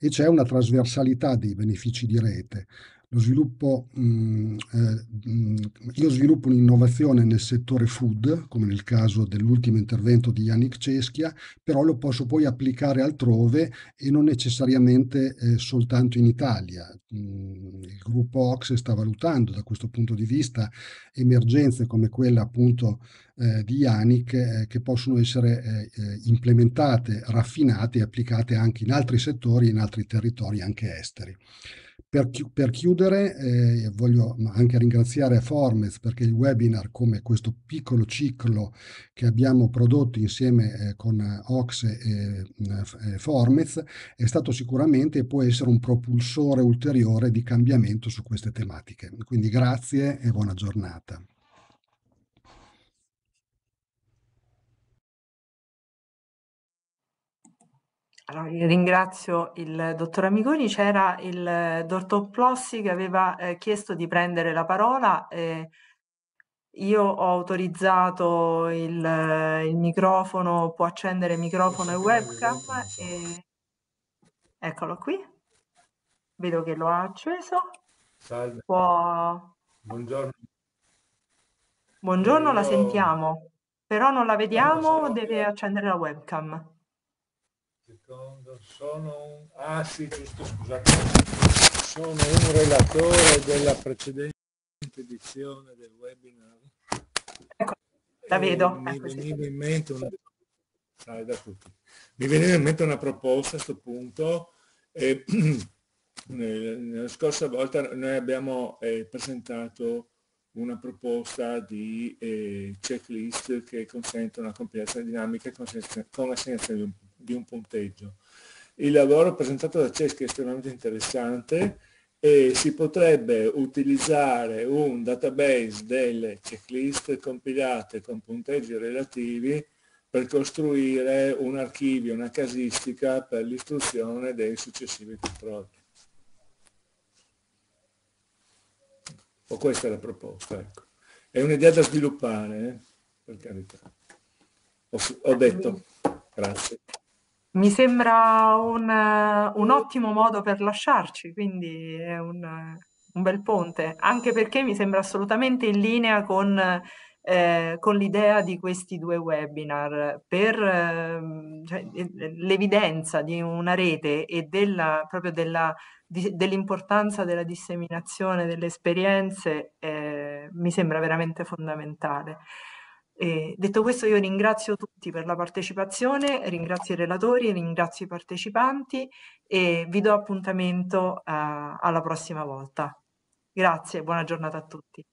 E c'è una trasversalità dei benefici di rete, lo sviluppo, mh, mm, eh, mm, io sviluppo un'innovazione nel settore food, come nel caso dell'ultimo intervento di Yannick Ceschia, però lo posso poi applicare altrove e non necessariamente eh, soltanto in Italia. Mh, mm, il gruppo Ox sta valutando da questo punto di vista emergenze come quella appunto eh, di Yannick eh, che possono essere eh, eh, implementate, raffinate e applicate anche in altri settori, e in altri territori, anche esteri. Per, chi- per chiudere, eh, voglio anche ringraziare Formes perché il webinar, come questo piccolo ciclo che abbiamo prodotto insieme eh, con Ox e, mm, e Formez, è stato sicuramente e può essere un propulsore ulteriore di cambiamento su queste tematiche. Quindi grazie e buona giornata. ringrazio il dottor Amigoni, c'era il eh, dottor Plossi che aveva eh, chiesto di prendere la parola. Eh, io ho autorizzato il, eh, il, microfono, può accendere microfono e webcam. E... Eccolo qui, vedo che lo ha acceso. Salve. Può... Buongiorno. Buongiorno, io... la sentiamo, però non la vediamo, non deve accendere la webcam secondo, sono un... Ah sì, giusto, scusate. Sono un relatore della precedente edizione del webinar. Ecco, la vedo. Mi ecco, veniva, in mente una... Ah, mi veniva in mente una proposta a questo punto. Eh, nella scorsa volta noi abbiamo eh, presentato una proposta di eh, checklist che consentono una compilazione dinamica con assegnazione di un di un punteggio. Il lavoro presentato da Ceschi è estremamente interessante e si potrebbe utilizzare un database delle checklist compilate con punteggi relativi per costruire un archivio, una casistica per l'istruzione dei successivi controlli. O questa è la proposta, ecco. È un'idea da sviluppare, eh? per carità. Ho, ho detto, grazie. Mi sembra un, un ottimo modo per lasciarci, quindi è un, un, bel ponte, anche perché mi sembra assolutamente in linea con, eh, con l'idea di questi due webinar, per ehm, cioè, eh, cioè, l'evidenza di una rete e della, proprio della, di, dell'importanza della disseminazione delle esperienze, eh, mi sembra veramente fondamentale. Eh, detto questo io ringrazio tutti per la partecipazione, ringrazio i relatori, ringrazio i partecipanti e vi do appuntamento eh, alla prossima volta. Grazie, buona giornata a tutti.